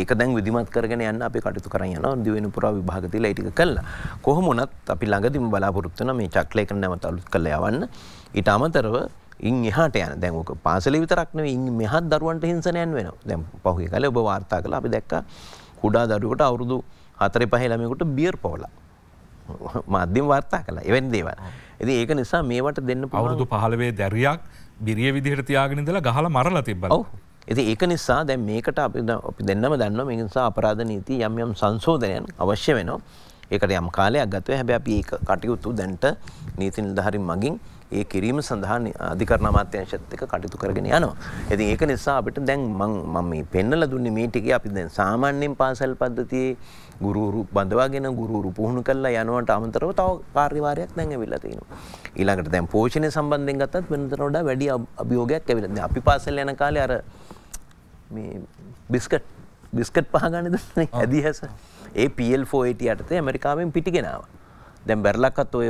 ඒක දැන් විදිමත් කරගෙන යන්න අපි කටතු කරන්න යන දිවෙන පුරා විභාගතිල ඉටික කල්ලා කොහොමුණත් අපි ළඟදිම බලාපොරොත්තුන මේ චක්ලයක නැමත අලුත් කළ යවන්න ඉට අමතරව ඉන් එහට යන දැන්ක පාසල විතරක්නව ඉන් මෙහත් දරුවන්ට හිංසනයන් වෙන දැම් පහහි කල ඔබ වාර්තා කළ අපි දැක්ක කුඩා දරුවට අවුරුදු හතර පහළමෙකුට බියර් පෝලා මධ්‍යම වාර්තා කලා එවැනි දේව. ඇති ඒක නිසා මේවට දෙන්න අවුරුදු පහලවේ දැරයක් බිරිය විදිහට තියාගෙනදලා ගහල මරලා තිබ ඇති ඒක නිසා දැ මේකට අපි අපි දෙන්නම දන්න මිනිසා අපරාධ නීති යම් යම් සංශෝධනයන් අවශ්‍ය වෙනවා. ඒකට යම් කාලයක් ගතව හැබැ අපි ඒ කටයුතු දැන්ට නීති නිදහරින් මගින් ඒ කිරීම සඳහා අධිකරණ අමාත්‍යංශත්ක කටයුතු කරගෙන යනවා. ඇති ඒක නිසා අපිට දැන් මං මම පෙන්නල දුන්නේ මීටික අපි දැන් සාමාන්‍යයෙන් පාසල් පද්ධතියේ ගුරුරු බඳවාගෙන ගුරුරු පුහුණු කල්ලා යනුවට අමතරව තව කාර්යවාරයක් දැන් ඇවිල්ලා තියෙනවා. ඊළඟට දැන් පෝෂණය සම්බන්ධයෙන් ගත්තත් වෙනතට වඩා වැඩි අභියෝගයක් ඇවිල්ලා තියෙනවා. අපි පාසල් යන කාලේ අර මේ බිස්කට් බිස්කට් පහ ගන්න දුන්නේ ඇදිහස. ඒ PL480 යටතේ ඇමරිකාවෙන් පිටිගෙනවා. දැන් බැරලක්වත් ඔය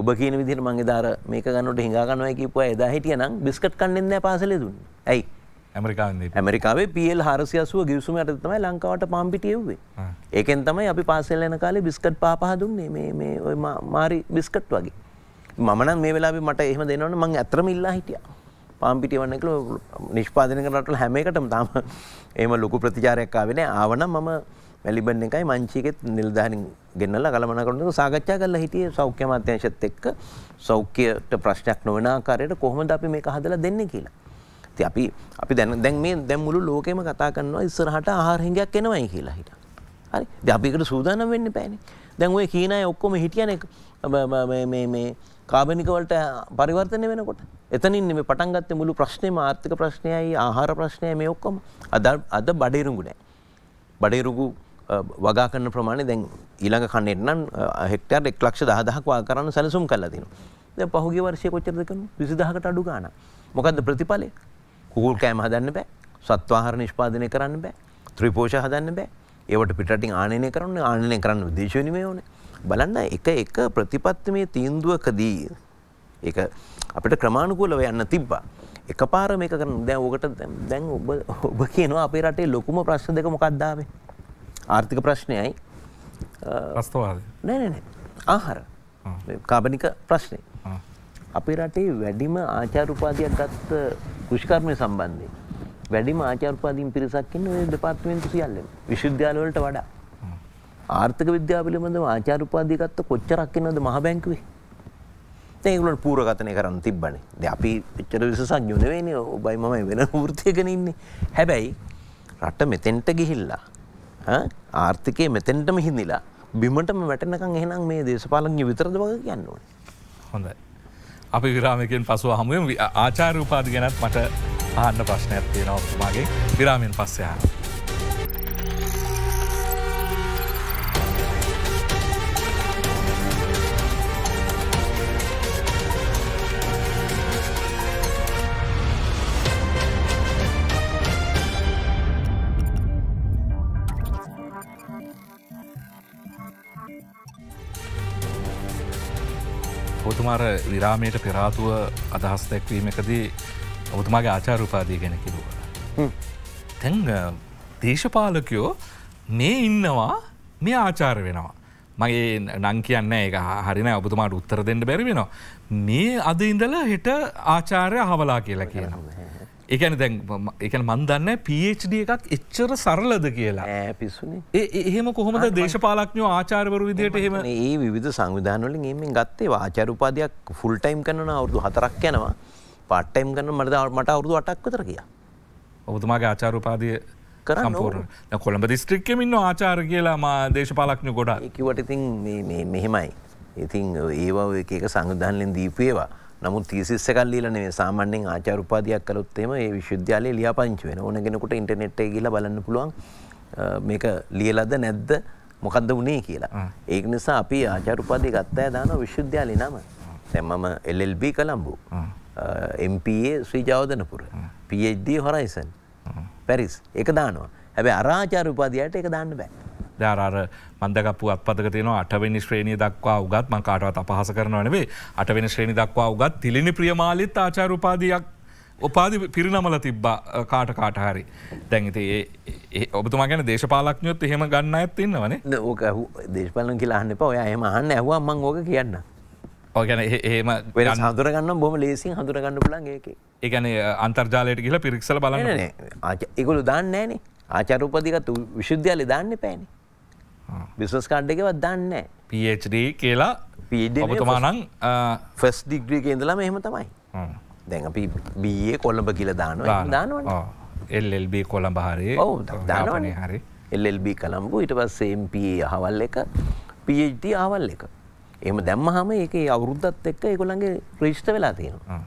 ඔබ කියන විදිහට මං එදාර මේක ගන්නකොට හිඟා ගන්නවා කියපුවා එදා හිටියනම් බිස්කට් කන්නේ නැහැ පාසලේ දුන්නේ. ඇයි? ඇමරිකාවේ පියල් හරසියසුව ගිවිසුම ඇයට තමයි ලංකාවට පම්පිටියව්වේ ඒකෙන් තමයි අපි පාසෙල් එන කාලේ බිස්කට් පාපහ දුන්නේ මේ මේ ඔය මාරි බිස්කට් වගේ මමන මේ වෙලාේ මට එහම දෙනවන මං ඇතරම ඉල්ලා හිටිය පාම්පිටි වන්න කළ නිෂ්පාදන කරටල හැම එකටම තම ඒම ලොකු ප්‍රතිචාරයක්කාවෙන ආවන මම වැලිබන්න එකයි මංචිකෙත් නිල්ධානින් ගෙන්නල කළමනකට සාකච්ඡා කල්ලා හිටිය සෞඛ්‍ය මත්‍යංශත් එක්ක සෞඛ්‍යයට ප්‍රශ්නයක් නොවනාකාරයට කොහොමද අපි මේ හදලා දෙන්න කියලා අපි අපි දැන් දැන් මේ දැන් මුළු ලෝකෙම කතා කරනවා ඉස්සරහට ආහාර හිඟයක් එනවයි කියලා හිට. හරි. ඉතින් අපි ඒකට සූදානම් වෙන්න බෑනේ. දැන් ওই කීන අය ඔක්කොම හිටියනේ මේ මේ මේ කාබනික වලට පරිවර්තනය වෙනකොට. එතනින් මේ පටන් ගත්තේ මුළු ප්‍රශ්නේම ආර්ථික ප්‍රශ්නයයි ආහාර ප්‍රශ්නයයි මේ ඔක්කොම. අද අද බඩේරුඟු නැහැ. බඩේරුඟු වගා කරන ප්‍රමාණය දැන් ඊළඟ කන්නේට නම් හෙක්ටර් 1,10,000ක් වගා කරන්න සැලසුම් කරලා තිනවා. දැන් පහුගිය වර්ෂයේ කොච්චරද කරන්නේ? 20000කට අඩු ගාණක්. මොකද්ද ප්‍රතිඵලය? කුකුල් කෑම හදන්න බෑ සත්වාහාර නිෂ්පාදනය කරන්න බෑ ත්‍රිපෝෂ හදන්න බෑ ඒවට පිටරටින් ආනයනය කරන්න ආනයනය කරන්න විදේශ විනිමය ඕනේ බලන්න එක එක ප්‍රතිපත්තිමේ තීන්දුවකදී ඒක අපිට ක්‍රමානුකූලව යන්න තිබ්බා එකපාර මේක කරන දැන් ඔකට දැන් ඔබ ඔබ කියනවා අපේ රටේ ලොකුම ප්‍රශ්න දෙක මොකක්ද ආවේ ආර්ථික ප්‍රශ්නයයි රස්තවාදය නෑ නෑ නෑ ආහාර කාබනික ප්‍රශ්නේ අපේ රටේ වැඩිම ආචාර උපාධියක් ගත්ත කෘෂිකර්මය සම්බන්ධයෙන්. වැඩිම ආචාර්පාදීන් පිරිසක් ඉන්න ඔය දෙපාර්තමේන්තු සියල්ලම විශ්වවිද්‍යාල වලට වඩා. ආර්ථික විද්‍යාව පිළිබඳව ආචාර්ය උපාධිය ගත්ත කොච්චරක් ඉන්නවද මහ බැංකුවේ? දැන් ඒගොල්ලෝ පූර්වගතනය කරන්න තිබ්බනේ. දැන් අපි එච්චර විශේෂඥයෝ නෙවෙයිනේ. ඔබයි මමයි වෙන වෘත්තියකනේ ඉන්නේ. හැබැයි රට මෙතෙන්ට ගිහිල්ලා ආර්ථිකයේ මෙතෙන්ටම හිඳිලා බිමටම වැටෙනකන් එහෙනම් මේ දේශපාලනඥ විතරද වගේ කියන්න ඕනේ. හොඳයි. අපි විරාමිකෙන් පසුව හමුවම ආචාරූපාද ගැනත් මට ආන්න ප්‍රශ්නයක් තියෙනවතුමාගේ විරාමෙන් පස්සයාන. ඔබතුමාර විරාමයට පෙරාතුව අදහස් දැක්වීමකදී ඔබතුමාගේ ආචාරුපාදී ගැන කිරවා. තැන් දේශපාලකයෝ මේ ඉන්නවා මේ ආචාර වෙනවා. මගේ නං කියන්න ඒ හරින ඔබතුමාට උත්තර දෙන්න බැරිවෙනවා. මේ අද ඉඳල හිට ආචාරය හවලා කියලා කියනවා. එකන දැන් එකන මන්දන්න පD එකක් එච්චර සරලද කියලා පිසුනේ එහෙම කොහොමද දේශපාලක්ඥෝ ආචාරවරු විදියට එහෙම ඒ විධ සංවිධානවලින් එමින් ගත්තේ ආචාරඋපාදයක් ෆුල්ටයිම් කරන අවුදු හතරක් යනවා පට්ටයිම් කන්න මට මට අවුදු අටක් විතර කිය ඔබතුමාගේ ආචාරඋපාදය කරන්න කොළඹ දිස්ත්‍රික්කමින් ආචාර කියලා මා දේශපාලක්ඥ ගොඩා කිවට ඉතින් මෙහෙමයි ඉතින් ඒවා එක සංවිධානලෙන් දීපේවා නමුත් තීසිස් එකක් ලියලා නෙවෙයි සාමාන්‍යයෙන් ආචාර උපාධියක් කළොත් එහෙම ඒ විශ්වවිද්‍යාලයේ ලියාපදිංචි වෙන ඕන කෙනෙකුට ඉන්ටර්නෙට් එකේ ගිහලා බලන්න පුළුවන් මේක ලියලාද නැද්ද මොකද්ද වුනේ කියලා. ඒක නිසා අපි ආචාර උපාධිය ගත්තා දාන විශ්වවිද්‍යාලේ නම. දැන් මම LLB Colombo. MPA Sri Jayawardenepura. PhD Horizon. Paris. ඒක දානවා. හැබැයි අර ආචාර උපාධියට ඒක දාන්න බෑ. ධාර මන්දකපු අත්පතක තියන අටවෙනි ශ්‍රේණී දක්වා උගත් මංකාටවත් අපහස කරනවනවේ අටවෙන ශ්‍රේණි දක්වා උගත් තිලිනි ප්‍රියමාලිත් ආචාරුපාදයක් උපාදි පිරිනමල තිබ්බා කාට කාටහරි දැන්ති ඔබතුම ගැන දේශපාලක්ඥයොත් එහෙම ගන්න ඇත් ඉන්නවන ඕක දේශපාලන කියලාන්න එප ඔය එහම අහන්න ඇහුව මං ඕක කියන්න ඕගැන ඒම වෙන හදුරගන්න බොම ලේසින් හඳුරගන්න පුලන්ගේ ඒගැන අන්තර්ජාලයට කියලා පිරික්සල බලන්න ඒකුළු දාන්න ෑනේ ආචරූපදිකතු විශුද්ධයාලි දාන්න පෑනේ බිස්නස් කාඩ්ඩකවත් දන්න පD කියලා පතුමානං ෆස් ඩිග්‍රී කේදලම එහෙම තමයි දැන් අපි බිය කොල්ලඹ කියල දාන දානවන එල්ල්B කොළඹ හරි ඔව දානවනේ හරි එල්ල්B කළම්පු ඉට පස්සම්පේ හවල් එක පD ආවල් එක එම දැම්ම හම ඒක අවුරුද්ධත් එක්ක ඒකොළන්ගේ ප්‍රිෂ්ට වෙලා තියෙනවා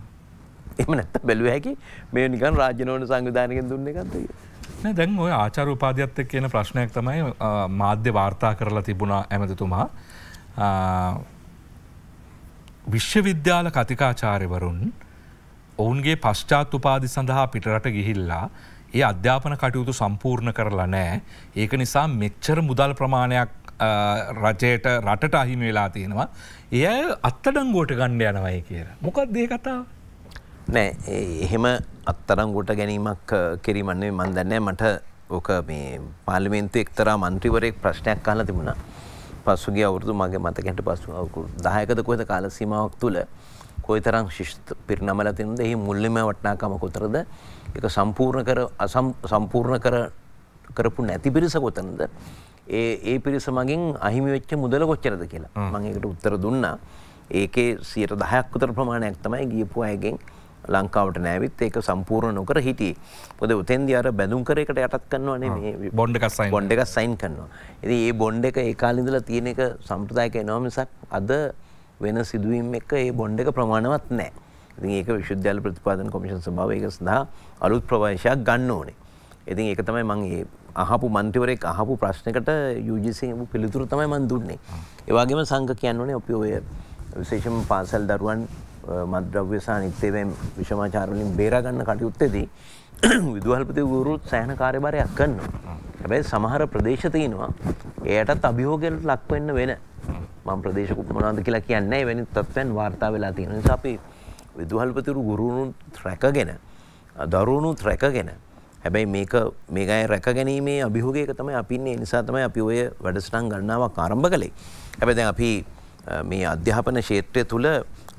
එම නැත්ත බැලුව හැකි මේ නිකන් රාජනෝන සංවිධානකෙන් දුන්න එකත්තිය දැන් ඔය ආචාර උපාධ්‍යත්ත කියන ප්‍රශ්නයක් තමයි මාධ්‍ය වාර්තා කරලා තිබුණා ඇමතිතුමා විශ්වවිද්‍යාල කතිකාචාරවරුන් ඔවුන්ගේ පශ්චාත් උපාදි සඳහා පිටරට ගිහිල්ලා ඒ අධ්‍යාපන කටයුතු සම්පූර්ණ කරලා නෑ ඒක නිසා මෙච්චර මුදල් ප්‍රමාණයක් රජයට රටට අහිම වෙලා තියෙනවා එය අත්තඩංගෝට ගණ්ඩ යනවයි කියලා මොකක් දේ කතාව නෑ එහෙම අත්තරංගොට ගැනීමක් කිරීමන්නේ මන් දන්නේ මට ඕක මේ පාලිමෙන්තු එක්තරා මන්ත්‍රීවරයෙක් ප්‍රශ්නයක් කාල තිබුණා පසුගේ අවුරුදු මගේ මතකැට පසු අවුරු දායකද කොහෙද කාල සීමාවක් තුළ කොයි තරම් ශිෂ්ට පිරිනමලා තිනුද එහි මුල්‍යම වටිනාකම කොතරද ඒක සම්පූර්ණ කර අසම් සම්පූර්ණ කර කරපු නැති පිරිස කොතනද ඒ ඒ පිරිස මගින් අහිමි වෙච්ච මුදල කොච්චරද කියලා මම ඒකට උත්තර දුන්නා ඒකේ 10% කට උතර ප්‍රමාණයක් තමයි ගියපු අයගෙන් ලංකාවට නෑවිත් ඒක සම්පූර්ණ නොකර හිටිය. පොද උතන්දි අර බැඳුම් කරකට යටත් කන්නවනේ බොඩ්ඩකස්සයි බොඩ් එකක් සයින් කන්නවා. ඇති ඒ බොන්්ඩ එක ඒකාලිඳල තියෙන එක සම්ප්‍රදායක එනවාමිසක් අද වෙන සිදුවීම් එක ඒ බොන්්ඩ එක ප්‍රමාණවත් නෑ. ඉතින් ඒක විශුද්ධල ප්‍රතිපාදන කොමිෂන් සභාව ඒක සඳහා අලුත් ප්‍රවේශයක් ගන්න ඕනේ. ඉතින් ඒක තමයි මම ඒ අහපු මන්තිවරෙක් අහපු ප්‍රශ්නකට යුජිසි පිළිතුරු තමයි මන් දුන්නේ. ඒ වගේම සංඝ කියන්නේ අපි ඔය විශේෂම පාසල් දරුවන් මද්‍රව්‍ය සහ නිත්‍යයෙන් විෂමාචාරවලින් බේරාගන්න කටයුත්තේදී විදුහල්පති ගුරුත් සෑහන කාර්යභාරයක් කරනවා. හැබැයි සමහර ප්‍රදේශ තියෙනවා එයටත් අභියෝගයට ලක් වෙන්න වෙන. මම ප්‍රදේශ මොනවද කියලා කියන්නේ වෙන තත්ත්වයන් වාර්තා වෙලා තියෙන නිසා අපි විදුහල්පතිරු ගුරුණුත් රැකගෙන දරුණුත් රැකගෙන හැබැයි මේක මේක අය රැක ගැනීමේ අභියෝගයක තමයි අපි ඉන්නේ. ඒ නිසා තමයි අපි ඔය වැඩසටහන් ගණනාවක් ආරම්භ කළේ. හැබැයි දැන් අපි මේ අධ්‍යාපන ක්ෂේත්‍රය තුළ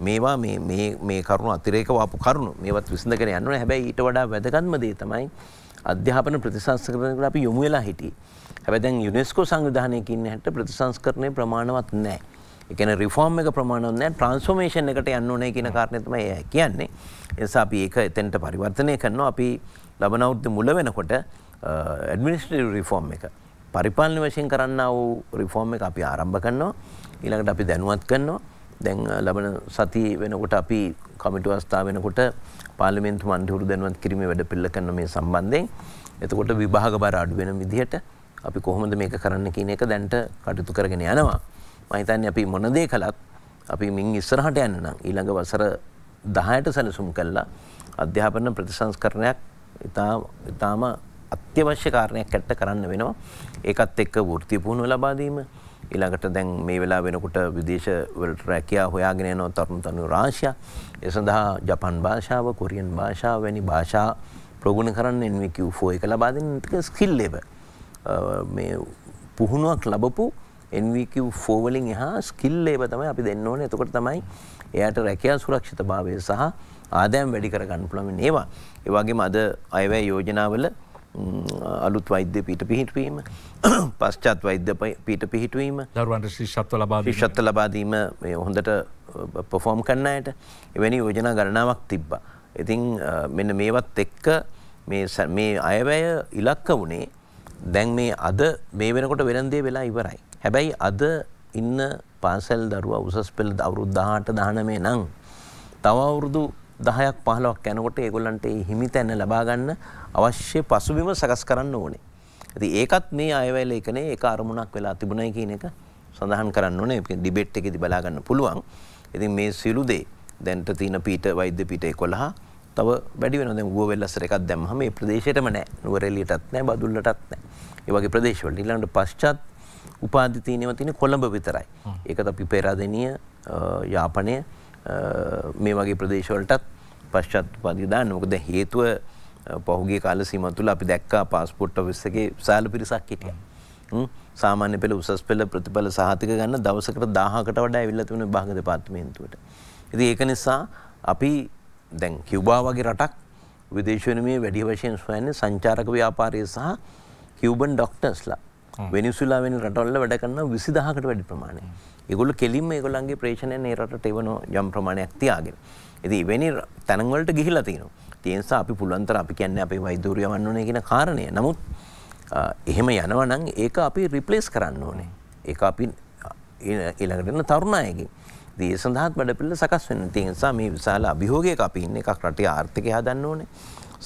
මේවා මේ කරුණු අතිරේක වාපු කරුණු මේවත් විසඳගෙන යන්න හැබැයි ඊට වඩා වැදගත්ම දේ තමයි අධ්‍යාපන ප්‍රතිසංස්කරණයකට අපි යොමු වෙලා හිටියේ. හැබැයි දැන් යුනෙස්කෝ සංවිධානයක ඉන්න හැට ප්‍රතිසංස්කරණය ප්‍රමාණවත් නැහැ. ඒ කියන්නේ රිෆෝම් එක ප්‍රමාණවත් නැහැ. ට්‍රාන්ස්ෆෝමේෂන් එකට යන්න ඕනේ කියන කාරණේ තමයි කියන්නේ. ඒ නිසා අපි ඒක එතෙන්ට පරිවර්තනය කරනවා. අපි ලබන අවුරුද්දේ මුල වෙනකොට ඇඩ්මිනිස්ට්‍රේටිව් රිෆෝම් එක පරිපාලන වශයෙන් කරන්න වූ රිෆෝම් එක අපි ආරම්භ කරනවා. ඊළඟට අපි දැනුවත් කරනවා. දැන් ලබන සති වෙනකොට අපි කමිටු අවස්ථාව වෙනකොට පාර්ලිමේන්තු මණ්ඩලවරු දැනුවත් කිරීමේ වැඩ පිළිවෙල කරන මේ සම්බන්ධයෙන් එතකොට විභාග බර අඩු වෙන විදිහට අපි කොහොමද මේක කරන්න කියන එක දැන්ට කටයුතු කරගෙන යනවා මම හිතන්නේ අපි මොන දේ කළත් අපි මින් ඉස්සරහට යන්න නම් ඊළඟ වසර 10ට සැලසුම් කළා අධ්‍යාපන ප්‍රතිසංස්කරණයක් ඉතා ඉතාම අත්‍යවශ්‍ය කාරණයක් ඇත්ත කරන්න වෙනවා ඒකත් එක්ක වෘත්ති පුහුණුව ලබා දීම ඊළඟට දැන් මේ වෙලා වෙනකොට විදේශවලට රැකයා හොයාගෙන නො තරුණ තනු රාශය එ සඳහා ජපන් භාෂාව කොරියන් භාෂාව වැනි භාෂා ප්‍රගුණ කරන්න එන්වකෝ එක ලබාදක ස්කිල්ලබ පුහුණුවක් ලබපු එන්වෝවලින් එහා ස්කිල්ලේබ තමයි අපි දෙන්න ඕන එතකොට තමයි එයට රැකයා සුරක්ෂිත භාවය සහ ආදෑම් වැඩි කරගන්න පුළමින් ඒවා ඒවගේ මද අයවැ යෝජනාවල අලුත් වෛද්‍ය පීට පිහිටවීම පශ්චාත් වෛද්‍ය පීට පිහිටවීම දරුවන්ට ශිෂත්ව ලබා ශිෂත්ව ලබාදීම හොඳට පොෆෝම් කන්නයට එවැනි යෝජනා ගණනාවක් තිබ්බ. ඉතින් මෙන්න මේවත් එක්ක මේ අයවැය ඉලක්ක වුණේ දැන් මේ අද මේ වෙනකොට වෙනන්දේ වෙලා ඉවරයි. හැබැයි අද ඉන්න පාසල් දරුව උසස් පෙළ අවුරුද්දාට දානමේ නං. තව අවුරුදු දහයක් පහලොක් යැනකොට ඒගොල්ලන්ට හිමි තැන්න ලබාගන්න අවශ්‍ය පසුබිම සකස් කරන්න ඕනේ. ඇති ඒකත් මේ අයවැල එකනේ එක අරමුණක් වෙලා තිබුණයි කියන එක සඳහන් කරන්න ඕනේ ඩිබෙට් එකෙදි බලාගන්න පුළුවන්. ඉතින් මේ සියලු දේ දැන්ට තියෙන පීට වෛද්‍ය පීට 11 තව වැඩි වෙනවා දැන් ඌවැල්ලස්සර එකක් දැම්මම මේ ප්‍රදේශයටම නෑ. නුවරඑළියටත් නෑ බදුල්ලටත් නෑ. ඒ වගේ ප්‍රදේශවල ඊළඟට පශ්චාත් උපාධි තියෙනවා තියෙන්නේ කොළඹ විතරයි. ඒකත් අපි පෙරාදෙනිය යාපනය මේ වගේ ප්‍රදේශවලටත් පශ්චත් පදිදා නොකද හේතුව පහුගේ කාල සීම තුළ අපි දැක්කා පාස්පොට්ට විස්සගේ සෑල පිරිසක් හිටිය. සාමාන්‍ය පෙළ උසස් පෙළ ප්‍රතිඵල සහතික ගන්න දවසකට දාහකට වඩා විල්ලතිවන භාගත පාත්මේන්තුවට. ඇති ඒක නිසා අපි දැන් කිව්බා වගේ රටක් විදේශවනමේ වැඩි වශයෙන් ස්වයන්නේ සංචාරක ව්‍යාපාරය සහ කිවබන් ඩොක්ටර්ස්ලා වෙනිසුලා වෙන රටොල්ල වැඩ කන්න විසිදහකට වැඩි ප්‍රමාණය ඒගොල්ලෝ කෙලින්ම ඒගොල්ලන්ගේ ප්‍රේක්ෂණය මේ රටට එවන යම් ප්‍රමාණයක් තියාගෙන. ඉතින් එවැනි තැන් වලට ගිහිලා තියෙනවා. ඒ නිසා අපි පුළුවන් තරම් අපි කියන්නේ අපේ වෛද්‍යවරු යවන්න ඕනේ කියන කාරණය. නමුත් එහෙම යනවා නම් ඒක අපි රිප්ලේස් කරන්න ඕනේ. ඒක අපි ඊළඟට එන තරුණ අයගේ. ඒ සඳහාත් වැඩපිළිවෙල සකස් වෙනවා. ඒ නිසා මේ විශාල අභියෝගයක අපි ඉන්නේ එකක් රටේ ආර්ථිකය හදන්න ඕනේ.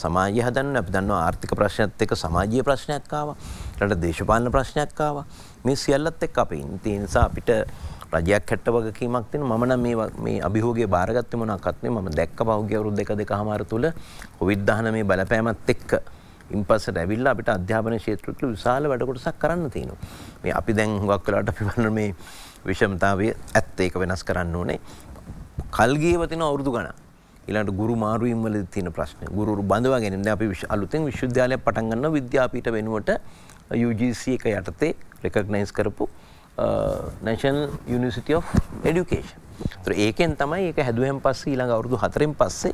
සමාජය හදන්න අපි දන්නවා ආර්ථික ප්‍රශ්නයත් එක්ක සමාජීය ප්‍රශ්නයක් ආවා. රට දේශපාලන ප්‍රශ්නයක් ආවා. මේ සියල්ලත් එක්ක අපි ඉන්නේ. ඒ නිසා අපිට රජයක් හැට්ට වගකීමක් තියෙන මම නම් මේ මේ අභියෝගය බාරගත්තේ මොනක්වත් නෙමෙයි මම දැක්ක පහුගිය අවුරුදු දෙක දෙකමාර තුල කොවිඩ් 19 බලපෑමත් එක්ක ඉන්පස්සට ඇවිල්ලා අපිට අධ්‍යාපන ක්ෂේත්‍රවල විශාල වැඩ කොටසක් කරන්න තියෙනවා. මේ අපි දැන් හුඟක් වෙලාවට අපි බලන මේ විෂමතාවය ඇත්ත ඒක වෙනස් කරන්න ඕනේ. කල්ගියව තියෙන අවුරුදු ගණන්. ඊළඟට ගුරු මාරුවීම් වල තියෙන ප්‍රශ්නේ. ගුරුරු බඳවා ගැනීම. දැන් අපි අලුතෙන් විශ්වවිද්‍යාලයක් පටන් ගන්නවා විද්‍යාපීඨ වෙනුවට UGC එක යටතේ රෙකග්නයිස් කරපු නැෂන් uh, යනිසිට of ඩිකේෂන් තුර ඒකෙන් තමයි ඒක හැදුවෙන් පස්සේ ඊළඟ අවුරුදු හතරෙන් පස්සේ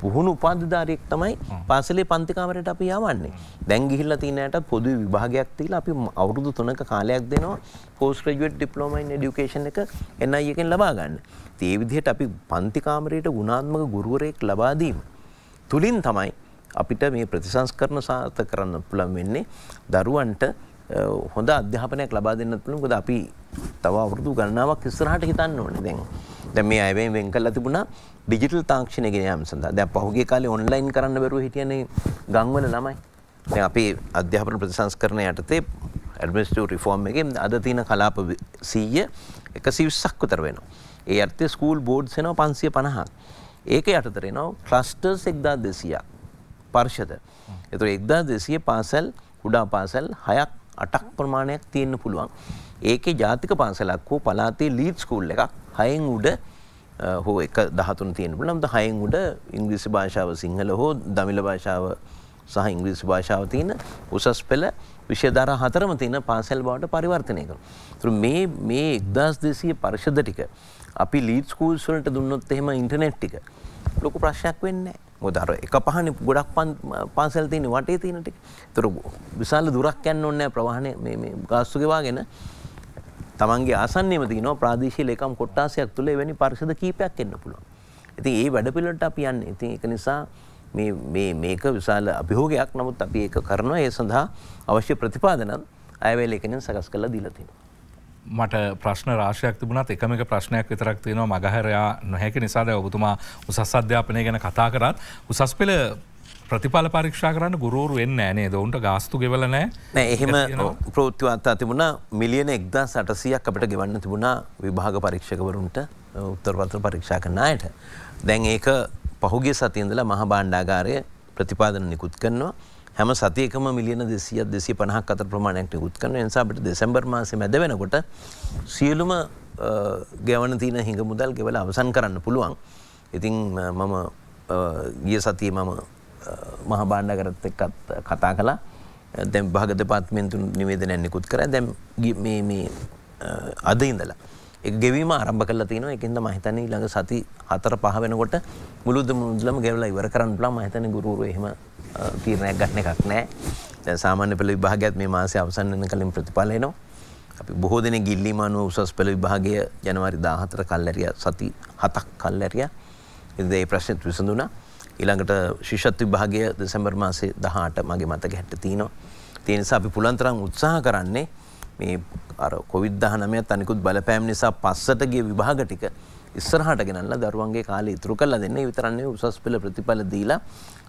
පුහුණු උපාධධාරයෙක් තමයි පාසලේ පන්තිකාමරයට අපි යවන්නේ දැන් ගිහිල්ල තිනයට පොදු විභාගයක් තිීල අපි අවුරුදු තුනක කාලයක් දෙනවා පෝස් ්‍රජුවට් ඩිපලෝමයින් ඩිකේෂන් එක එන්නඒකෙන් ලබා ගන්න ඒ විදිහට අපි පන්තිකාමරයට ගුණාත්මක ගුරුවරයෙක් ලබාදීම තුළින් තමයි අපිට මේ ප්‍රතිසංස්කරණ සාත කරන්න පුළන් වෙන්නේ දරුවන්ට හොඳ අධ්‍යාපනයක් ලබා දෙන්නත් පුළුවන්. මොකද අපි තව අවුරුදු ගණනාවක් ඉස්සරහට හිතන්න ඕනේ දැන්. දැන් මේ අයවෙන් වෙන් කරලා තිබුණා ඩිජිටල් තාක්ෂණය ගෙන යාම සඳහා. දැන් පහුගිය කාලේ ඔන්ලයින් කරන්න බැරුව හිටියනේ ගම්වල ළමයි. දැන් අපි අධ්‍යාපන ප්‍රතිසංස්කරණ යටතේ ඇඩ්මිනිස්ට්‍රේටිව් රිෆෝම් එකේ අද තියෙන කලාප 100 120ක් විතර වෙනවා. ඒ අර්ථයේ ස්කූල් බෝඩ්ස් එනවා 550ක්. ඒක යටතර එනවා ක්ලස්ටර්ස් 1200ක් පර්ෂද. ඒතර 1200 පාසල් කුඩා පාසල් 6ක් 8ක් ප්‍රමාණයක් තියෙන්න පුළුවන්. ඒකේ ජාතික පාසලක් හෝ පළාතේ ලීඩ් ස්කූල් එකක් 6න් උඩ හෝ 1 13 තියෙන්න පුළුවන්. නමුත් 6න් උඩ ඉංග්‍රීසි භාෂාව සිංහල හෝ දමිළ භාෂාව සහ ඉංග්‍රීසි භාෂාව තියෙන උසස් පෙළ විෂයධාරා හතරම තියෙන පාසල් බවට පරිවර්තනය කරනවා. ඒතර මේ මේ 1200 පරිශද ටික අපි ලීඩ් ස්කූල්ස් වලට දුන්නොත් එහෙම ඉන්ටර්නෙට් ටික ලොකු ප්‍රශ්නයක් වෙන්නේ නැහැ. මොදර එක පහන ගොඩක් පන්සල් තියෙන වටේ තියෙනට තුර විශාල දුරක් යන්න ඕන්න ප්‍රවාහණය ගාස්සුගවාගෙන තමන්ගේ ආසන්නම තින ප්‍රාදේශී ලේකම් කොට්ටාසයක් තුළ වැනි පරිසද කීපයක් එන්න පුළුවන්. ඇති ඒ වැඩපිලට අප යන්න ඉති එක නිසා මේක විශාල අභිහෝගයක් නමුත් අපි ඒ කරනවා ඒ සඳහා අවශ්‍ය ප්‍රතිපාදනන් අයවැලේකෙන සකස් කළ දීලතින. මට ප්‍රශ්න රාශයක් තිබුණත් එකම එක ප්‍රශ්නයක් විතරක් තියෙනවා මගහරයා නොහැකි නිසාද ඔබතුමා උසස් අධ්‍යාපනය ගැන කතා කරත් උසස් පෙළ ප්‍රතිඵල පරීක්ෂා කරන්න ගුරුවරු එන්න නේ දවන්ට ගාස්තු ගෙවල නෑ එහෙම ප්‍රෘත්තිවත්තා තිබුණ මිලියන එක්දා සටසියක් අපට ගෙවන්න තිබුණා විභාග පරීක්ෂකවරුන්ට උත්තරපත්‍ර පරීක්ෂා කරන්නයට. දැන් ඒක පහුගේ සතියඳල මහ බාණ්ඩාගාරය ප්‍රතිපාදන නිකුත් කරනවා හැම සතියකම මිලියන දෙසියත් දෙසි පණහක් අතර ප්‍රමාණයක් නිකුත් කරන නිසාට දෙසැම්බර් මාස මැද වෙනකොට සියලුම ගැවන තියන හිඟ මුදල් ගෙවල අවසන් කරන්න පුළුවන්. ඉතිං මම ගිය සතිය මම මහබාණ්ඩ කරත් එක්කත් කතා කලා දැම් භාගත පාත්මෙන්තු නිවේදනයක් නිකුත් කර දැම් අද ඉඳලා. එක ගෙවීම ආරම්භ කල තින එකද මහිතන ළඟ සති හතර පහ වෙනකොට මුළුද මුදලම ගෙවලා ඉවර කරන්න ලා මහිතන ගුරුව හෙම තීරණයක් ගන්න එකක් නෑ සාමාන්‍ය පෙළ විභාගයත් මේ මාසේ අවසන් වෙන කලින් ප්‍රතිඵල එනවා. අපි බොහෝ දෙනෙක් ගිල්ලීම අනුව උසස් පෙළ විභාගය ජනවාරි 14 කල්ැරිය සති 7ක් කල්ැරිය. ඉතින් ඒ ප්‍රශ්නෙත් විසඳුණා. ඊළඟට ශිෂ්‍යත්ව විභාගය දෙසැම්බර් මාසේ 18 මගේ මතක හැට තියෙනවා. ඒ නිසා අපි පුලුවන් තරම් උත්සාහ කරන්නේ මේ අර කොවිඩ් 19ත් අනිකුත් බලපෑම් නිසා පස්සට ගිය විභාග ටික ඉස්සරහට ගෙනල්ලා දරුවන්ගේ කාලය ඉතුරු කරලා දෙන්න. ඒ විතරක් නෙවෙයි උසස් පෙළ ප්‍රතිඵල දීලා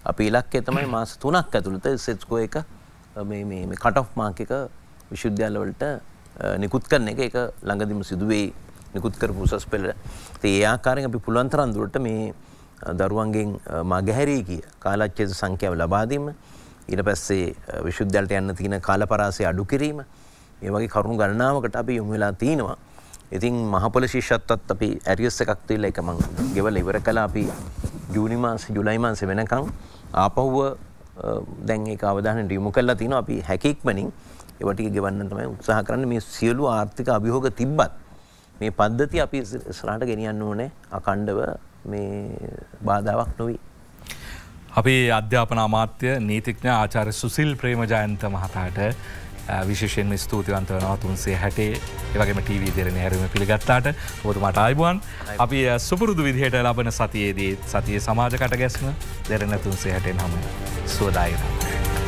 අපි ඉලක්කය තමයි මාස 3ක් ඇතුළත සෙට්ස්කෝ එක මේ මේ මේ කට් ඔෆ් මාක් එක විශ්වවිද්‍යාල වලට නිකුත් කරන එක ඒක ළඟදිම සිදු වෙයි නිකුත් කරපු උසස් පෙළ. ඉතින් ඒ ආකාරයෙන් අපි පුළුවන් තරම් දුරට මේ දරුවන්ගෙන් මගහැරී ගිය කාලච්ඡේද සංඛ්‍යාව ලබා දීම ඊට පස්සේ විශ්වවිද්‍යාලයට යන්න තියෙන කාල පරාසය අඩු කිරීම මේ වගේ කරුණු ගණනාවකට අපි යොමු වෙලා තිනවා. ඉතින් මහපොළ ශිෂ්‍යත්වත් අපි ඇරියස් එකක් තියලා ඒක මම ගෙවලා ඉවර කළා අපි ජූනිමාන්ස ජුලයිමාන්ස වෙනකං ආපහුව දැන් ඒ අවධානට යොමු කල්ලා තින අපි හැකෙක්මනින් ඒවටි ගෙවන්නටමයි උත්සාහ කරන්න මේ සියලු ආර්ථික අභිහෝග තිබ්බත් මේ පද්ධති අපි ස්රාට ගෙනියන්න ඕනේ අකණ්ඩව මේ බාධාවක් නොවී. අපි අධ්‍යාපන අමාත්‍ය නීතිඥ ආචාර සුසිල් ප්‍රේමජයන්ත මහතාට විශෂෙන් ස්තුතිවන්තව නවතුන්සේ හැටේ එවගේම ටීවී දෙරන හැරම පිළිගත්තාට පොතුමට අයිබුවන් අපි සුපුරුදු විදිහයට ලබන සතියේදී සතිය සමාජකට ගැස්ම දෙරනතුන්සේ හැටෙන් හම සුවදායන.